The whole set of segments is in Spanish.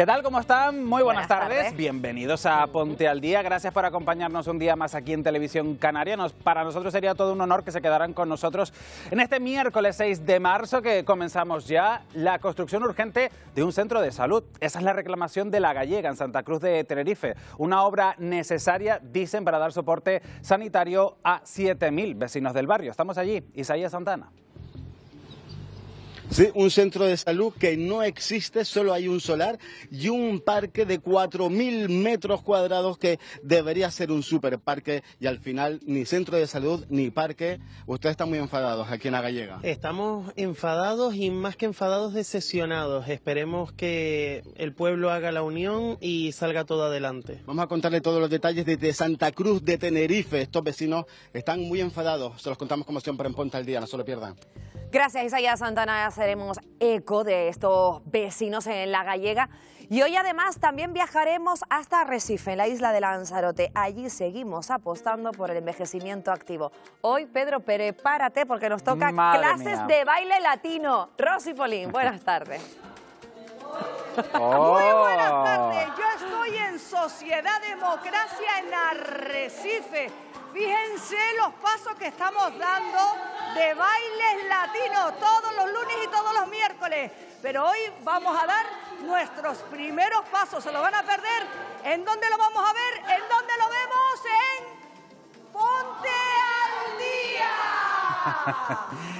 ¿Qué tal? ¿Cómo están? Muy buenas, tardes. Bienvenidos a Ponte al Día. Gracias por acompañarnos un día más aquí en Televisión Canaria. para nosotros sería todo un honor que se quedaran con nosotros en este miércoles 6 de marzo que comenzamos ya la construcción urgente de un centro de salud. Esa es la reclamación de La Gallega en Santa Cruz de Tenerife. Una obra necesaria, dicen, para dar soporte sanitario a 7.000 vecinos del barrio. Estamos allí. Isaías Santana. ¿sí? un centro de salud que no existe, solo hay un solar y un parque de 4.000 metros cuadrados que debería ser un superparque y al final ni centro de salud ni parque. Ustedes están muy enfadados aquí en la gallega. Estamos enfadados y más que enfadados decepcionados. Esperemos que el pueblo haga la unión y salga todo adelante. Vamos a contarle todos los detalles desde Santa Cruz de Tenerife. Estos vecinos están muy enfadados. Se los contamos como siempre en Punta al Día, no se lo pierdan. Gracias, Isaías Santana haremos eco de estos vecinos en La Gallega. Y hoy además también viajaremos hasta Recife, en la isla de Lanzarote. Allí seguimos apostando por el envejecimiento activo. Hoy, Pedro, prepárate porque nos toca clases de baile latino. Rosy Polín, buenas tardes. Oh. Muy buenas tardes. Yo estoy en Sociedad Democracia en Arrecife Fíjense los pasos que estamos dando de bailes latinos todos los lunes y todos los miércoles. Pero hoy vamos a dar nuestros primeros pasos. ¿Se lo van a perder? ¿En dónde lo vamos a ver? ¿En dónde lo vemos? En Ponte al Día.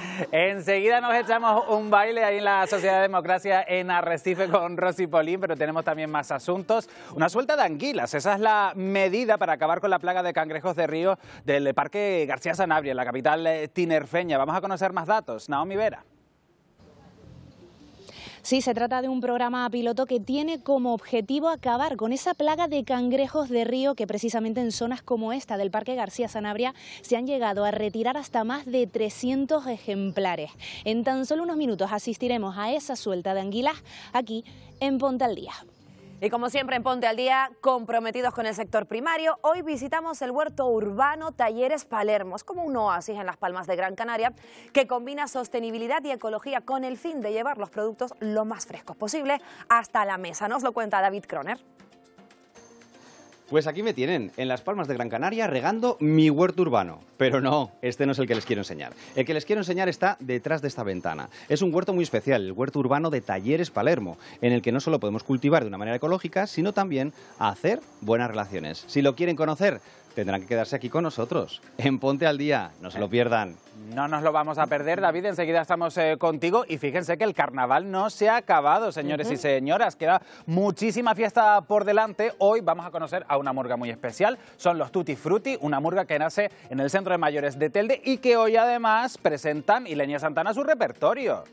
Enseguida nos echamos un baile ahí en la Sociedad de Democracia en Arrecife con Rosy Polín, pero tenemos también más asuntos. Una suelta de anguilas, esa es la medida para acabar con la plaga de cangrejos de río del Parque García Sanabria, en la capital eh, tinerfeña. Vamos a conocer más datos. Naomi Vera. Sí, se trata de un programa piloto que tiene como objetivo acabar con esa plaga de cangrejos de río que precisamente en zonas como esta del Parque García Sanabria se han llegado a retirar hasta más de 300 ejemplares. En tan solo unos minutos asistiremos a esa suelta de anguilas aquí en Ponta y como siempre en Ponte al Día, comprometidos con el sector primario, hoy visitamos el huerto urbano Talleres Palermos, como un oasis en las Palmas de Gran Canaria que combina sostenibilidad y ecología con el fin de llevar los productos lo más frescos posible hasta la mesa. Nos lo cuenta David Kroner. Pues aquí me tienen, en las palmas de Gran Canaria, regando mi huerto urbano. Pero no, este no es el que les quiero enseñar. El que les quiero enseñar está detrás de esta ventana. Es un huerto muy especial, el huerto urbano de Talleres Palermo, en el que no solo podemos cultivar de una manera ecológica, sino también hacer buenas relaciones. Si lo quieren conocer, tendrán que quedarse aquí con nosotros. En Ponte al Día, no se lo pierdan. No nos lo vamos a perder, David, enseguida estamos eh, contigo. Y fíjense que el carnaval no se ha acabado, señores y señoras. Queda muchísima fiesta por delante. Hoy vamos a conocer a una murga muy especial. Son los Tutti Frutti, una murga que nace en el Centro de Mayores de Telde y que hoy además presentan ...Ileña Santana su repertorio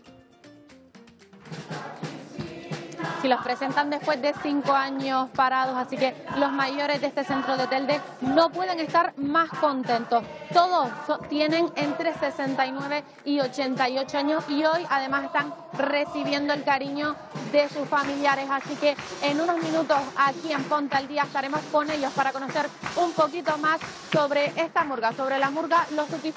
si los presentan después de cinco años parados. Así que los mayores de este centro de Telde no pueden estar más contentos. Todos tienen entre 69 y 88 años y hoy además están recibiendo el cariño de sus familiares. Así que en unos minutos aquí en Ponte al Día estaremos con ellos para conocer un poquito más sobre esta murga, sobre la murga Los Tutti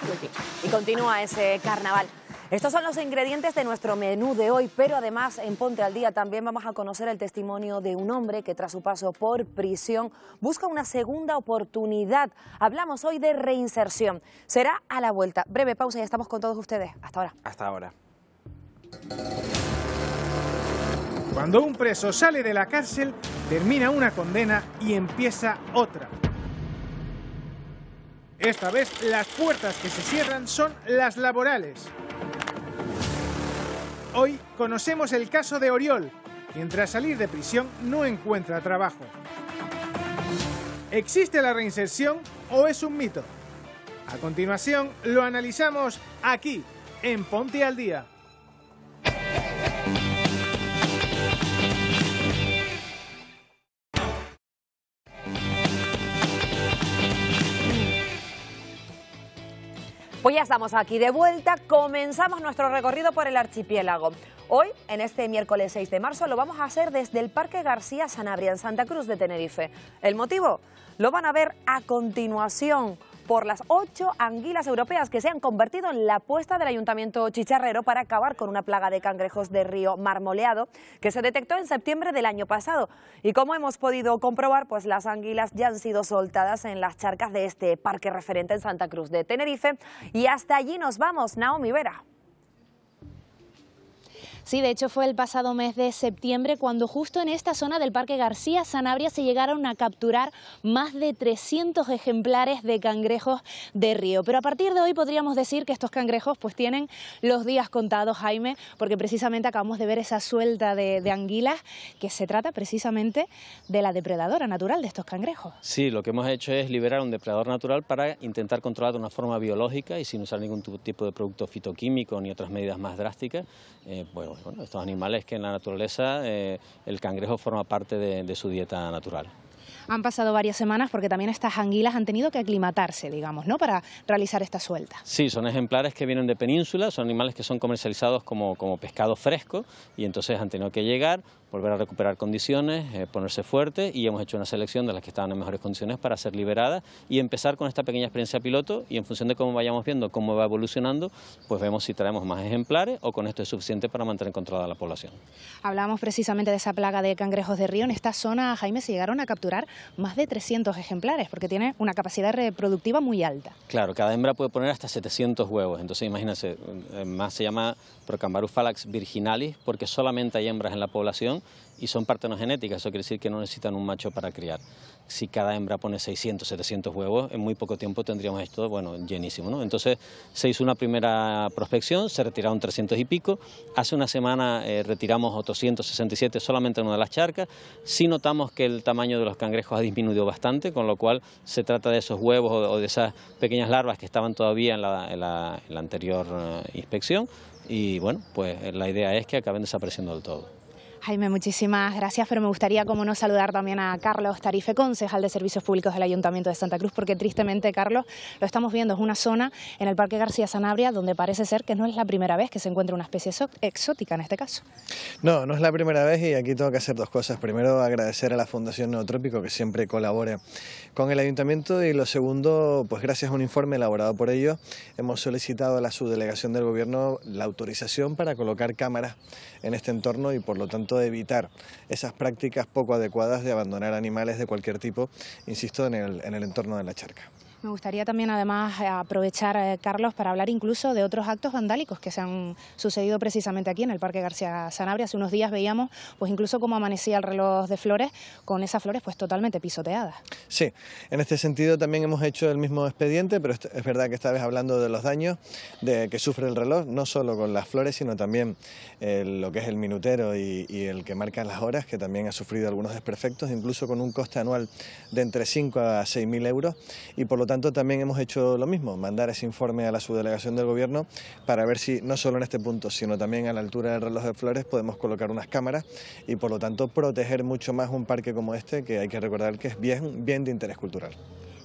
Y continúa ese carnaval. Estos son los ingredientes de nuestro menú de hoy, pero además en Ponte al Día también vamos a conocer el testimonio de un hombre que tras su paso por prisión busca una segunda oportunidad. Hablamos hoy de reinserción. Será a la vuelta. Breve pausa y estamos con todos ustedes. Hasta ahora. Hasta ahora. Cuando un preso sale de la cárcel, termina una condena y empieza otra. Esta vez las puertas que se cierran son las laborales. Hoy conocemos el caso de Oriol, quien tras salir de prisión no encuentra trabajo. ¿Existe la reinserción o es un mito? A continuación lo analizamos aquí, en Ponte al Día. Pues ya estamos aquí de vuelta, comenzamos nuestro recorrido por el archipiélago. Hoy, en este miércoles 6 de marzo, lo vamos a hacer desde el Parque García Sanabria en Santa Cruz de Tenerife. ¿El motivo? Lo van a ver a continuación por las ocho anguilas europeas que se han convertido en la apuesta del Ayuntamiento Chicharrero para acabar con una plaga de cangrejos de río marmoleado que se detectó en septiembre del año pasado. Y como hemos podido comprobar, pues las anguilas ya han sido soltadas en las charcas de este parque referente en Santa Cruz de Tenerife. Y hasta allí nos vamos, Naomi Vera. Sí, de hecho fue el pasado mes de septiembre cuando justo en esta zona del Parque García Sanabria se llegaron a capturar más de 300 ejemplares de cangrejos de río. Pero a partir de hoy podríamos decir que estos cangrejos pues tienen los días contados, Jaime, porque precisamente acabamos de ver esa suelta de, anguilas que se trata precisamente de la depredadora natural de estos cangrejos. Sí, lo que hemos hecho es liberar un depredador natural para intentar controlar de una forma biológica y sin usar ningún tipo de producto fitoquímico ni otras medidas más drásticas, eh, estos animales que en la naturaleza eh, el cangrejo forma parte de, su dieta natural. Han pasado varias semanas porque también estas anguilas han tenido que aclimatarse, digamos, ¿no? Para realizar esta suelta. Sí, son ejemplares que vienen de península, son animales que son comercializados como pescado fresco y entonces han tenido que llegar, volver a recuperar condiciones, eh, ponerse fuerte y hemos hecho una selección de las que estaban en mejores condiciones para ser liberadas y empezar con esta pequeña experiencia piloto y en función de cómo vayamos viendo cómo va evolucionando, pues vemos si traemos más ejemplares o con esto es suficiente para mantener controlada la población. Hablábamos precisamente de esa plaga de cangrejos de río. En esta zona, Jaime, se llegaron a capturar más de 300 ejemplares porque tiene una capacidad reproductiva muy alta. Claro, cada hembra puede poner hasta 700 huevos, entonces imagínense, eh, más se llama Procambarus virginalis porque solamente hay hembras en la población y son partenogenéticas, eso quiere decir que no necesitan un macho para criar. Si cada hembra pone 600, 700 huevos, en muy poco tiempo tendríamos esto, bueno, llenísimo, Entonces se hizo una primera prospección, se retiraron 300 y pico, hace una semana eh, retiramos 867 solamente en una de las charcas, sí notamos que el tamaño de los cangrejos ha disminuido bastante, con lo cual se trata de esos huevos o, de esas pequeñas larvas que estaban todavía en la, anterior eh, inspección y bueno, pues la idea es que acaben desapareciendo del todo. Jaime, muchísimas gracias, pero me gustaría, como no, saludar también a Carlos Tarife, concejal de Servicios Públicos del Ayuntamiento de Santa Cruz, porque tristemente, Carlos, lo estamos viendo, es una zona en el Parque García Sanabria donde parece ser que no es la primera vez que se encuentra una especie exótica en este caso. No, no es la primera vez y aquí tengo que hacer dos cosas. Primero, agradecer a la Fundación Neotrópico que siempre colabora con el Ayuntamiento y lo segundo, pues gracias a un informe elaborado por ellos, hemos solicitado a la subdelegación del Gobierno la autorización para colocar cámaras en este entorno y por lo tanto de evitar esas prácticas poco adecuadas de abandonar animales de cualquier tipo, insisto, en el, en el entorno de la charca. Me gustaría también además eh, aprovechar, eh, Carlos, para hablar incluso de otros actos vandálicos que se han sucedido precisamente aquí en el Parque García Sanabria. Hace unos días veíamos pues incluso cómo amanecía el reloj de flores con esas flores pues totalmente pisoteadas. Sí, en este sentido también hemos hecho el mismo expediente, pero es verdad que esta vez hablando de los daños de que sufre el reloj, no solo con las flores, sino también eh, lo que es el minutero y, el que marca las horas, que también ha sufrido algunos desperfectos, incluso con un coste anual de entre 5 a 6 mil euros y por tanto, también hemos hecho lo mismo, mandar ese informe a la subdelegación del Gobierno para ver si, no solo en este punto, sino también a la altura del reloj de flores, podemos colocar unas cámaras y, por lo tanto, proteger mucho más un parque como este, que hay que recordar que es bien, bien de interés cultural.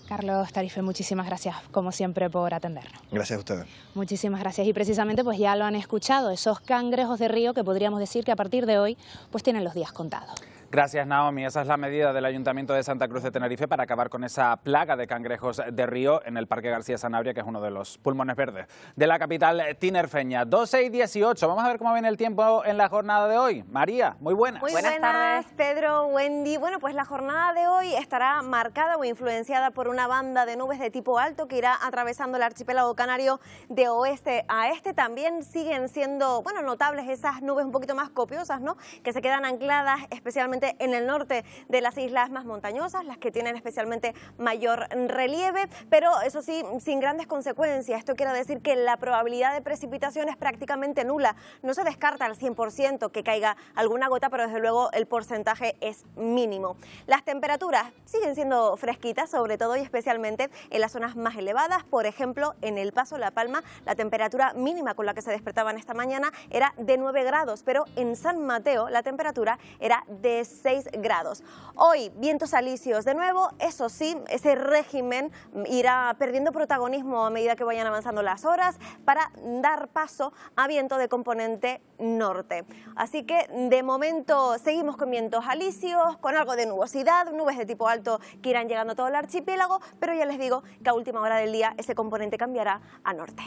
Carlos Tarife, muchísimas gracias como siempre por atendernos. Gracias a ustedes. Muchísimas gracias y precisamente pues ya lo han escuchado, esos cangrejos de río que podríamos decir que a partir de hoy pues tienen los días contados. Gracias, Naomi. Esa es la medida del Ayuntamiento de Santa Cruz de Tenerife para acabar con esa plaga de cangrejos de río en el Parque García Sanabria, que es uno de los pulmones verdes de la capital tinerfeña. 12 y 18. Vamos a ver cómo viene el tiempo en la jornada de hoy. María, muy buenas. Muy buenas, buenas tardes, Pedro, Wendy. Bueno, pues la jornada de hoy estará marcada o influenciada por una banda de nubes de tipo alto que irá atravesando el archipiélago canario de oeste a este. También siguen siendo, bueno, notables esas nubes un poquito más copiosas, ¿no? Que se quedan ancladas especialmente en el norte de las islas más montañosas, las que tienen especialmente mayor relieve, pero eso sí, sin grandes consecuencias. Esto quiere decir que la probabilidad de precipitación es prácticamente nula. No se descarta al 100% que caiga alguna gota, pero desde luego el porcentaje es mínimo. Las temperaturas siguen siendo fresquitas, sobre todo y especialmente en las zonas más elevadas. Por ejemplo, en El Paso, La Palma, la temperatura mínima con la que se despertaban esta mañana era de 9 grados, pero en San Mateo la temperatura era de 6 grados. Hoy, vientos alisios. De nuevo, eso sí, ese régimen irá perdiendo protagonismo a medida que vayan avanzando las horas para dar paso a viento de componente norte. Así que, de momento, seguimos con vientos alisios, con algo de nubosidad, nubes de tipo alto que irán llegando a todo el archipiélago, pero ya les digo que a última hora del día ese componente cambiará a norte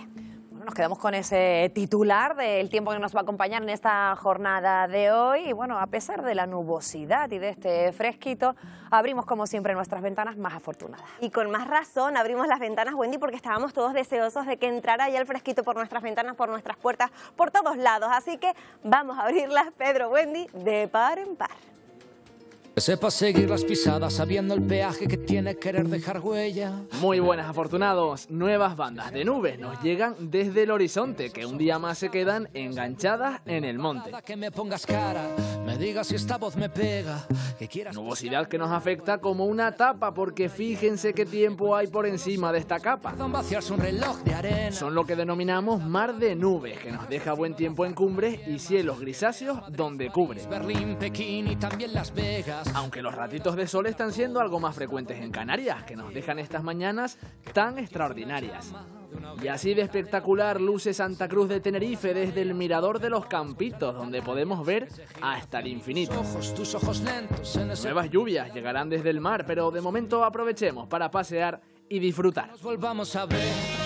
nos quedamos con ese titular del tiempo que nos va a acompañar en esta jornada de hoy. Y bueno, a pesar de la nubosidad y de este fresquito, abrimos como siempre nuestras ventanas más afortunadas. Y con más razón abrimos las ventanas, Wendy, porque estábamos todos deseosos de que entrara ya el fresquito por nuestras ventanas, por nuestras puertas, por todos lados. Así que vamos a abrirlas, Pedro, Wendy, de par en par sepa seguir las pisadas sabiendo el peaje que tiene querer dejar huella. Muy buenas afortunados, nuevas bandas de nubes nos llegan desde el horizonte que un día más se quedan enganchadas en el monte. Que me pongas cara, me digas si esta voz me pega. Nubosidad que nos afecta como una tapa porque fíjense qué tiempo hay por encima de esta capa. Son lo que denominamos mar de nubes que nos deja buen tiempo en cumbres y cielos grisáceos donde cubre. Berlín, Pekín y también Las Vegas. Aunque los ratitos de sol están siendo algo más frecuentes en Canarias, que nos dejan estas mañanas tan extraordinarias. Y así de espectacular luce Santa Cruz de Tenerife desde el mirador de los Campitos, donde podemos ver hasta el infinito. Nuevas lluvias llegarán desde el mar, pero de momento aprovechemos para pasear y disfrutar. volvamos a ver.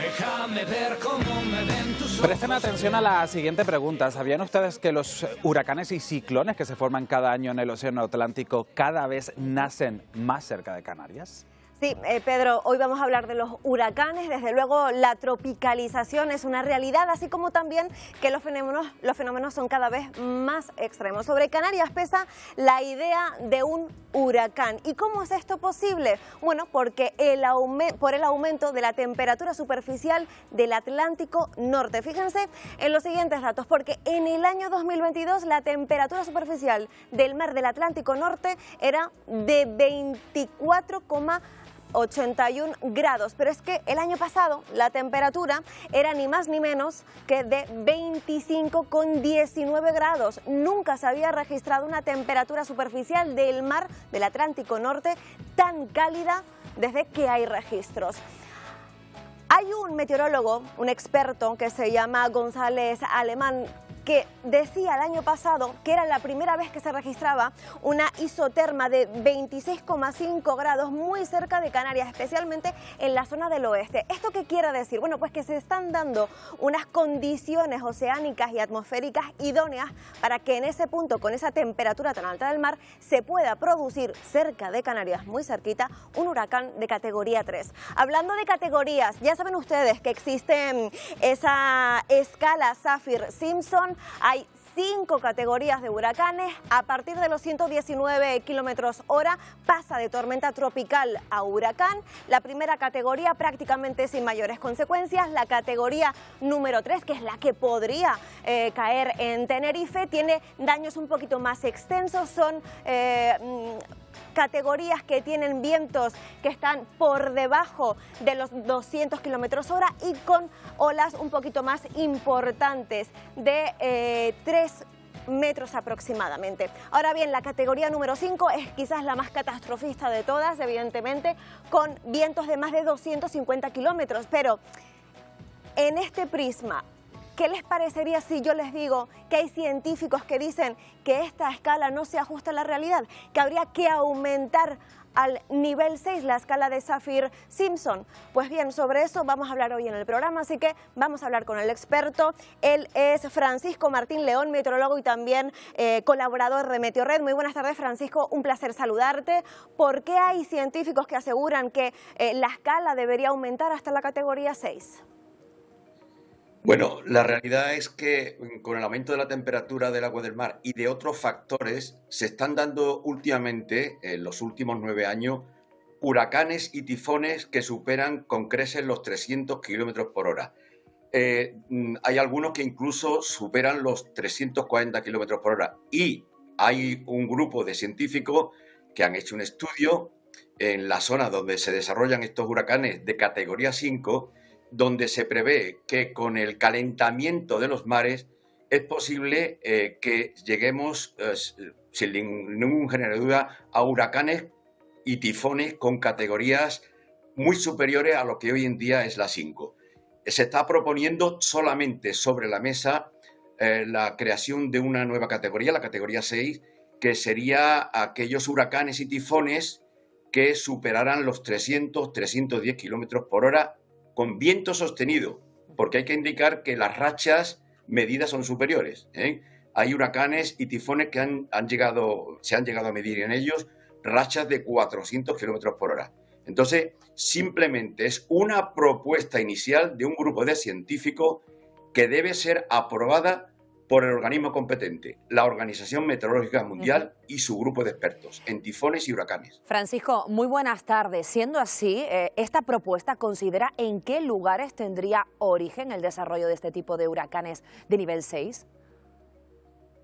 Déjame ver cómo me ven Presten atención a la siguiente pregunta. ¿Sabían ustedes que los huracanes y ciclones que se forman cada año en el Océano Atlántico cada vez nacen más cerca de Canarias? Sí, eh, Pedro, hoy vamos a hablar de los huracanes. Desde luego, la tropicalización es una realidad, así como también que los fenómenos, los fenómenos son cada vez más extremos. Sobre Canarias pesa la idea de un huracán. ¿Y cómo es esto posible? Bueno, porque el por el aumento de la temperatura superficial del Atlántico Norte. Fíjense en los siguientes datos, porque en el año 2022 la temperatura superficial del mar del Atlántico Norte era de 24, 81 grados. Pero es que el año pasado la temperatura era ni más ni menos que de 25,19 grados. Nunca se había registrado una temperatura superficial del mar del Atlántico Norte tan cálida desde que hay registros. Hay un meteorólogo, un experto que se llama González Alemán, que decía el año pasado que era la primera vez que se registraba una isoterma de 26,5 grados muy cerca de Canarias, especialmente en la zona del oeste. ¿Esto qué quiere decir? Bueno, pues que se están dando unas condiciones oceánicas y atmosféricas idóneas para que en ese punto, con esa temperatura tan alta del mar, se pueda producir cerca de Canarias, muy cerquita, un huracán de categoría 3. Hablando de categorías, ya saben ustedes que existe esa escala Zafir-Simpson hay cinco categorías de huracanes. A partir de los 119 kilómetros hora pasa de tormenta tropical a huracán. La primera categoría prácticamente sin mayores consecuencias. La categoría número 3, que es la que podría eh, caer en Tenerife, tiene daños un poquito más extensos. Son... Eh, categorías que tienen vientos que están por debajo de los 200 kilómetros hora y con olas un poquito más importantes de 3 eh, metros aproximadamente. Ahora bien, la categoría número 5 es quizás la más catastrofista de todas, evidentemente, con vientos de más de 250 kilómetros, pero en este prisma ¿Qué les parecería si yo les digo que hay científicos que dicen que esta escala no se ajusta a la realidad, que habría que aumentar al nivel 6 la escala de Saffir Simpson. Pues bien, sobre eso vamos a hablar hoy en el programa, así que vamos a hablar con el experto. Él es Francisco Martín León, meteorólogo y también eh, colaborador de Meteorred. Muy buenas tardes, Francisco, un placer saludarte. ¿Por qué hay científicos que aseguran que eh, la escala debería aumentar hasta la categoría 6? Bueno, la realidad es que mm, con el aumento de la temperatura del agua del mar y de otros factores, se están dando últimamente, en los últimos nueve años, huracanes y tifones que superan con creces los 300 kilómetros por hora. Eh, mm, hay algunos que incluso superan los 340 kilómetros por hora. Y hay un grupo de científicos que han hecho un estudio en la zona donde se desarrollan estos huracanes de categoría 5 donde se prevé que con el calentamiento de los mares es posible eh, que lleguemos, eh, sin ningún género de duda, a huracanes y tifones con categorías muy superiores a lo que hoy en día es la 5. Se está proponiendo solamente sobre la mesa eh, la creación de una nueva categoría, la categoría 6, que sería aquellos huracanes y tifones que superaran los 300, 310 kilómetros por hora con viento sostenido, porque hay que indicar que las rachas medidas son superiores. ¿eh? Hay huracanes y tifones que han, llegado, se han llegado a medir en ellos rachas de 400 kilómetros por hora. Entonces, simplemente es una propuesta inicial de un grupo de científicos que debe ser aprobada por el organismo competente, la Organización Meteorológica Mundial y su grupo de expertos en tifones y huracanes. Francisco, muy buenas tardes. Siendo así, eh, esta propuesta considera en qué lugares tendría origen el desarrollo de este tipo de huracanes de nivel 6.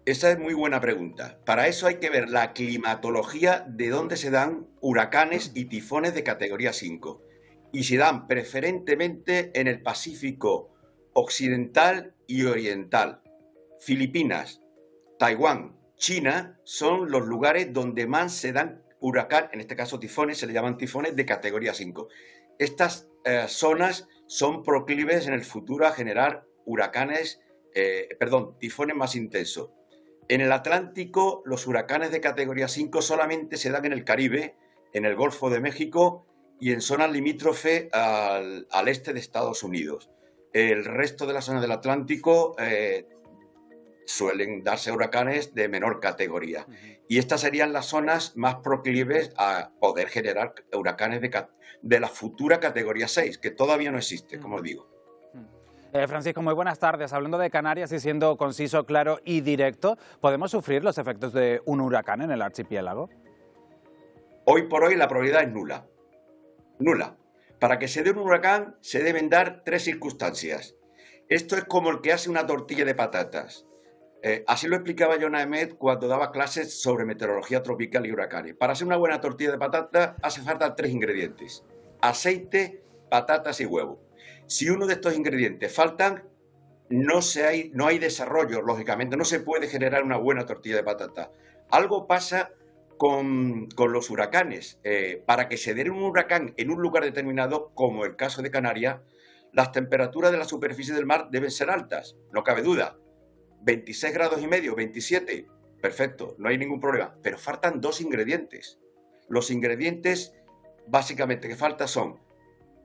Esa es muy buena pregunta. Para eso hay que ver la climatología de dónde se dan huracanes y tifones de categoría 5. Y se dan preferentemente en el Pacífico occidental y oriental, Filipinas, Taiwán, China son los lugares donde más se dan huracán, en este caso tifones, se le llaman tifones de categoría 5. Estas eh, zonas son proclives en el futuro a generar huracanes, eh, perdón, tifones más intensos. En el Atlántico, los huracanes de categoría 5 solamente se dan en el Caribe, en el Golfo de México y en zonas limítrofe al, este de Estados Unidos. El resto de la zona del Atlántico eh, suelen darse huracanes de menor categoría. Y estas serían las zonas más proclives a poder generar huracanes de, la futura categoría 6, que todavía no existe, como digo. Eh, Francisco, muy buenas tardes. Hablando de Canarias y siendo conciso, claro y directo, ¿podemos sufrir los efectos de un huracán en el archipiélago? Hoy por hoy la probabilidad es nula. Nula. Para que se dé un huracán se deben dar tres circunstancias. Esto es como el que hace una tortilla de patatas eh, así lo explicaba John Ahmed cuando daba clases sobre meteorología tropical y huracanes. Para hacer una buena tortilla de patata hace falta tres ingredientes, aceite, patatas y huevo. Si uno de estos ingredientes faltan, no, se hay, no hay desarrollo, lógicamente, no se puede generar una buena tortilla de patata. Algo pasa con, los huracanes. Eh, para que se dé un huracán en un lugar determinado, como el caso de Canarias, las temperaturas de la superficie del mar deben ser altas, no cabe duda 26 grados y medio, 27, perfecto, no hay ningún problema. Pero faltan dos ingredientes. Los ingredientes básicamente que faltan son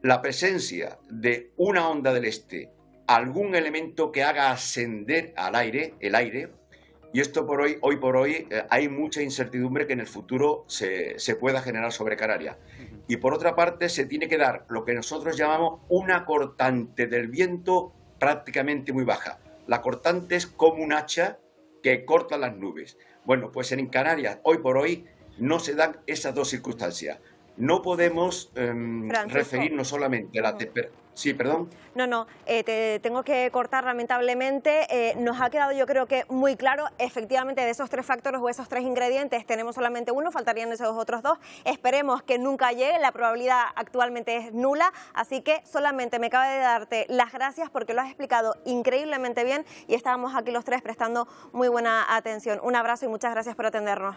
la presencia de una onda del este, algún elemento que haga ascender al aire, el aire, y esto por hoy, hoy por hoy, eh, hay mucha incertidumbre que en el futuro se, pueda generar sobre Canarias. Y por otra parte, se tiene que dar lo que nosotros llamamos una cortante del viento prácticamente muy baja. La cortante es como un hacha que corta las nubes. Bueno, pues en Canarias, hoy por hoy, no se dan esas dos circunstancias. No podemos em, referirnos solamente a la temperatura. Sí, perdón. No, no, eh, te tengo que cortar lamentablemente. Eh, nos ha quedado yo creo que muy claro, efectivamente de esos tres factores o esos tres ingredientes tenemos solamente uno, faltarían esos otros dos. Esperemos que nunca llegue, la probabilidad actualmente es nula, así que solamente me cabe de darte las gracias porque lo has explicado increíblemente bien y estábamos aquí los tres prestando muy buena atención. Un abrazo y muchas gracias por atendernos.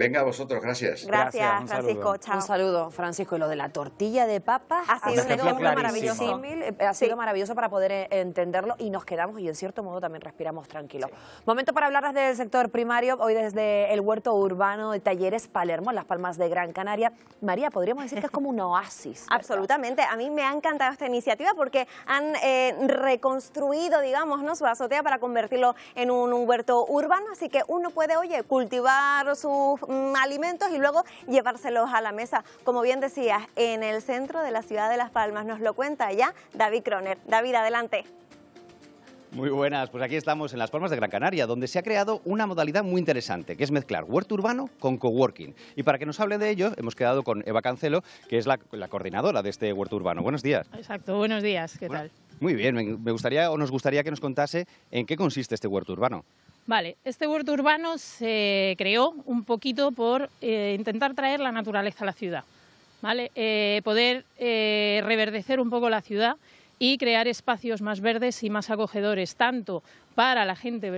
Venga, a vosotros, gracias. Gracias, Francisco. Un saludo, Francisco. Y lo de la tortilla de papa ha sido, maravilloso. ha sido eh, maravilloso para poder eh, entenderlo y nos quedamos y en cierto modo también respiramos tranquilo. Momento para hablar del sector primario, hoy desde el huerto urbano de Talleres Palermo, en Las Palmas de Gran Canaria. María, podríamos decir que es como un oasis. Absolutamente. A mí me ha encantado esta iniciativa porque han eh, reconstruido, digamos, su azotea para convertirlo en un, un huerto urbano. Así que uno puede, oye, cultivar sus Mm, alimentos y luego llevárselos a la mesa. Como bien decías, en el centro de la ciudad de Las Palmas nos lo cuenta ya David Croner. David, adelante. Muy buenas, pues aquí estamos en Las Palmas de Gran Canaria, donde se ha creado una modalidad muy interesante, que es mezclar huerto urbano con coworking. Y para que nos hable de ello, hemos quedado con Eva Cancelo, que es la, coordinadora de este huerto urbano. Buenos días. Exacto, buenos días, ¿qué tal? Muy bien, me gustaría o nos gustaría que nos contase en qué consiste este huerto urbano. Vale, este huerto urbano se creó un poquito por eh, intentar traer la naturaleza a la ciudad, eh, poder eh, reverdecer un poco la ciudad y crear espacios más verdes y más acogedores, tanto para la gente,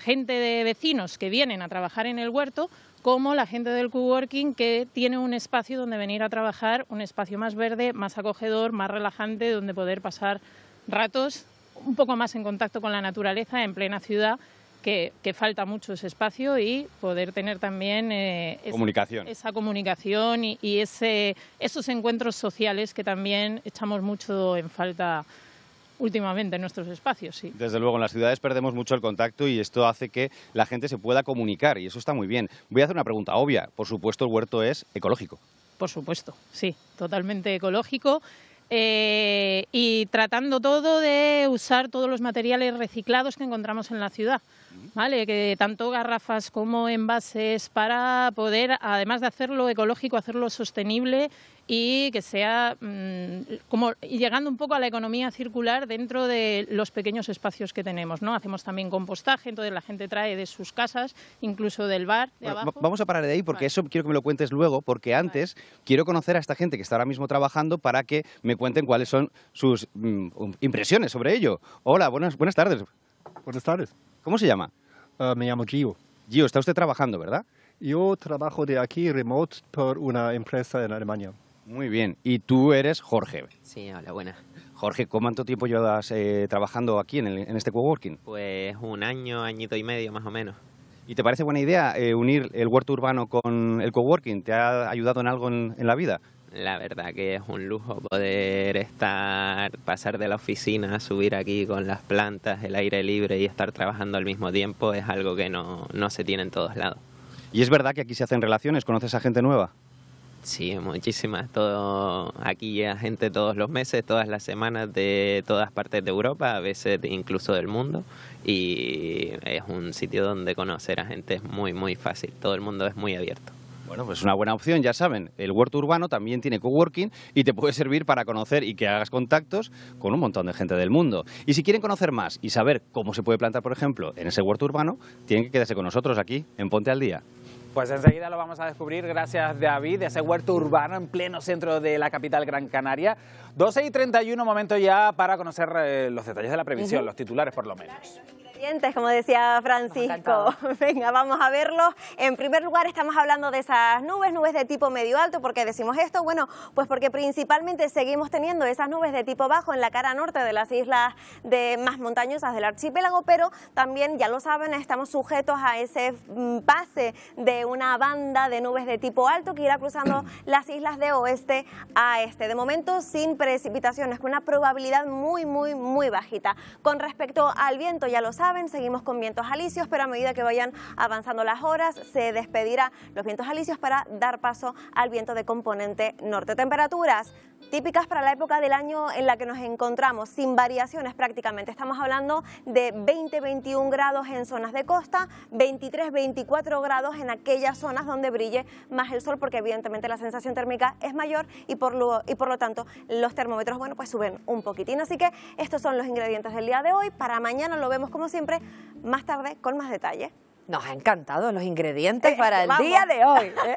gente de vecinos que vienen a trabajar en el huerto, como la gente del coworking que tiene un espacio donde venir a trabajar, un espacio más verde, más acogedor, más relajante, donde poder pasar ratos un poco más en contacto con la naturaleza en plena ciudad que, falta mucho ese espacio y poder tener también eh, esa comunicación, y, esos encuentros sociales que también echamos mucho en falta últimamente en nuestros espacios, Desde luego, en las ciudades perdemos mucho el contacto y esto hace que la gente se pueda comunicar y eso está muy bien. Voy a hacer una pregunta obvia. Por supuesto, el huerto es ecológico. Por supuesto, sí, totalmente ecológico. Eh, y tratando todo de usar todos los materiales reciclados que encontramos en la ciudad. ¿vale? Que tanto garrafas como envases para poder, además de hacerlo ecológico, hacerlo sostenible y que sea mm, como llegando un poco a la economía circular dentro de los pequeños espacios que tenemos, ¿no? Hacemos también compostaje, entonces la gente trae de sus casas, incluso del bar Vamos a parar de ahí porque eso quiero que me lo cuentes luego, porque antes quiero conocer a esta gente que está ahora mismo trabajando para que me cuenten cuáles son sus mm, impresiones sobre ello. Hola, buenas, buenas tardes. Buenas tardes. ¿Cómo se llama? Ah, me llamo Gio. Gio, está usted trabajando, ¿verdad? Yo trabajo de aquí remote por una empresa en Alemania. Muy bien. Y tú eres Jorge. Sí, hola, buena. Jorge, ¿cuánto tiempo llevas eh, trabajando aquí en, este coworking? Pues un año, añito y medio más o menos. ¿Y te parece buena idea eh, unir el huerto urbano con el coworking? ¿Te ha ayudado en algo en la vida? la verdad que es un lujo poder estar, pasar de la oficina, subir aquí con las plantas, el aire libre y estar trabajando al mismo tiempo es algo que no, se tiene en todos lados. ¿Y es verdad que aquí se hacen relaciones? ¿Conoces a gente nueva? Sí, muchísimas. Todo, aquí llega gente todos los meses, todas las semanas de todas partes de Europa, a veces incluso del mundo. Y es un sitio donde conocer a gente es muy, muy fácil. Todo el mundo es muy abierto. Bueno, pues una buena opción, ya saben. El huerto urbano también tiene coworking y te puede servir para conocer y que hagas contactos con un montón de gente del mundo. Y si quieren conocer más y saber cómo se puede plantar, por ejemplo, en ese huerto urbano, tienen que quedarse con nosotros aquí en Ponte al Día. Pues enseguida lo vamos a descubrir, gracias David, de ese huerto urbano en pleno centro de la capital Gran Canaria. 12 y 31, momento ya para conocer eh, los detalles de la previsión, los titulares por lo menos como decía Francisco. Venga, vamos a verlo, En primer lugar, estamos hablando de esas nubes, nubes de tipo medio alto. ¿Por qué decimos esto? Bueno, pues porque principalmente seguimos teniendo esas nubes de tipo bajo en la cara norte de las islas de más montañosas del archipiélago, pero también, ya lo saben, estamos sujetos a ese mm, pase de una banda de nubes de tipo alto que irá cruzando las islas de oeste a este. De momento, sin precipitaciones, con una probabilidad muy, muy, muy bajita. Con respecto al viento, ya lo saben, seguimos con vientos alisios, pero a medida que vayan avanzando las horas, se despedirá los vientos alisios para dar paso al viento de componente norte. Temperaturas típicas para la época del año en la que nos encontramos, sin variaciones prácticamente. Estamos hablando de 20-21 grados en zonas de costa, 23-24 grados en aquellas zonas donde brille más el sol, porque evidentemente la sensación térmica es mayor y por lo, y por lo tanto los termómetros, bueno, pues suben un poquitín. Así que estos son los ingredientes del día de hoy. Para mañana lo vemos como siempre siempre más tarde con más detalles. Nos ha encantado los ingredientes para el día de hoy. ¿eh?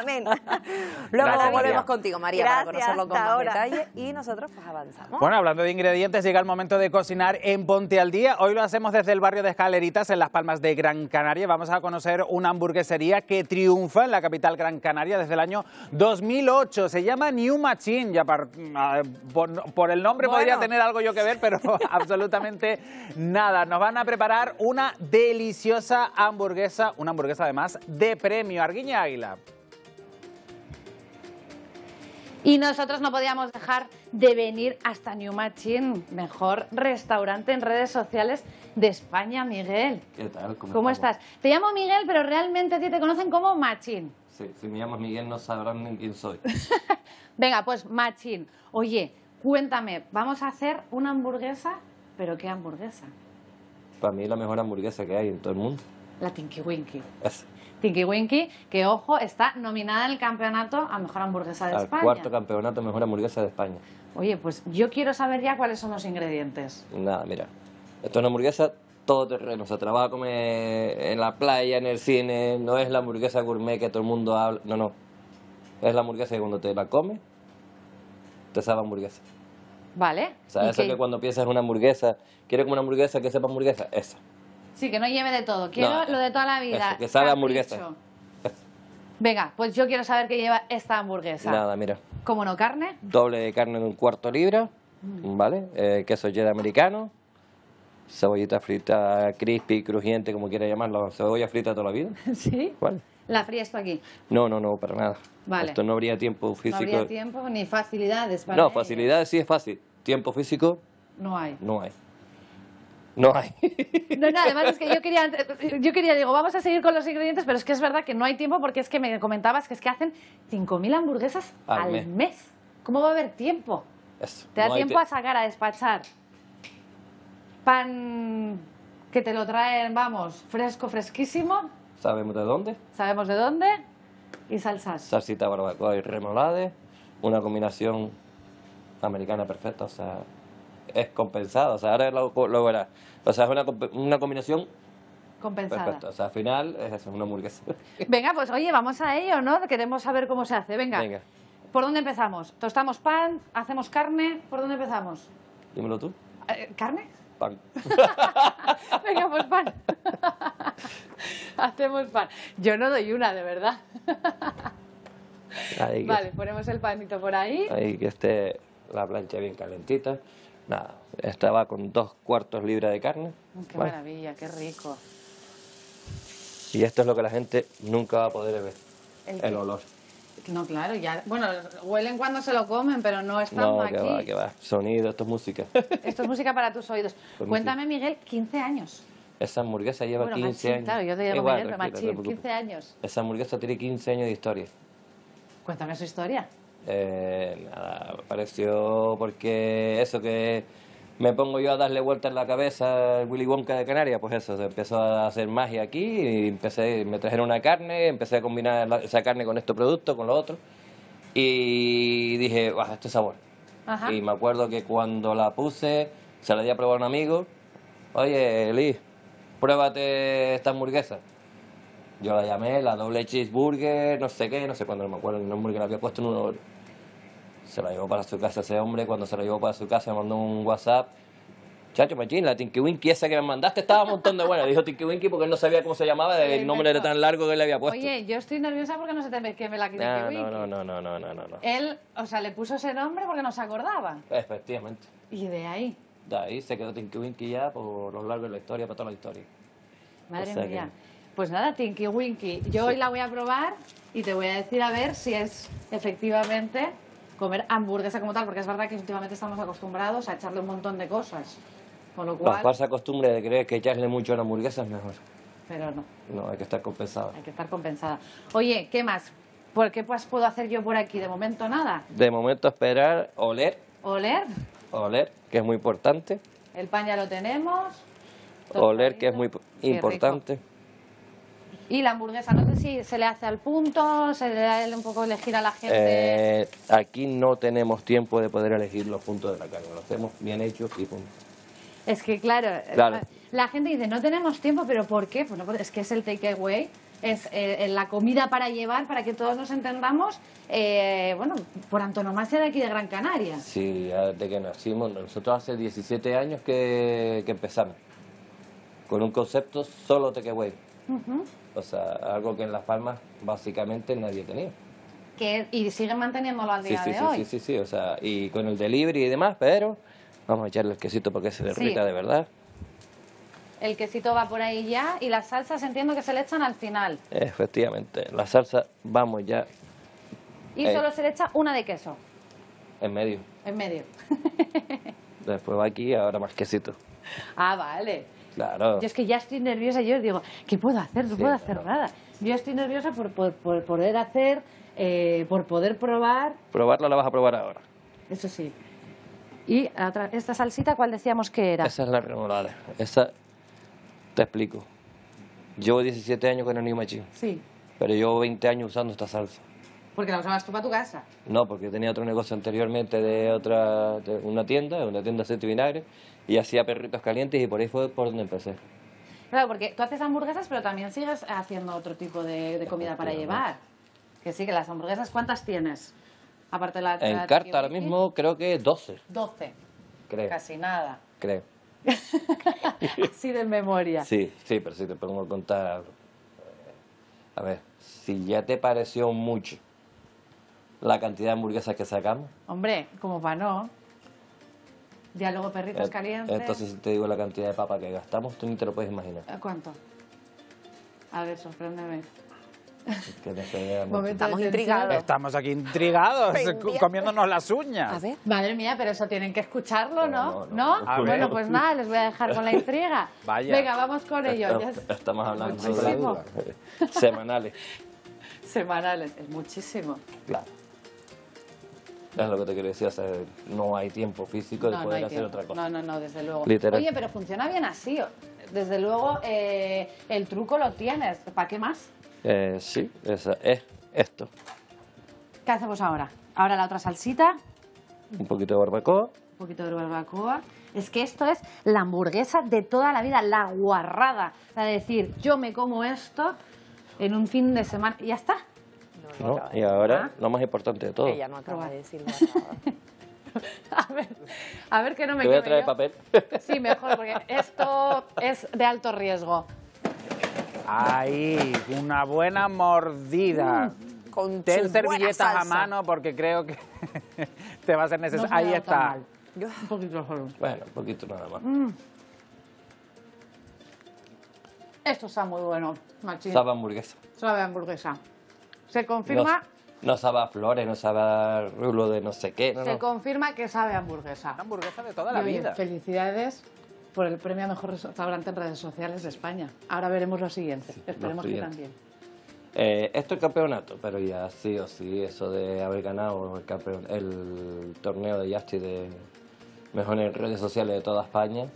amén. Luego volvemos contigo, María, para conocerlo con más detalle y nosotros pues avanzamos. Bueno, hablando de ingredientes, llega el momento de cocinar en Ponte al Día. Hoy lo hacemos desde el barrio de Escaleritas, en Las Palmas de Gran Canaria. Vamos a conocer una hamburguesería que triunfa en la capital Gran Canaria desde el año 2008. Se llama New Machine. Ya ah, por, el nombre podría tener algo yo que ver, pero absolutamente nada. Nos van a preparar una deliciosa hamburguesa, una hamburguesa además de premio. Arguiña Águila. Y nosotros no podíamos dejar de venir hasta New Machine mejor restaurante en redes sociales de España, Miguel. ¿Qué tal? ¿Cómo, estás? Te llamo Miguel, pero realmente a te conocen como Machín Sí, si me llamas Miguel no sabrán ni quién soy. Venga, pues Machín oye, cuéntame, vamos a hacer una hamburguesa, pero ¿qué hamburguesa? para mí la mejor hamburguesa que hay en todo el mundo. La Tinky Winky. Tinky Winky, que ojo, está nominada en el campeonato a mejor hamburguesa de España. cuarto campeonato mejor hamburguesa de España. Oye, pues yo quiero saber ya cuáles son los ingredientes. Nada, mira. Esto es una hamburguesa todo terreno, o sea, te en la playa, en el cine, no es la hamburguesa gourmet que todo el mundo habla, no, no. Es la hamburguesa que cuando te la comes, te sabe hamburguesa. Vale. O eso que cuando piensas en una hamburguesa, ¿quieres como una hamburguesa que sepa hamburguesa? Esa. Sí, que no lleve de todo. Quiero lo de toda la vida. Eso, que sabe hamburguesa. Venga, pues yo quiero saber qué lleva esta hamburguesa. Nada, mira. ¿Cómo no carne? Doble de carne en un cuarto libra, mm. ¿vale? Eh, queso cheddar americano, cebollita frita crispy, crujiente, como quiera llamarlo, cebolla frita toda la vida. Sí. ¿La fría esto aquí? No, no, no, para nada. Vale. Esto no habría tiempo físico. No habría tiempo ni facilidades para No, facilidades sí es fácil tiempo físico no hay. No hay. No hay. No, no, además es que yo quería, yo quería, digo, vamos a seguir con los ingredientes, pero es que es verdad que no hay tiempo porque es que me comentabas que es que hacen 5.000 hamburguesas al, mes. ¿Cómo va a haber tiempo? Eso, te da tiempo a sacar, a despachar. Pan que te lo traen, vamos, fresco, fresquísimo. Sabemos de dónde. Sabemos de dónde. Y salsas. Salsita barbacoa y remolade. Una combinación americana perfecta, o sea, es compensado, o sea, ahora lo, lo verás. O sea, es una, una combinación compensada. Perfecto, o sea, al final es una hamburguesa. Venga, pues oye, vamos a ello, ¿no? Queremos saber cómo se hace, venga. Venga. ¿Por dónde empezamos? ¿Tostamos pan? ¿Hacemos carne? ¿Por dónde empezamos? Dímelo tú. Eh, ¿Carne? Pan. venga, pues pan. Hacemos pan. Yo no doy una, de verdad. vale, ponemos el panito por ahí. Ahí, que esté la plancha bien calentita. Nada, estaba con dos cuartos libras de carne. ¡Qué maravilla, qué rico! Y esto es lo que la gente nunca va a poder ver, el, olor. No, claro, ya. Bueno, huelen cuando se lo comen, pero no están aquí. No, va, que va. Sonido, esto es música. esto es música para tus oídos. Pues Cuéntame, Miguel, 15 años. Esa hamburguesa lleva 15 años. Claro, yo te digo machín, 15 años. Esa hamburguesa tiene 15 años de historia. Cuéntame su historia eh, nada, pareció porque eso que me pongo yo a darle vuelta en la cabeza al Willy Wonka de Canarias, pues eso, se empezó a hacer magia aquí, y empecé, me trajeron una carne, empecé a combinar esa carne con este producto, con lo otro, y dije, baja este sabor. Y me acuerdo que cuando la puse, se la di a probar a un amigo, oye, Liz, pruébate esta hamburguesa. Yo la llamé la doble cheeseburger, no sé qué, no sé cuándo, no me acuerdo el nombre que la había puesto en uno se la llevó para su casa ese hombre. Cuando se la llevó para su casa, mandó un WhatsApp. Chacho, machín, la Tinky Winky esa que me mandaste estaba un montón de buena. Dijo Tinky Winky porque él no sabía cómo se llamaba, el nombre era tan largo que él le había puesto. Oye, yo estoy nerviosa porque no se te que me la Tinky no, No, no, no, no, no, no, no. Él, o sea, le puso ese nombre porque no se acordaba. Efectivamente. Y de ahí. De ahí se quedó Tinky Winky ya por lo largo de la historia, para toda la historia. Madre mía. Pues nada, Tinky Winky. Yo hoy la voy a probar y te voy a decir a ver si es efectivamente comer hamburguesa como tal, porque es verdad que últimamente estamos acostumbrados a echarle un montón de cosas. Con lo cual... La falsa costumbre de creer que echarle mucho a la hamburguesa es mejor. Pero no. No, hay que estar compensada. Hay que estar compensada. Oye, ¿qué más? ¿Por qué pues, puedo hacer yo por aquí? De momento nada. De momento esperar, oler. ¿Oler? Oler, que es muy importante. El pan ya lo tenemos. Oler, que es muy importante. Y la hamburguesa, no sé si se le hace al punto, se le da un poco elegir a la gente. Eh, aquí no tenemos tiempo de poder elegir los puntos de la carne, lo hacemos bien hecho y punto. Es que claro, la gente dice, no tenemos tiempo, pero ¿por qué? Pues es que es el takeaway es eh, la comida para llevar, para que todos nos entendamos, eh, bueno, por antonomasia de aquí de Gran Canaria. Sí, desde que nacimos, nosotros hace 17 años que, empezamos, con un concepto solo takeaway. away. O sea, algo que en Las Palmas básicamente nadie tenía. Que, y siguen manteniéndolo al día de Sí, sí, sí, y con el delivery y demás, pero vamos a echarle el quesito porque se derrita de verdad. El quesito va por ahí ya y las salsas entiendo que se le echan al final. Efectivamente, la salsa vamos ya. Y eh. solo se le echa una de queso. En medio. En medio. Después va aquí ahora más quesito. Ah, vale. Claro. Yo es que ya estoy nerviosa, yo digo, ¿qué puedo hacer? No puedo hacer nada. Yo estoy nerviosa por, poder hacer, eh, por poder probar. Probarla la vas a probar ahora. Eso sí. ¿Y esta salsita cuál decíamos que era? Esa es la remolada. Esa, te explico. Llevo 17 años con el machino. Sí. Pero llevo 20 años usando esta salsa. ¿Porque la usabas tú para tu casa? No, porque tenía otro negocio anteriormente de otra una tienda, una tienda de aceite vinagre, y hacía perritos calientes y por ahí fue por donde empecé. Claro, porque tú haces hamburguesas, pero también sigues haciendo otro tipo de, comida para llevar. Que sí, que las hamburguesas, ¿cuántas tienes? Aparte de la... En carta ahora mismo creo que 12. 12. Creo. Casi nada. Creo. Así de memoria. Sí, sí, pero si te pongo a contar... A ver, si ya te pareció mucho la cantidad de hamburguesas que sacamos. Hombre, como para no. Diálogo perritos eh, calientes. Entonces, si te digo la cantidad de papa que gastamos, tú ni te lo puedes imaginar. ¿Cuánto? A ver, sorpréndeme. Estamos intrigados. Estamos aquí intrigados, comiéndonos las uñas. A ver. Madre mía, pero eso tienen que escucharlo, ¿no? ¿No? no, no. Bueno, pues nada, les voy a dejar con la intriga. Venga, vamos con ello. Estamos, hablando de eh, Semanales. Semanales, es muchísimo. Es lo que te quería decir? no hay tiempo físico de poder hacer otra cosa. No, no, no, desde luego. Oye, pero funciona bien así. Desde luego, eh, el truco lo tienes. ¿Para qué más? Eh, sí, es esto. ¿Qué hacemos ahora? Ahora la otra salsita. Un poquito de barbacoa. Un poquito de barbacoa. Es que esto es la hamburguesa de toda la vida, la guarrada. O sea, decir, yo me como esto en un fin de semana y ya está y ahora lo más importante de todo. Ella no acaba de decir nada. a ver, a ver que no me Te voy a traer papel. Sí, mejor, porque esto es de alto riesgo. Ahí, una buena mordida. Mm, con Ten servilletas a mano porque creo que te va a ser necesario. Ahí está. Yo... Un poquito solo. Bueno, un poquito nada más. Mm. Esto está muy bueno, machín. Sabe hamburguesa. Sabe hamburguesa. Se confirma... No, sabe flores, no sabe rulo de no sé qué. No, se confirma que sabe hamburguesa. hamburguesa de toda la vida. felicidades por el premio a mejor restaurante en redes sociales de España. Ahora veremos lo siguiente. Esperemos que también. Eh, esto es campeonato, pero ya sí o sí, eso de haber ganado el, torneo de Yasti de mejor en redes sociales de toda España,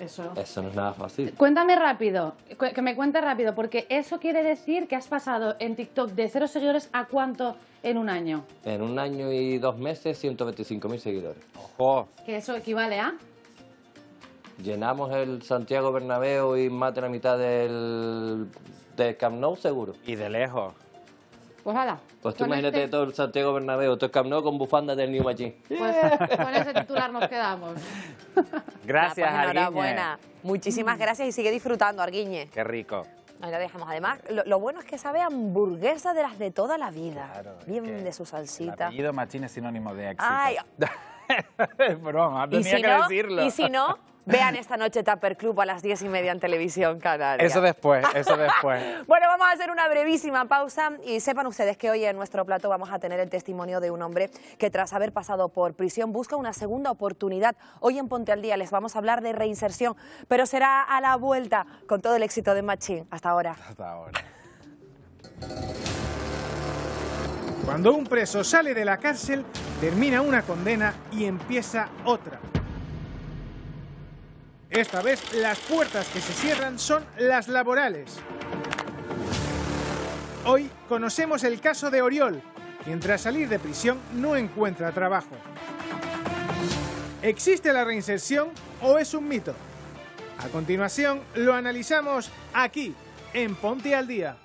eso. no es nada fácil. Cuéntame rápido, que me cuente rápido, porque eso quiere decir que has pasado en TikTok de cero seguidores a cuánto en un año. En un año y dos meses, 125.000 seguidores. ¡Ojo! Que eso equivale a... Llenamos el Santiago Bernabéu y más de la mitad del, del Camp Nou, seguro. Y de lejos. Pues nada. Pues tú imagínate este- todo el Santiago Bernabéu, todo el Camp con bufandas del New Machine. Pues con ese titular nos quedamos. gracias, pues Arguiñe. Enhorabuena. Muchísimas gracias y sigue disfrutando, Arguiñe. Qué rico. Ahí lo dejamos. Además, lo, bueno es que sabe a hamburguesa de las de toda la vida. Claro, Bien de su salsita. El apellido Machín es sinónimo de éxito. Ay. es broma, tenía que decirlo. Y si no... Vean esta noche Tapper Club a las 10 y media en Televisión Canaria. Eso después, eso después. bueno, vamos a hacer una brevísima pausa y sepan ustedes que hoy en nuestro plato vamos a tener el testimonio de un hombre que tras haber pasado por prisión busca una segunda oportunidad. Hoy en Ponte al Día les vamos a hablar de reinserción, pero será a la vuelta con todo el éxito de Machín. Hasta ahora. Hasta ahora. Cuando un preso sale de la cárcel, termina una condena y empieza otra. Esta vez las puertas que se cierran son las laborales. Hoy conocemos el caso de Oriol, quien tras salir de prisión no encuentra trabajo. ¿Existe la reinserción o es un mito? A continuación lo analizamos aquí, en Ponte al Día.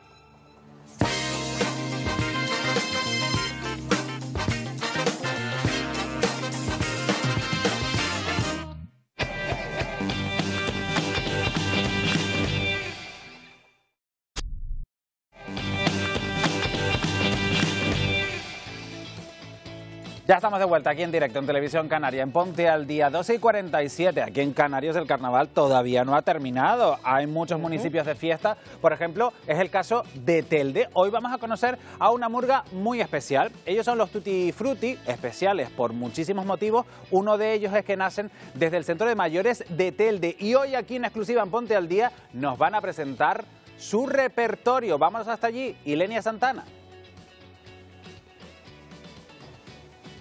Ya estamos de vuelta aquí en directo en Televisión Canaria, en Ponte al Día, 12 y 47. Aquí en Canarios el carnaval todavía no ha terminado. Hay muchos municipios de fiesta. Por ejemplo, es el caso de Telde. Hoy vamos a conocer a una murga muy especial. Ellos son los Tutti Frutti, especiales por muchísimos motivos. Uno de ellos es que nacen desde el Centro de Mayores de Telde. Y hoy aquí en exclusiva en Ponte al Día nos van a presentar su repertorio. vamos hasta allí. Ilenia Santana.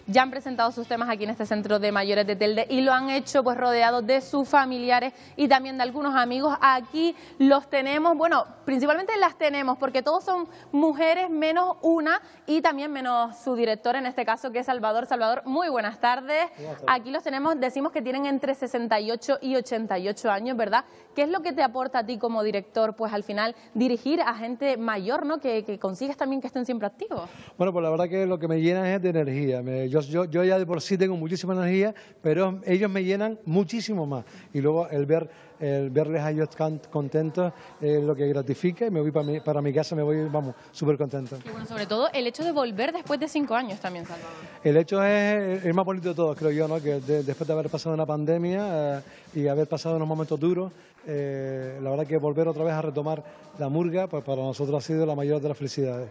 ya han presentado sus temas aquí en este centro de mayores de Telde y lo han hecho pues rodeados de sus familiares y también de algunos amigos. Aquí los tenemos, bueno, principalmente las tenemos porque todos son mujeres menos una y también menos su director en este caso que es Salvador. Salvador, muy buenas tardes. Aquí los tenemos, decimos que tienen entre 68 y 88 años, ¿verdad? ¿Qué es lo que te aporta a ti como director pues al final dirigir a gente mayor, ¿no? Que, consigues también que estén siempre activos. Bueno, pues la verdad que lo que me llena es de energía. Me, yo, ya de por sí tengo muchísima energía, pero ellos me llenan muchísimo más. Y luego el, ver, el verles a ellos contentos es lo que gratifica y me voy para mi, casa, me voy, vamos, súper contento. bueno, sobre todo el hecho de volver después de cinco años también, Salvador. El hecho es el más bonito de todos, creo yo, ¿no? Que después de haber pasado una pandemia eh, y haber pasado unos momentos duros, eh, la verdad que volver otra vez a retomar la murga, pues para nosotros ha sido la mayor de las felicidades.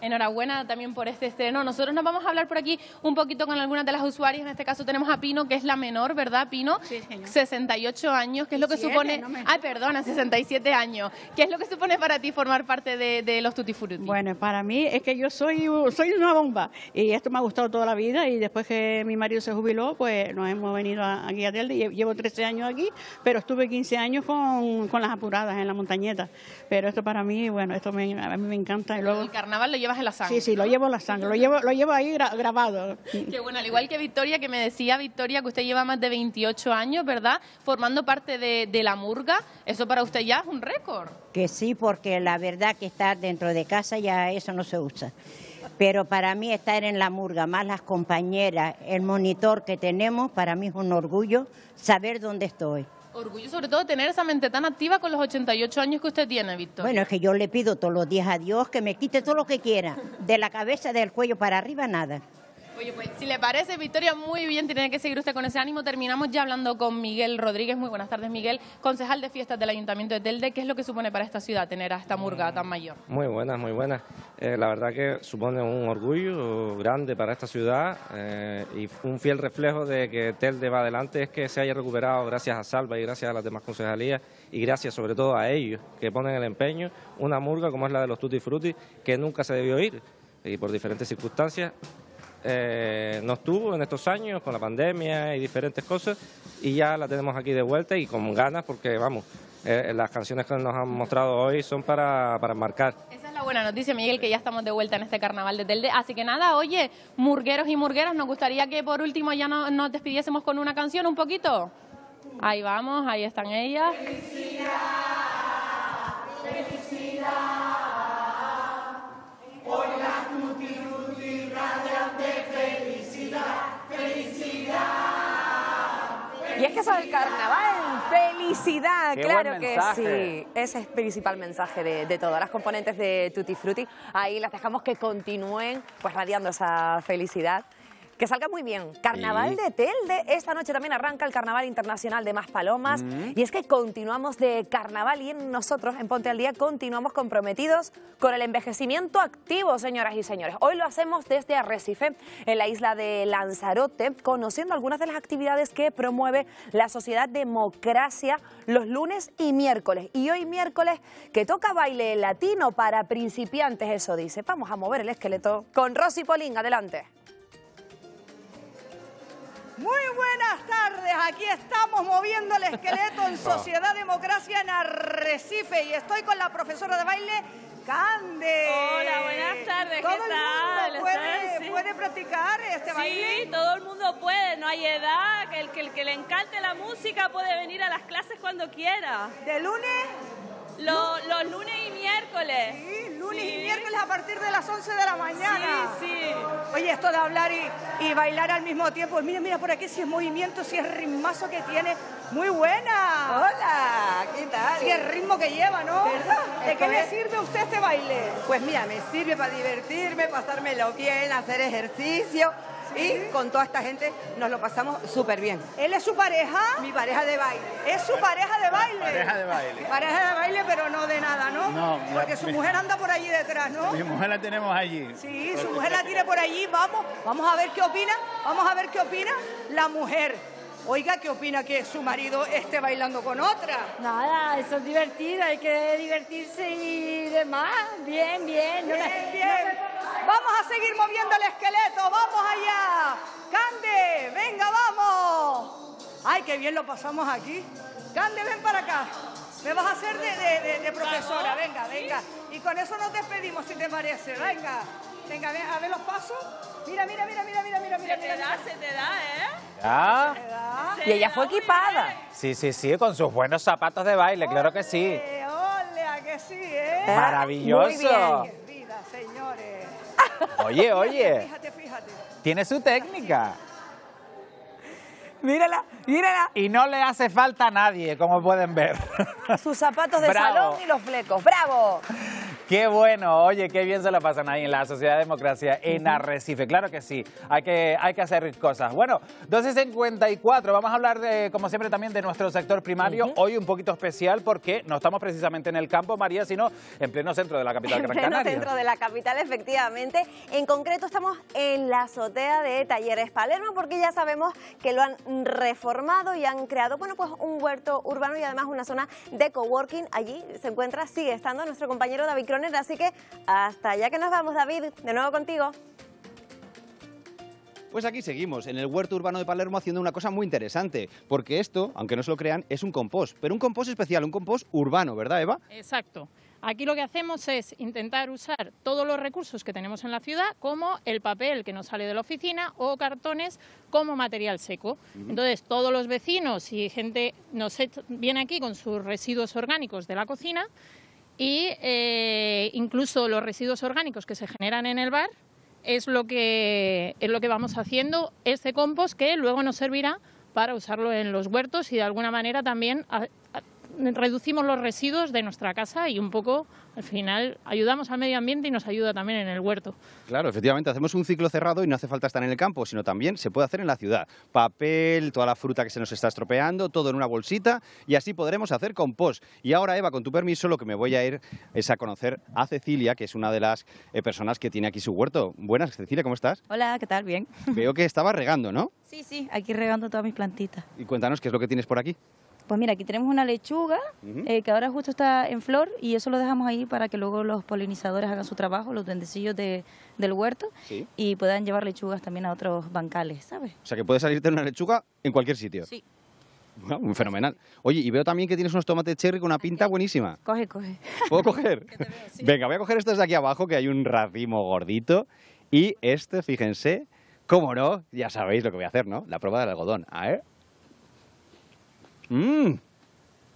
Enhorabuena también por este estreno. Nosotros nos vamos a hablar por aquí un poquito con algunas de las usuarias. En este caso tenemos a Pino, que es la menor, ¿verdad, Pino? 68 años, que es lo que supone... Ay, perdona, 67 años. ¿Qué es lo que supone para ti formar parte de, los Tutti Frutti? Bueno, para mí es que yo soy, soy una bomba y esto me ha gustado toda la vida y después que mi marido se jubiló, pues nos hemos venido aquí a Telde. Llevo 13 años aquí, pero estuve 15 años con, las apuradas en la montañeta, pero esto para mí, bueno, esto a mí me encanta. el carnaval lo llevas en la sangre. Sí, sí, lo llevo en la sangre, lo llevo, lo llevo ahí grabado. Qué bueno, al igual que Victoria, que me decía Victoria que usted lleva más de 28 años, ¿verdad? Formando parte de, de la murga, eso para usted ya es un récord. Que sí, porque la verdad que estar dentro de casa ya eso no se usa pero para mí estar en la murga, más las compañeras, el monitor que tenemos, para mí es un orgullo saber dónde estoy. Orgullo sobre todo de tener esa mente tan activa con los 88 años que usted tiene, Víctor. Bueno, es que yo le pido todos los días a Dios que me quite todo lo que quiera, de la cabeza, del cuello para arriba, nada. Pues, si le parece, Victoria, muy bien, tiene que seguir usted con ese ánimo. Terminamos ya hablando con Miguel Rodríguez. Muy buenas tardes, Miguel, concejal de fiestas del Ayuntamiento de Telde. ¿Qué es lo que supone para esta ciudad tener a esta murga mm, tan mayor? Muy buenas, muy buenas. Eh, la verdad que supone un orgullo grande para esta ciudad eh, y un fiel reflejo de que Telde va adelante es que se haya recuperado gracias a Salva y gracias a las demás concejalías y gracias sobre todo a ellos que ponen el empeño, una murga como es la de los Tutti Frutti que nunca se debió ir y por diferentes circunstancias eh, nos tuvo en estos años con la pandemia y diferentes cosas y ya la tenemos aquí de vuelta y con ganas porque vamos, eh, las canciones que nos han mostrado hoy son para, para marcar. Esa es la buena noticia, Miguel, que ya estamos de vuelta en este carnaval de Telde. Así que nada, oye, murgueros y murgueras, nos gustaría que por último ya no, nos despidiésemos con una canción un poquito. Ahí vamos, ahí están ellas. ¡Felicidad! ¡Felicidad! Hoy las felicidad, felicidad, Y es que eso el carnaval, felicidad, claro que sí. Ese es el principal mensaje de, de, todas las componentes de Tutti Frutti. Ahí las dejamos que continúen pues radiando esa felicidad. Que salga muy bien. Carnaval de Telde. Esta noche también arranca el Carnaval Internacional de Más Palomas. Mm. Y es que continuamos de carnaval y nosotros, en Ponte al Día, continuamos comprometidos con el envejecimiento activo, señoras y señores. Hoy lo hacemos desde Arrecife, en la isla de Lanzarote, conociendo algunas de las actividades que promueve la Sociedad Democracia los lunes y miércoles. Y hoy miércoles, que toca baile latino para principiantes, eso dice. Vamos a mover el esqueleto con Rosy Polín, adelante. Muy buenas tardes, aquí estamos moviendo el esqueleto en Sociedad Democracia en Arrecife y estoy con la profesora de baile Cande. Hola, buenas tardes, ¿Todo el mundo Puede, practicar este baile? Sí, todo el mundo puede, no hay edad, el, que el que le encante la música puede venir a las clases cuando quiera. ¿De lunes? los lunes y miércoles. Sí, lunes y miércoles a partir de las 11 de la mañana. Sí, sí. Oye, esto de hablar y, bailar al mismo tiempo. Pues mira, mira por aquí si es movimiento, si es ritmazo que tiene. Muy buena. Hola, ¿qué tal? Sí, el ritmo que lleva, ¿no? ¿Verdad? Ah, ¿De qué le sirve usted este baile? Pues mira, me sirve para divertirme, lo bien, hacer ejercicio y con toda esta gente nos lo pasamos súper bien. ¿Él es su pareja? Mi pareja de baile. ¿Es su pareja de baile? Pareja de baile. Pareja de baile, pero no de nada, ¿no? No. Porque su mujer anda por allí detrás, ¿no? Mi mujer la tenemos allí. Sí, su mujer la tiene por allí. Vamos, vamos a ver qué opina. Vamos a ver qué opina la mujer. Oiga, ¿qué opina que su marido esté bailando con otra? Nada, eso es divertido, hay que divertirse y demás. Bien, bien. bien, Vamos a seguir moviendo el esqueleto, vamos allá. Cande, venga, vamos. Ay, qué bien lo pasamos aquí. Cande, ven para acá. Me vas a hacer de, de profesora, venga, venga. Y con eso nos despedimos, si te parece, venga. Venga, a ver, los pasos. Mira, mira, mira, mira, mira, mira, mira. Se te da, se te da, ¿eh? Ya. Se te da. Y ella fue equipada. Sí, sí, sí, con sus buenos zapatos de baile, claro que sí. Ole, que sí, ¿eh? Maravilloso. Muy bien. Vida, señores. Oye, oye. Fíjate, fíjate. Tiene su técnica. Mírala, mírala. Y no le hace falta a nadie, como pueden ver. Sus zapatos de salón y los flecos. ¡Bravo! Qué bueno, oye, qué bien se la pasan ahí en la Sociedad de Democracia en Arrecife. Claro que sí, hay que, hay que hacer cosas. Bueno, 12.54, vamos a hablar, de, como siempre, también de nuestro sector primario. Hoy un poquito especial porque no estamos precisamente en el campo, María, sino en pleno centro de la capital. En pleno centro de la capital, efectivamente. En concreto, estamos en la azotea de Talleres Palermo porque ya sabemos que lo han reformado y han creado, bueno, pues un huerto urbano y además una zona de coworking. Allí se encuentra, sigue estando nuestro compañero David Cron así que hasta ya que nos vamos, David, de nuevo contigo. Pues aquí seguimos, en el huerto urbano de Palermo, haciendo una cosa muy interesante, porque esto, aunque no se lo crean, es un compost, pero un compost especial, un compost urbano, ¿verdad, Eva? Exacto. Aquí lo que hacemos es intentar usar todos los recursos que tenemos en la ciudad, como el papel que nos sale de la oficina o cartones como material seco. Entonces, todos los vecinos y gente nos viene aquí con sus residuos orgánicos de la cocina y eh, incluso los residuos orgánicos que se generan en el bar es lo que es lo que vamos haciendo este compost que luego nos servirá para usarlo en los huertos y de alguna manera también reducimos los residuos de nuestra casa y un poco, al final, ayudamos al medio ambiente y nos ayuda también en el huerto. Claro, efectivamente, hacemos un ciclo cerrado y no hace falta estar en el campo, sino también se puede hacer en la ciudad. Papel, toda la fruta que se nos está estropeando, todo en una bolsita y así podremos hacer compost. Y ahora, Eva, con tu permiso, lo que me voy a ir es a conocer a Cecilia, que es una de las eh, personas que tiene aquí su huerto. Buenas, Cecilia, ¿cómo estás? Hola, ¿qué tal? Bien. Veo que estabas regando, ¿no? Sí, sí, aquí regando todas mis plantitas. Y cuéntanos qué es lo que tienes por aquí. Pues mira, aquí tenemos una lechuga eh, que ahora justo está en flor y eso lo dejamos ahí para que luego los polinizadores hagan su trabajo, los duendecillos del huerto y puedan llevar lechugas también a otros bancales, ¿sabes? O sea que puede salirte una lechuga en cualquier sitio. Sí. Bueno, ah, fenomenal. Oye, y veo también que tienes unos tomates cherry con una pinta buenísima. Coge, coge. ¿Puedo coger? Venga, voy a coger estos de aquí abajo, que hay un racimo gordito. Y este, fíjense, cómo no, ya sabéis lo que voy a hacer, ¿no? La prueba del algodón. A ver. Mmm,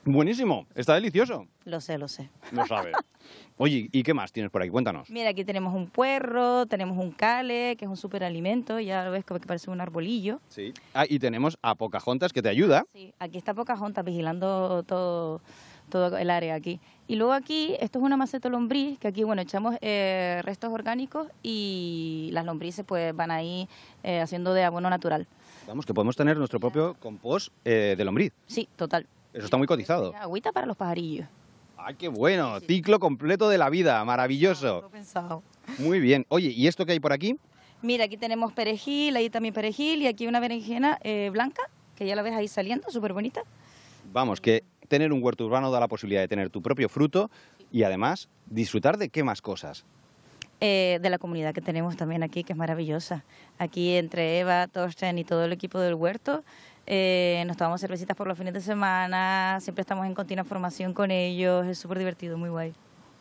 buenísimo, está delicioso. Lo sé, lo sé. No sabes. Oye, ¿y qué más tienes por aquí? Cuéntanos. Mira, aquí tenemos un puerro, tenemos un cale, que es un superalimento, ya lo ves como que parece un arbolillo. Sí. Ah, y tenemos a Pocahontas que te ayuda. Sí, aquí está Pocahontas vigilando todo, todo el área aquí. Y luego aquí, esto es una maceta lombriz, que aquí, bueno, echamos eh, restos orgánicos y las lombrices pues van ahí eh, haciendo de abono natural. Vamos, que podemos tener nuestro propio compost eh, de lombriz. Sí, total. Eso está muy cotizado. Agüita para los pajarillos. ¡Ay, ah, qué bueno! Ciclo completo de la vida, maravilloso. Muy bien. Oye, ¿y esto qué hay por aquí? Mira, aquí tenemos perejil, ahí también perejil y aquí una berenjena eh, blanca, que ya la ves ahí saliendo, súper bonita. Vamos, que tener un huerto urbano da la posibilidad de tener tu propio fruto y además disfrutar de qué más cosas. Eh, de la comunidad que tenemos también aquí, que es maravillosa. Aquí entre Eva, Torsten y todo el equipo del huerto, eh, nos tomamos cervecitas por los fines de semana, siempre estamos en continua formación con ellos, es súper divertido, muy guay.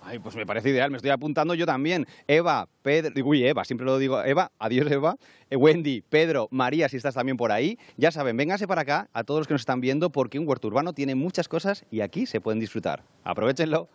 Ay, pues me parece ideal, me estoy apuntando yo también. Eva, Pedro, uy, Eva, siempre lo digo, Eva, adiós Eva, eh, Wendy, Pedro, María, si estás también por ahí, ya saben, vénganse para acá a todos los que nos están viendo porque un huerto urbano tiene muchas cosas y aquí se pueden disfrutar. Aprovechenlo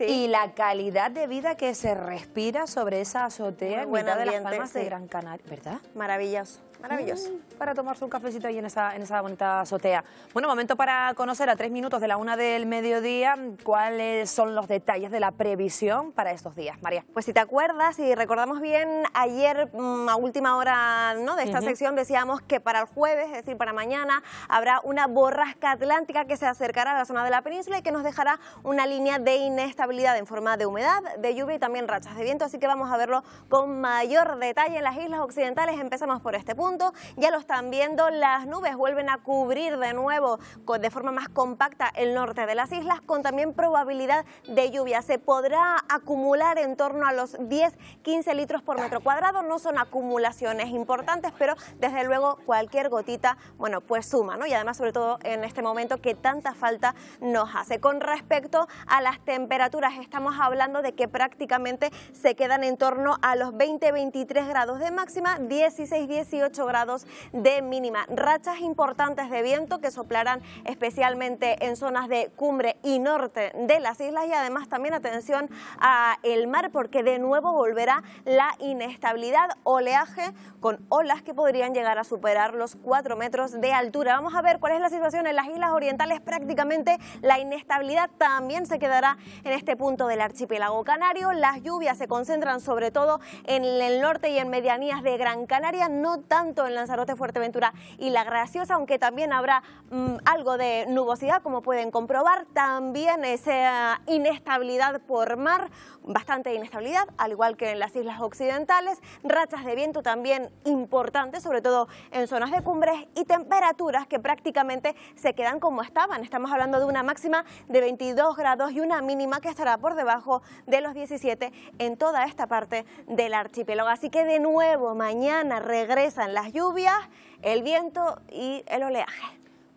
y Y la calidad de vida que se respira sobre esa azotea en mitad de las Palmas de Gran Canaria, ¿verdad? Maravilloso. Maravilloso. Mm. Para tomarse un cafecito ahí en esa, en esa bonita azotea. Bueno, momento para conocer a tres minutos de la una del mediodía cuáles son los detalles de la previsión para estos días. María. Pues si te acuerdas y recordamos bien, ayer mm, a última hora ¿no? de esta sección decíamos que para el jueves, es decir, para mañana, habrá una borrasca atlántica que se acercará a la zona de la península y que nos dejará una línea de inestabilidad en forma de humedad, de lluvia y también rachas de viento. Así que vamos a verlo con mayor detalle en las islas occidentales. Empezamos por este punto ya lo están viendo, las nubes vuelven a cubrir de nuevo de forma más compacta el norte de las islas, con también probabilidad de lluvia. Se podrá acumular en torno a los 10-15 litros por metro cuadrado. No son acumulaciones importantes, pero desde luego cualquier gotita, bueno, pues suma, ¿no? Y además, sobre todo en este momento que tanta falta nos hace. Con respecto a las temperaturas, estamos hablando de que prácticamente se quedan en torno a los 20-23 grados de máxima, 16-18 grados de mínima. Rachas importantes de viento que soplarán especialmente en zonas de cumbre y norte de las islas y además también atención a el mar porque de nuevo volverá la inestabilidad, oleaje con olas que podrían llegar a superar los 4 metros de altura. Vamos a ver cuál es la situación en las islas orientales. Prácticamente la inestabilidad también se quedará en este punto del archipiélago canario. Las lluvias se concentran sobre todo en el norte y en medianías de Gran Canaria, no tan en Lanzarote, Fuerteventura y La Graciosa, aunque también habrá mm, algo de nubosidad, como pueden comprobar. También esa inestabilidad por mar, bastante inestabilidad, al igual que en las islas occidentales. Rachas de viento también importantes, sobre todo en zonas de cumbres y temperaturas que prácticamente se quedan como estaban. Estamos hablando de una máxima de 22 grados y una mínima que estará por debajo de los 17 en toda esta parte del archipiélago. Así que de nuevo mañana regresan las lluvias, el viento y el oleaje.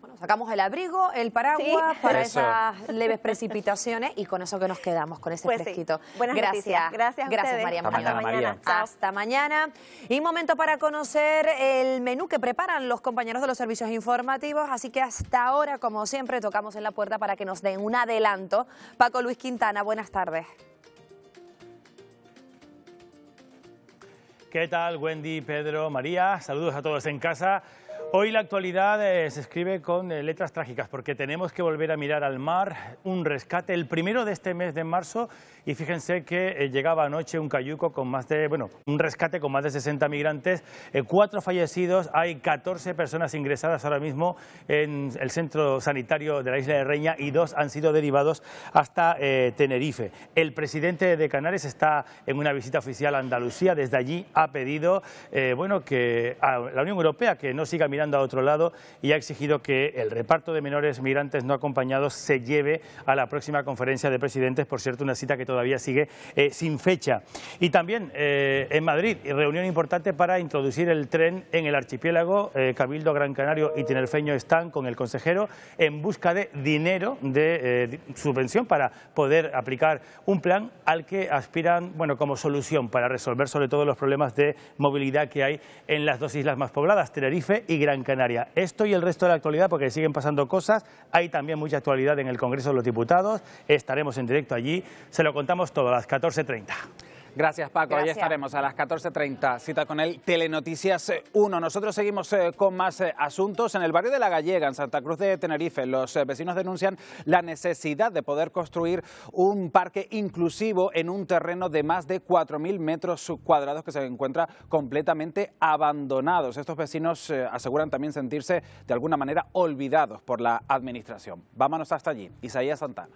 Bueno, sacamos el abrigo, el paraguas para esas leves precipitaciones y con eso que nos quedamos, con ese pues fresquito. Buenas gracias. Gracias, gracias María. Hasta mañana, Hasta mañana. Y momento para conocer el menú que preparan los compañeros de los servicios informativos. Así que hasta ahora, como siempre, tocamos en la puerta para que nos den un adelanto. Paco Luis Quintana, buenas tardes. ¿Qué tal, Wendy, Pedro, María? Saludos a todos en casa. Hoy la actualidad eh, se escribe con eh, letras trágicas porque tenemos que volver a mirar al mar, un rescate, el primero de este mes de marzo y fíjense que eh, llegaba anoche un cayuco con más de, bueno, un rescate con más de 60 migrantes, cuatro fallecidos, hay 14 personas ingresadas ahora mismo en el centro sanitario de la isla de Reña y dos han sido derivados hasta Tenerife. El presidente de Canarias está en una visita oficial a Andalucía, desde allí ha pedido, bueno, que la Unión Europea que no siga a otro lado y ha exigido que el reparto de menores migrantes no acompañados se lleve a la próxima conferencia de presidentes, por cierto, una cita que todavía sigue eh, sin fecha. Y también eh, en Madrid, reunión importante para introducir el tren en el archipiélago. Eh, Cabildo Gran Canario y Tinerfeño están con el consejero en busca de dinero, de subvención para poder aplicar un plan al que aspiran, bueno, como solución para resolver sobre todo los problemas de movilidad que hay en las dos islas más pobladas, Tenerife y Gran en Canaria. Esto y el resto de la actualidad, porque siguen pasando cosas. Hay también mucha actualidad en el Congreso de los Diputados. Estaremos en directo allí. Se lo contamos todo a las 14.30. Gracias, Paco. estaremos a las 14.30. Cita con el Telenoticias 1. Nosotros seguimos eh, con más eh, asuntos. En el barrio de La Gallega, en Santa Cruz de Tenerife, los eh, vecinos denuncian la necesidad de poder construir un parque inclusivo en un terreno de más de 4.000 metros cuadrados que se encuentra completamente abandonado. Estos vecinos aseguran también sentirse de alguna manera olvidados por la administración. Vámonos hasta allí. Isaías Santana.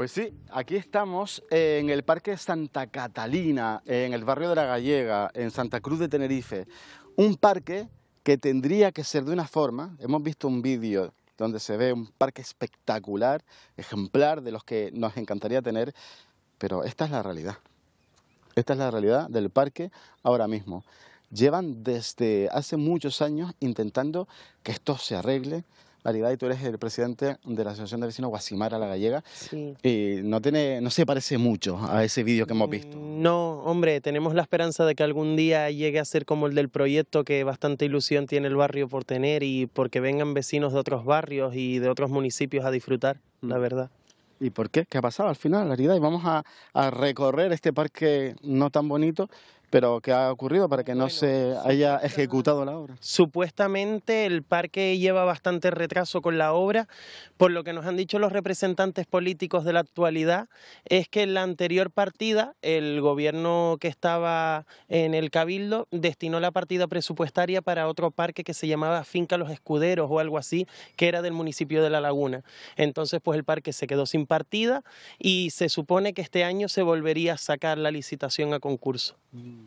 Pues sí, aquí estamos eh, en el Parque Santa Catalina, en el barrio de la Gallega, en Santa Cruz de Tenerife. Un parque que tendría que ser de una forma, hemos visto un vídeo donde se ve un parque espectacular, ejemplar de los que nos encantaría tener, pero esta es la realidad. Esta es la realidad del parque ahora mismo. Llevan desde hace muchos años intentando que esto se arregle, y tú eres el presidente de la Asociación de Vecinos Guasimara La Gallega. Sí. Y no, tiene, no se parece mucho a ese vídeo que hemos mm, visto. No, hombre, tenemos la esperanza de que algún día llegue a ser como el del proyecto que bastante ilusión tiene el barrio por tener y porque vengan vecinos de otros barrios y de otros municipios a disfrutar, mm. la verdad. ¿Y por qué? ¿Qué ha pasado al final, ¿Y Vamos a recorrer este parque no tan bonito pero ¿qué ha ocurrido para que no se haya ejecutado la obra? Supuestamente el parque lleva bastante retraso con la obra, por lo que nos han dicho los representantes políticos de la actualidad, es que en la anterior partida, el gobierno que estaba en el Cabildo destinó la partida presupuestaria para otro parque que se llamaba Finca Los Escuderos o algo así, que era del municipio de La Laguna. Entonces, pues el parque se quedó sin partida y se supone que este año se volvería a sacar la licitación a concurso. Mm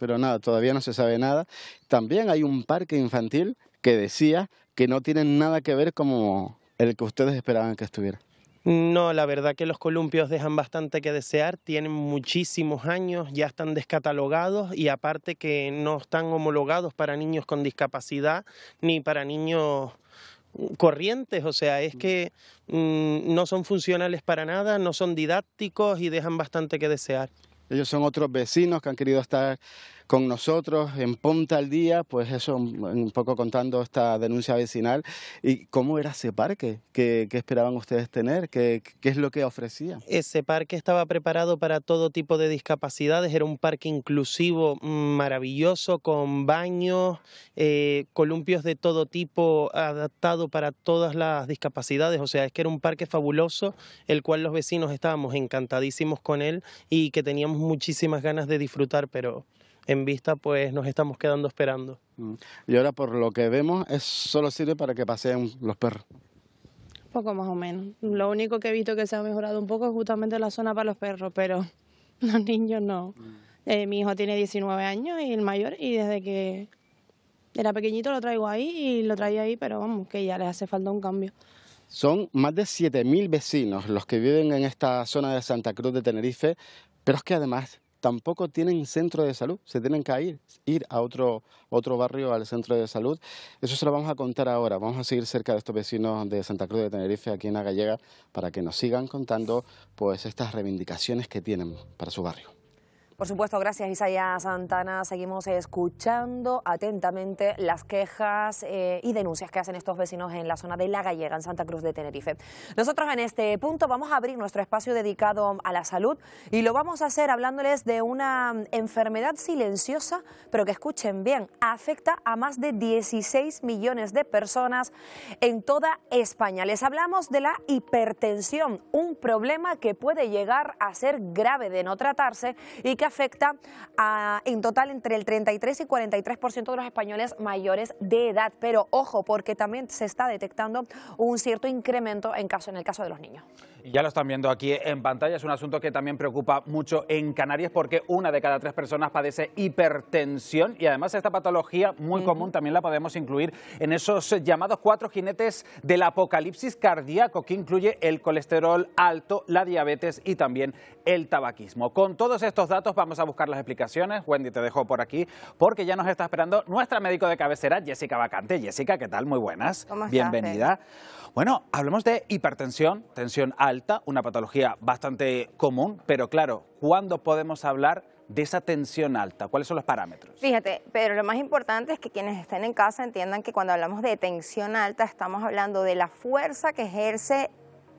pero nada, todavía no se sabe nada. También hay un parque infantil que decía que no tienen nada que ver como el que ustedes esperaban que estuviera. No, la verdad que los columpios dejan bastante que desear, tienen muchísimos años, ya están descatalogados y aparte que no están homologados para niños con discapacidad ni para niños corrientes, o sea, es que mm, no son funcionales para nada, no son didácticos y dejan bastante que desear. Ellos son otros vecinos que han querido estar con nosotros en Ponta al Día, pues eso, un poco contando esta denuncia vecinal y cómo era ese parque, que esperaban ustedes tener, ¿Qué, es lo que ofrecía. Ese parque estaba preparado para todo tipo de discapacidades, era un parque inclusivo mm, maravilloso, con baños, eh, columpios de todo tipo, adaptado para todas las discapacidades, o sea, es que era un parque fabuloso, el cual los vecinos estábamos encantadísimos con él y que teníamos muchísimas ganas de disfrutar, pero en vista, pues nos estamos quedando esperando. Mm. Y ahora por lo que vemos, es, solo sirve para que paseen los perros. Poco más o menos. Lo único que he visto que se ha mejorado un poco es justamente la zona para los perros, pero los niños no. Mm. Eh, mi hijo tiene 19 años y el mayor, y desde que era pequeñito lo traigo ahí y lo traía ahí, pero vamos, que ya les hace falta un cambio. Son más de 7.000 vecinos los que viven en esta zona de Santa Cruz de Tenerife, pero es que además tampoco tienen centro de salud, se tienen que ir, ir a otro, otro barrio, al centro de salud. Eso se lo vamos a contar ahora, vamos a seguir cerca de estos vecinos de Santa Cruz de Tenerife, aquí en La Gallega, para que nos sigan contando pues estas reivindicaciones que tienen para su barrio. Por supuesto, gracias Isaías Santana. Seguimos escuchando atentamente las quejas eh, y denuncias que hacen estos vecinos en la zona de La Gallega, en Santa Cruz de Tenerife. Nosotros en este punto vamos a abrir nuestro espacio dedicado a la salud y lo vamos a hacer hablándoles de una enfermedad silenciosa, pero que escuchen bien, afecta a más de 16 millones de personas en toda España. Les hablamos de la hipertensión, un problema que puede llegar a ser grave de no tratarse y que afecta a, en total entre el 33 y 43% de los españoles mayores de edad. Pero ojo, porque también se está detectando un cierto incremento en, caso, en el caso de los niños ya lo están viendo aquí en pantalla, es un asunto que también preocupa mucho en Canarias porque una de cada tres personas padece hipertensión y además esta patología muy común también la podemos incluir en esos llamados cuatro jinetes del apocalipsis cardíaco que incluye el colesterol alto, la diabetes y también el tabaquismo. Con todos estos datos vamos a buscar las explicaciones. Wendy, te dejo por aquí porque ya nos está esperando nuestra médico de cabecera, Jessica Vacante. Jessica, ¿qué tal? Muy buenas. Bienvenida. Bienvenida. Bueno, hablemos de hipertensión, tensión alta una patología bastante común, pero claro, ¿cuándo podemos hablar de esa tensión alta? ¿Cuáles son los parámetros? Fíjate, pero lo más importante es que quienes estén en casa entiendan que cuando hablamos de tensión alta estamos hablando de la fuerza que ejerce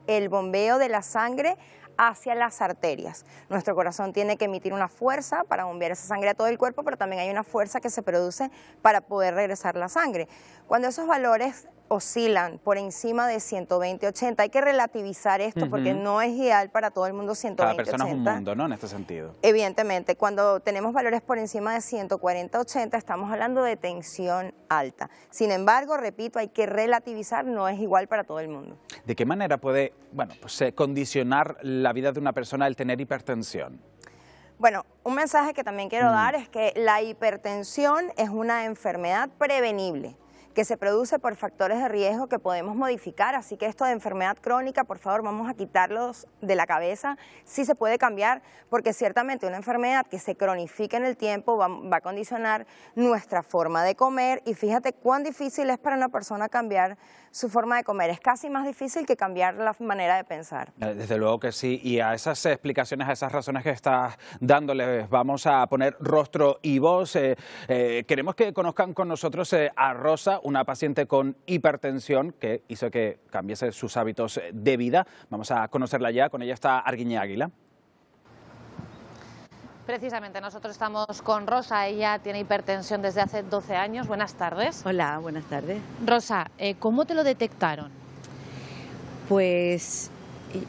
el bombeo de la sangre hacia las arterias. Nuestro corazón tiene que emitir una fuerza para bombear esa sangre a todo el cuerpo, pero también hay una fuerza que se produce para poder regresar la sangre. Cuando esos valores oscilan por encima de 120-80. Hay que relativizar esto porque no es ideal para todo el mundo 120-80. Cada persona es un mundo, ¿no? En este sentido. Evidentemente, cuando tenemos valores por encima de 140-80 estamos hablando de tensión alta. Sin embargo, repito, hay que relativizar, no es igual para todo el mundo. ¿De qué manera puede, bueno, pues, eh, condicionar la vida de una persona el tener hipertensión? Bueno, un mensaje que también quiero dar es que la hipertensión es una enfermedad prevenible que se produce por factores de riesgo que podemos modificar, así que esto de enfermedad crónica, por favor, vamos a quitarlos de la cabeza, sí se puede cambiar, porque ciertamente una enfermedad que se cronifica en el tiempo va, va a condicionar nuestra forma de comer y fíjate cuán difícil es para una persona cambiar su forma de comer. Es casi más difícil que cambiar la manera de pensar. Eh, desde luego que sí, y a esas explicaciones, a esas razones que estás dándoles, vamos a poner rostro y voz. Eh, eh, queremos que conozcan con nosotros a Rosa, una paciente con hipertensión que hizo que cambiase sus hábitos de vida. Vamos a conocerla ya, con ella está Arguiña Águila. Precisamente, nosotros estamos con Rosa, ella tiene hipertensión desde hace 12 años. Buenas tardes. Hola, buenas tardes. Rosa, eh, ¿cómo te lo detectaron? Pues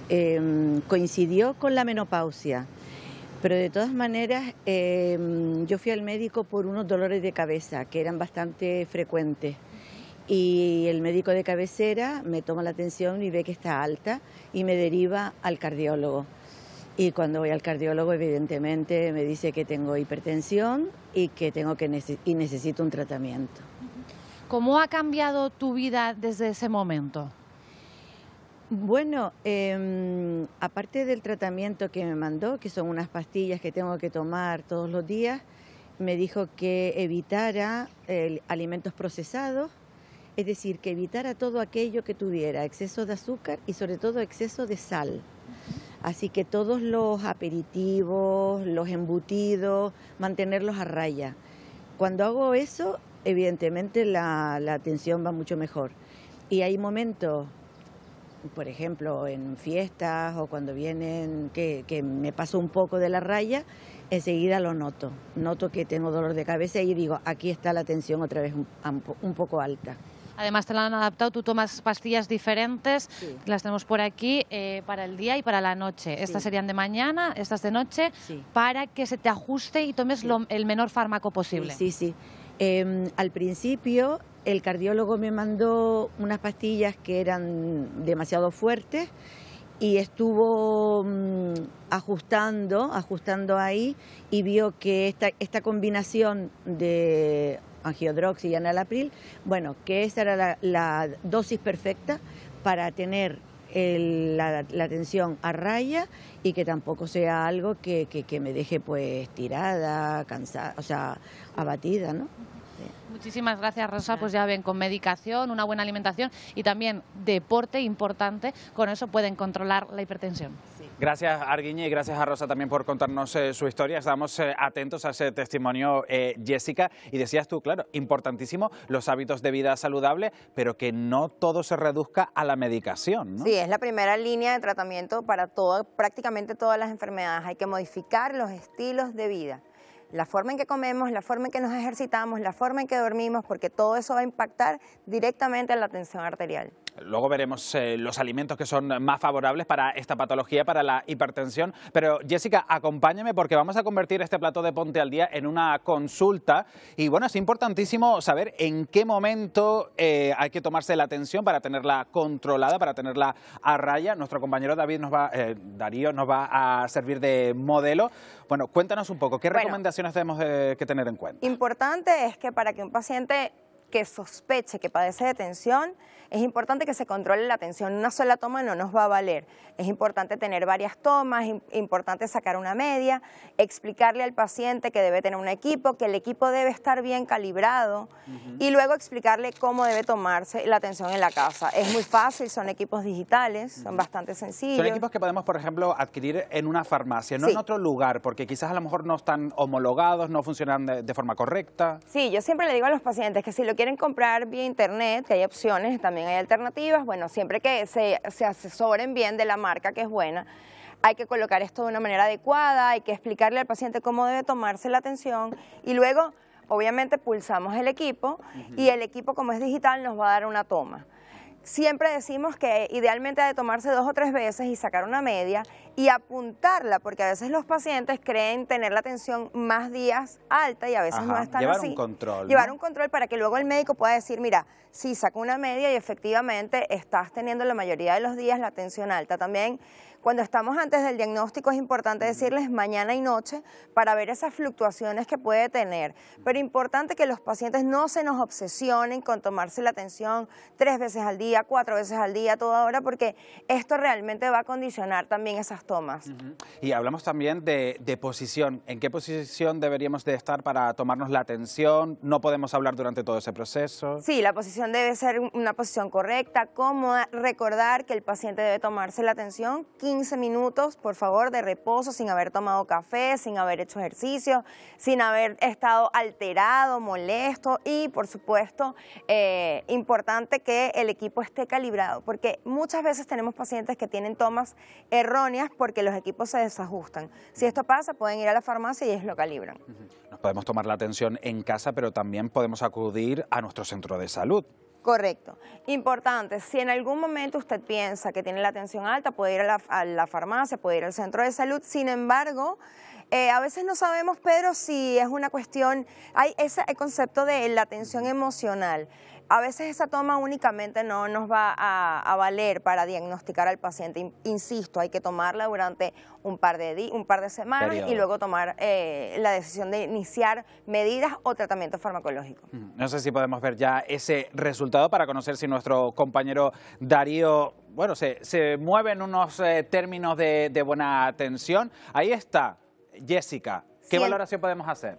em, coincidió con la menopausia, pero de todas maneras em, yo fui al médico por unos dolores de cabeza que eran bastante frecuentes y el médico de cabecera me toma la atención y ve que está alta y me deriva al cardiólogo y cuando voy al cardiólogo, evidentemente me dice que tengo hipertensión y que tengo que y necesito un tratamiento. ¿Cómo ha cambiado tu vida desde ese momento? Bueno, em, aparte del tratamiento que me mandó, que son unas pastillas que tengo que tomar todos los días, me dijo que evitara alimentos procesados, es decir, que evitara todo aquello que tuviera exceso de azúcar y sobre todo exceso de sal. Así que todos los aperitivos, los embutidos, mantenerlos a raya. Cuando hago eso, evidentemente la, atención va mucho mejor. Y hay momentos, por ejemplo, en fiestas o cuando vienen que, me paso un poco de la raya, enseguida lo noto. Noto que tengo dolor de cabeza y digo, aquí está la tensión otra vez un poco alta. Además te la han adaptado, tú tomas pastillas diferentes, las tenemos por aquí eh, para el día y para la noche. Estas serían de mañana, estas de noche, para que se te ajuste y tomes el menor fármaco posible. Sí, sí. Em, al principio el cardiólogo me mandó unas pastillas que eran demasiado fuertes y estuvo mm, ajustando, ajustando ahí y vio que esta, esta combinación de angiodrox y analapril, bueno, que esa era la, dosis perfecta para tener la, la, tensión a raya y que tampoco sea algo que, que me deje pues tirada, cansada, o sea, abatida, ¿no? Muchísimas gracias, Rosa. Pues ya ven, con medicación, una buena alimentación y también deporte importante, con eso pueden controlar la hipertensión. Gracias, Arguiña y gracias a Rosa también por contarnos eh, su historia. Estamos eh, atentos a ese testimonio, eh, Jessica. Y decías tú, claro, importantísimo los hábitos de vida saludable, pero que no todo se reduzca a la medicación. ¿no? Sí, es la primera línea de tratamiento para prácticamente todas las enfermedades. Hay que modificar los estilos de vida la forma en que comemos, la forma en que nos ejercitamos, la forma en que dormimos, porque todo eso va a impactar directamente en la tensión arterial. Luego veremos eh, los alimentos que son más favorables para esta patología, para la hipertensión. Pero Jessica, acompáñame porque vamos a convertir este plato de Ponte al Día en una consulta. Y bueno, es importantísimo saber en qué momento eh, hay que tomarse la atención para tenerla controlada, para tenerla a raya. Nuestro compañero David nos va, eh, Darío nos va a servir de modelo. Bueno, cuéntanos un poco, ¿qué recomendaciones tenemos que tener en cuenta? Importante es que para que un paciente que sospeche que padece de tensión, es importante que se controle la tensión. Una sola toma no nos va a valer. Es importante tener varias tomas, es importante sacar una media, explicarle al paciente que debe tener un equipo, que el equipo debe estar bien calibrado y luego explicarle cómo debe tomarse la atención en la casa. Es muy fácil, son equipos digitales, son bastante sencillos. Son equipos que podemos, por ejemplo, adquirir en una farmacia, no en otro lugar, porque quizás a lo mejor no están homologados, no funcionan de forma correcta. Sí, yo siempre le digo a los pacientes que si lo quieren comprar vía internet, que hay opciones también hay alternativas. Bueno, siempre que se, se asesoren bien de la marca que es buena, hay que colocar esto de una manera adecuada, hay que explicarle al paciente cómo debe tomarse la atención y luego obviamente pulsamos el equipo y el equipo como es digital nos va a dar una toma siempre decimos que idealmente ha de tomarse dos o tres veces y sacar una media y apuntarla, porque a veces los pacientes creen tener la tensión más días alta y a veces no están llevar así. Llevar un control. Llevar un control para que luego el médico pueda decir, mira, sí, saco una media y efectivamente estás teniendo la mayoría de los días la tensión alta. También cuando estamos antes del diagnóstico es importante decirles mañana y noche para ver esas fluctuaciones que puede tener. Pero importante que los pacientes no se nos obsesionen con tomarse la atención tres veces al día, cuatro veces al día, toda hora, porque esto realmente va a condicionar también esas tomas. Y hablamos también de, posición. ¿En qué posición deberíamos de estar para tomarnos la atención? ¿No podemos hablar durante todo ese proceso? Sí, la posición debe ser una posición correcta, cómoda. Recordar que el paciente debe tomarse la atención 15 minutos, por favor, de reposo sin haber tomado café, sin haber hecho ejercicio, sin haber estado alterado, molesto y, por supuesto, eh, importante que el equipo esté calibrado, porque muchas veces tenemos pacientes que tienen tomas erróneas porque los equipos se desajustan. Si esto pasa, pueden ir a la farmacia y ellos lo calibran. Nos podemos tomar la atención en casa, pero también podemos acudir a nuestro centro de salud. Correcto. Importante, si en algún momento usted piensa que tiene la tensión alta, puede ir a la, farmacia, puede ir al centro de salud, sin embargo, eh, a veces no sabemos, Pedro, si es una cuestión, hay ese el concepto de la tensión emocional. A veces esa toma únicamente no nos va a, valer para diagnosticar al paciente. Insisto, hay que tomarla durante un par de, semanas y luego tomar eh, la decisión de iniciar medidas o tratamiento farmacológico. No sé si podemos ver ya ese resultado para conocer si nuestro compañero Darío bueno, se, se mueve en unos eh, términos de, buena atención. Ahí está, Jessica. ¿Qué valoración podemos hacer?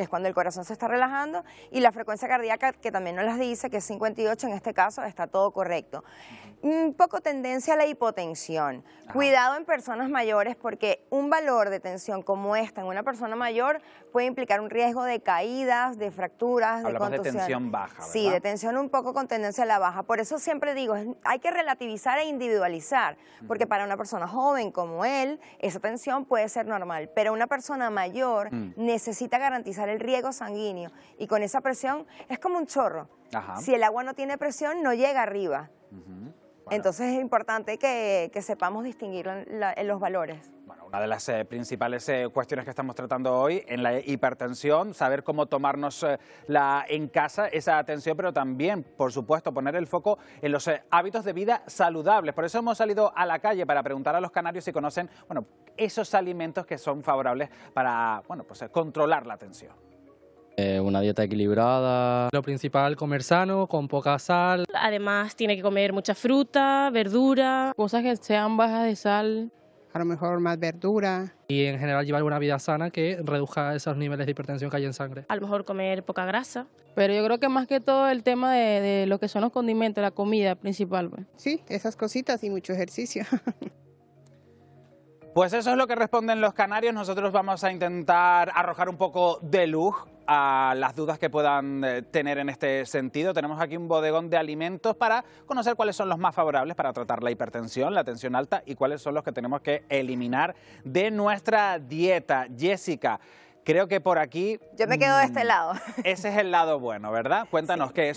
que es cuando el corazón se está relajando, y la frecuencia cardíaca, que también nos las dice, que es 58, en este caso está todo correcto. Un poco tendencia a la hipotensión. Cuidado en personas mayores, porque un valor de tensión como esta en una persona mayor puede implicar un riesgo de caídas, de fracturas, de contusión. de tensión baja, Sí, de tensión un poco con tendencia a la baja. Por eso siempre digo, hay que relativizar e individualizar, porque para una persona joven como él, esa tensión puede ser normal, pero una persona mayor mm. necesita garantizar el riego sanguíneo y con esa presión es como un chorro. Si el agua no tiene presión, no llega arriba. Entonces es importante que, sepamos distinguir los valores una de las eh, principales eh, cuestiones que estamos tratando hoy en la hipertensión, saber cómo tomarnos eh, la, en casa esa atención, pero también, por supuesto, poner el foco en los hábitos de vida saludables. Por eso hemos salido a la calle para preguntar a los canarios si conocen bueno, esos alimentos que son favorables para bueno, pues, controlar la tensión. Una dieta equilibrada. Lo principal, comer sano, con poca sal. Además, tiene que comer mucha fruta, verdura. Cosas que sean bajas de sal a lo mejor más verdura. Y en general llevar una vida sana que reduzca esos niveles de hipertensión que hay en sangre. A lo mejor comer poca grasa. Pero yo creo que más que todo el tema de, lo que son los condimentos, la comida principal. Pues. Sí, esas cositas y mucho ejercicio. Pues eso es lo que responden los canarios. Nosotros vamos a intentar arrojar un poco de luz a las dudas que puedan eh, tener en este sentido. Tenemos aquí un bodegón de alimentos para conocer cuáles son los más favorables para tratar la hipertensión, la tensión alta y cuáles son los que tenemos que eliminar de nuestra dieta. Jessica, Creo que por aquí... Yo me quedo de este mm, lado. Ese es el lado bueno, ¿verdad? Cuéntanos qué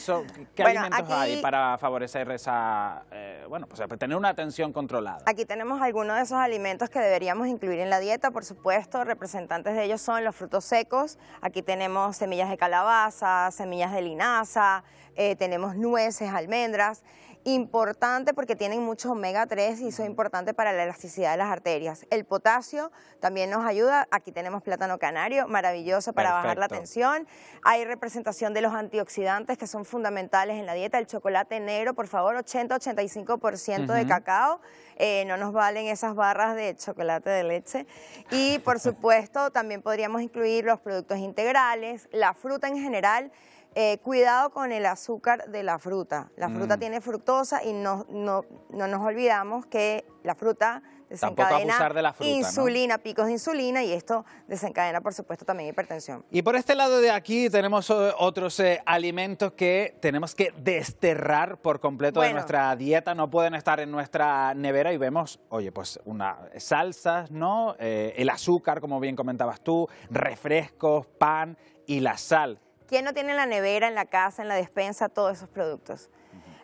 alimentos hay para favorecer esa, eh, bueno, pues eh, tener una atención controlada. Aquí tenemos algunos de esos alimentos que deberíamos incluir en la dieta, por supuesto, representantes de ellos son los frutos secos, aquí tenemos semillas de calabaza, semillas de linaza, eh, tenemos nueces, almendras, importante porque tienen mucho omega 3 y eso es importante para la elasticidad de las arterias. El potasio también nos ayuda, aquí tenemos plátano canario, maravilloso para bajar la tensión. Hay representación de los antioxidantes que son fundamentales en la dieta, el chocolate negro, por favor, 80-85% de cacao, eh, no nos valen esas barras de chocolate de leche. Y por supuesto, también podríamos incluir los productos integrales, la fruta en general, eh, cuidado con el azúcar de la fruta. La mm. fruta tiene fructosa y no, no, nos olvidamos que la fruta desencadena de insulina, picos de insulina y esto desencadena, por supuesto, también hipertensión. Y por este lado de aquí tenemos eh, otros eh, alimentos que tenemos que desterrar por completo de nuestra dieta. No pueden estar en nuestra nevera y vemos, oye, pues una salsas, ¿no? el azúcar, como bien comentabas tú, refrescos, pan y la sal ¿Quién no tiene la nevera, en la casa, en la despensa todos esos productos?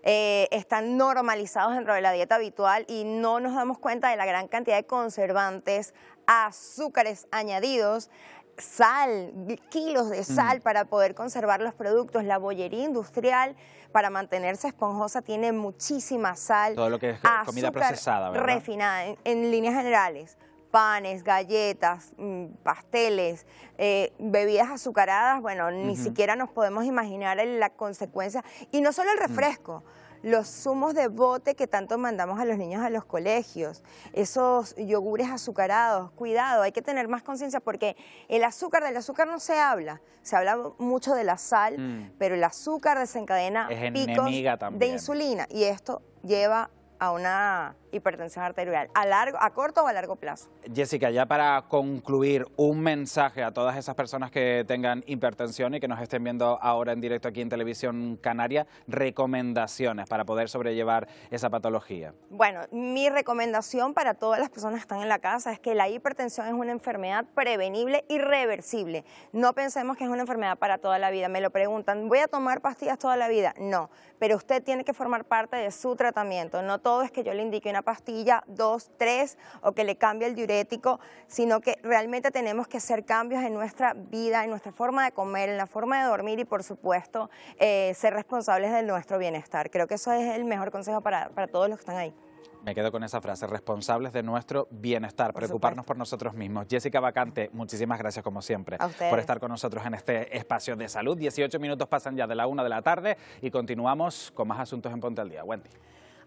Eh, están normalizados dentro de la dieta habitual y no nos damos cuenta de la gran cantidad de conservantes, azúcares añadidos, sal, kilos de sal para poder conservar los productos. La bollería industrial para mantenerse esponjosa tiene muchísima sal. Todo lo que es comida procesada, ¿verdad? Refinada, en líneas generales panes, galletas, mm, pasteles, eh, bebidas azucaradas, bueno, ni siquiera nos podemos imaginar la consecuencia. Y no solo el mm. refresco. los zumos de bote que tanto mandamos a los niños a los colegios, esos yogures azucarados, cuidado, hay que tener más conciencia porque el azúcar, del azúcar no se habla, se habla mucho de la sal, mm. pero el azúcar desencadena picos de insulina y esto lleva a una hipertensión arterial, a, largo, a corto o a largo plazo. Jessica, ya para concluir, un mensaje a todas esas personas que tengan hipertensión y que nos estén viendo ahora en directo aquí en Televisión Canaria, recomendaciones para poder sobrellevar esa patología. Bueno, mi recomendación para todas las personas que están en la casa es que la hipertensión es una enfermedad prevenible y reversible. No pensemos que es una enfermedad para toda la vida. Me lo preguntan, ¿voy a tomar pastillas toda la vida? No, pero usted tiene que formar parte de su tratamiento. No todo es que yo le indique una pastilla, dos, tres, o que le cambie el diurético, sino que realmente tenemos que hacer cambios en nuestra vida, en nuestra forma de comer, en la forma de dormir y por supuesto eh, ser responsables de nuestro bienestar. Creo que eso es el mejor consejo para, para todos los que están ahí. Me quedo con esa frase, responsables de nuestro bienestar, preocuparnos por nosotros mismos. Jessica Vacante, muchísimas gracias como siempre por estar con nosotros en este espacio de salud. 18 minutos pasan ya de la una de la tarde y continuamos con más asuntos en Ponte al Día. Wendy.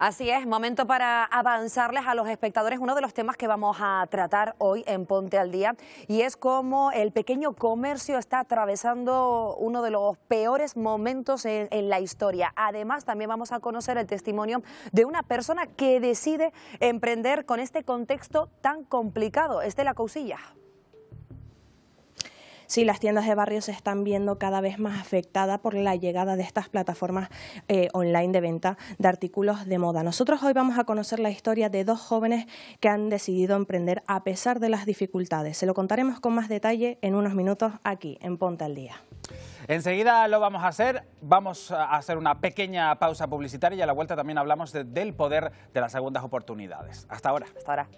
Así es, momento para avanzarles a los espectadores uno de los temas que vamos a tratar hoy en Ponte al Día y es cómo el pequeño comercio está atravesando uno de los peores momentos en, la historia. Además, también vamos a conocer el testimonio de una persona que decide emprender con este contexto tan complicado. Estela Causilla sí, las tiendas de barrio se están viendo cada vez más afectadas por la llegada de estas plataformas eh, online de venta de artículos de moda. Nosotros hoy vamos a conocer la historia de dos jóvenes que han decidido emprender a pesar de las dificultades. Se lo contaremos con más detalle en unos minutos aquí, en Ponte al Día. Enseguida lo vamos a hacer. Vamos a hacer una pequeña pausa publicitaria y a la vuelta también hablamos del poder de las segundas oportunidades. Hasta ahora. Hasta ahora.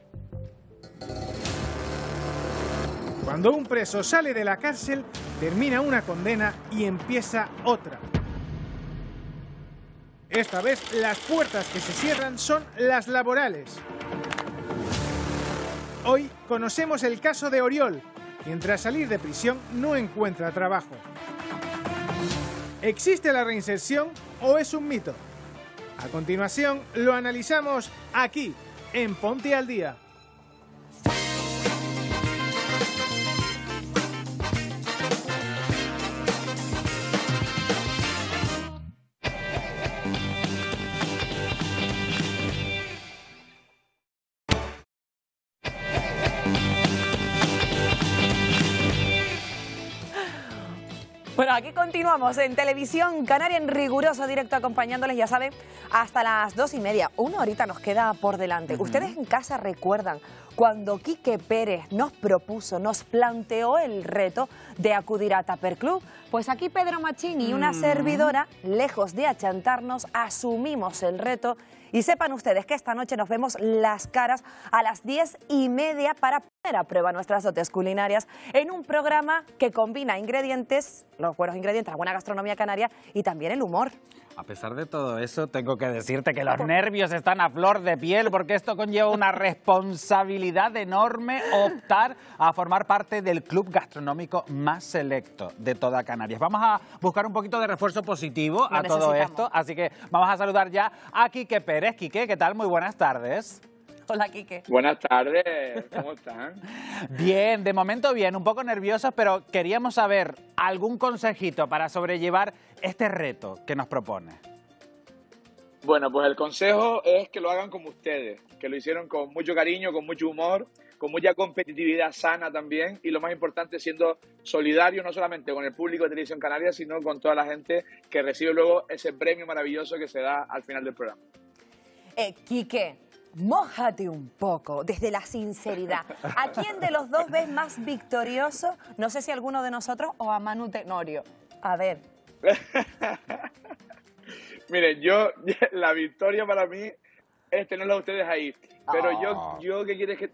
Cuando un preso sale de la cárcel, termina una condena y empieza otra. Esta vez las puertas que se cierran son las laborales. Hoy conocemos el caso de Oriol, quien tras salir de prisión no encuentra trabajo. ¿Existe la reinserción o es un mito? A continuación lo analizamos aquí, en Ponte al Día. Continuamos en Televisión Canaria en riguroso directo acompañándoles, ya saben, hasta las dos y media. Una horita nos queda por delante. Ustedes en casa recuerdan cuando Quique Pérez nos propuso, nos planteó el reto de acudir a Taper Club. Pues aquí Pedro Machini y una servidora, lejos de achantarnos, asumimos el reto y sepan ustedes que esta noche nos vemos las caras a las diez y media para poner a prueba nuestras dotes culinarias en un programa que combina ingredientes, los buenos ingredientes, la buena gastronomía canaria y también el humor. A pesar de todo eso, tengo que decirte que los nervios están a flor de piel porque esto conlleva una responsabilidad enorme optar a formar parte del club gastronómico más selecto de toda Canarias. Vamos a buscar un poquito de refuerzo positivo a todo esto, así que vamos a saludar ya a Quique Pérez. Quique, ¿qué tal? Muy buenas tardes. Hola, Quique. Buenas tardes, ¿cómo están? bien, de momento bien, un poco nerviosos, pero queríamos saber algún consejito para sobrellevar este reto que nos propone. Bueno, pues el consejo es que lo hagan como ustedes, que lo hicieron con mucho cariño, con mucho humor, con mucha competitividad sana también y lo más importante siendo solidario no solamente con el público de Televisión Canaria, sino con toda la gente que recibe luego ese premio maravilloso que se da al final del programa. Eh, Quique, Mójate un poco, desde la sinceridad. ¿A quién de los dos ves más victorioso? No sé si alguno de nosotros o a Manu Tenorio. A ver. Mire, yo, la victoria para mí es tenerla a ustedes ahí. Pero yo, ah. yo, ¿qué quieres que,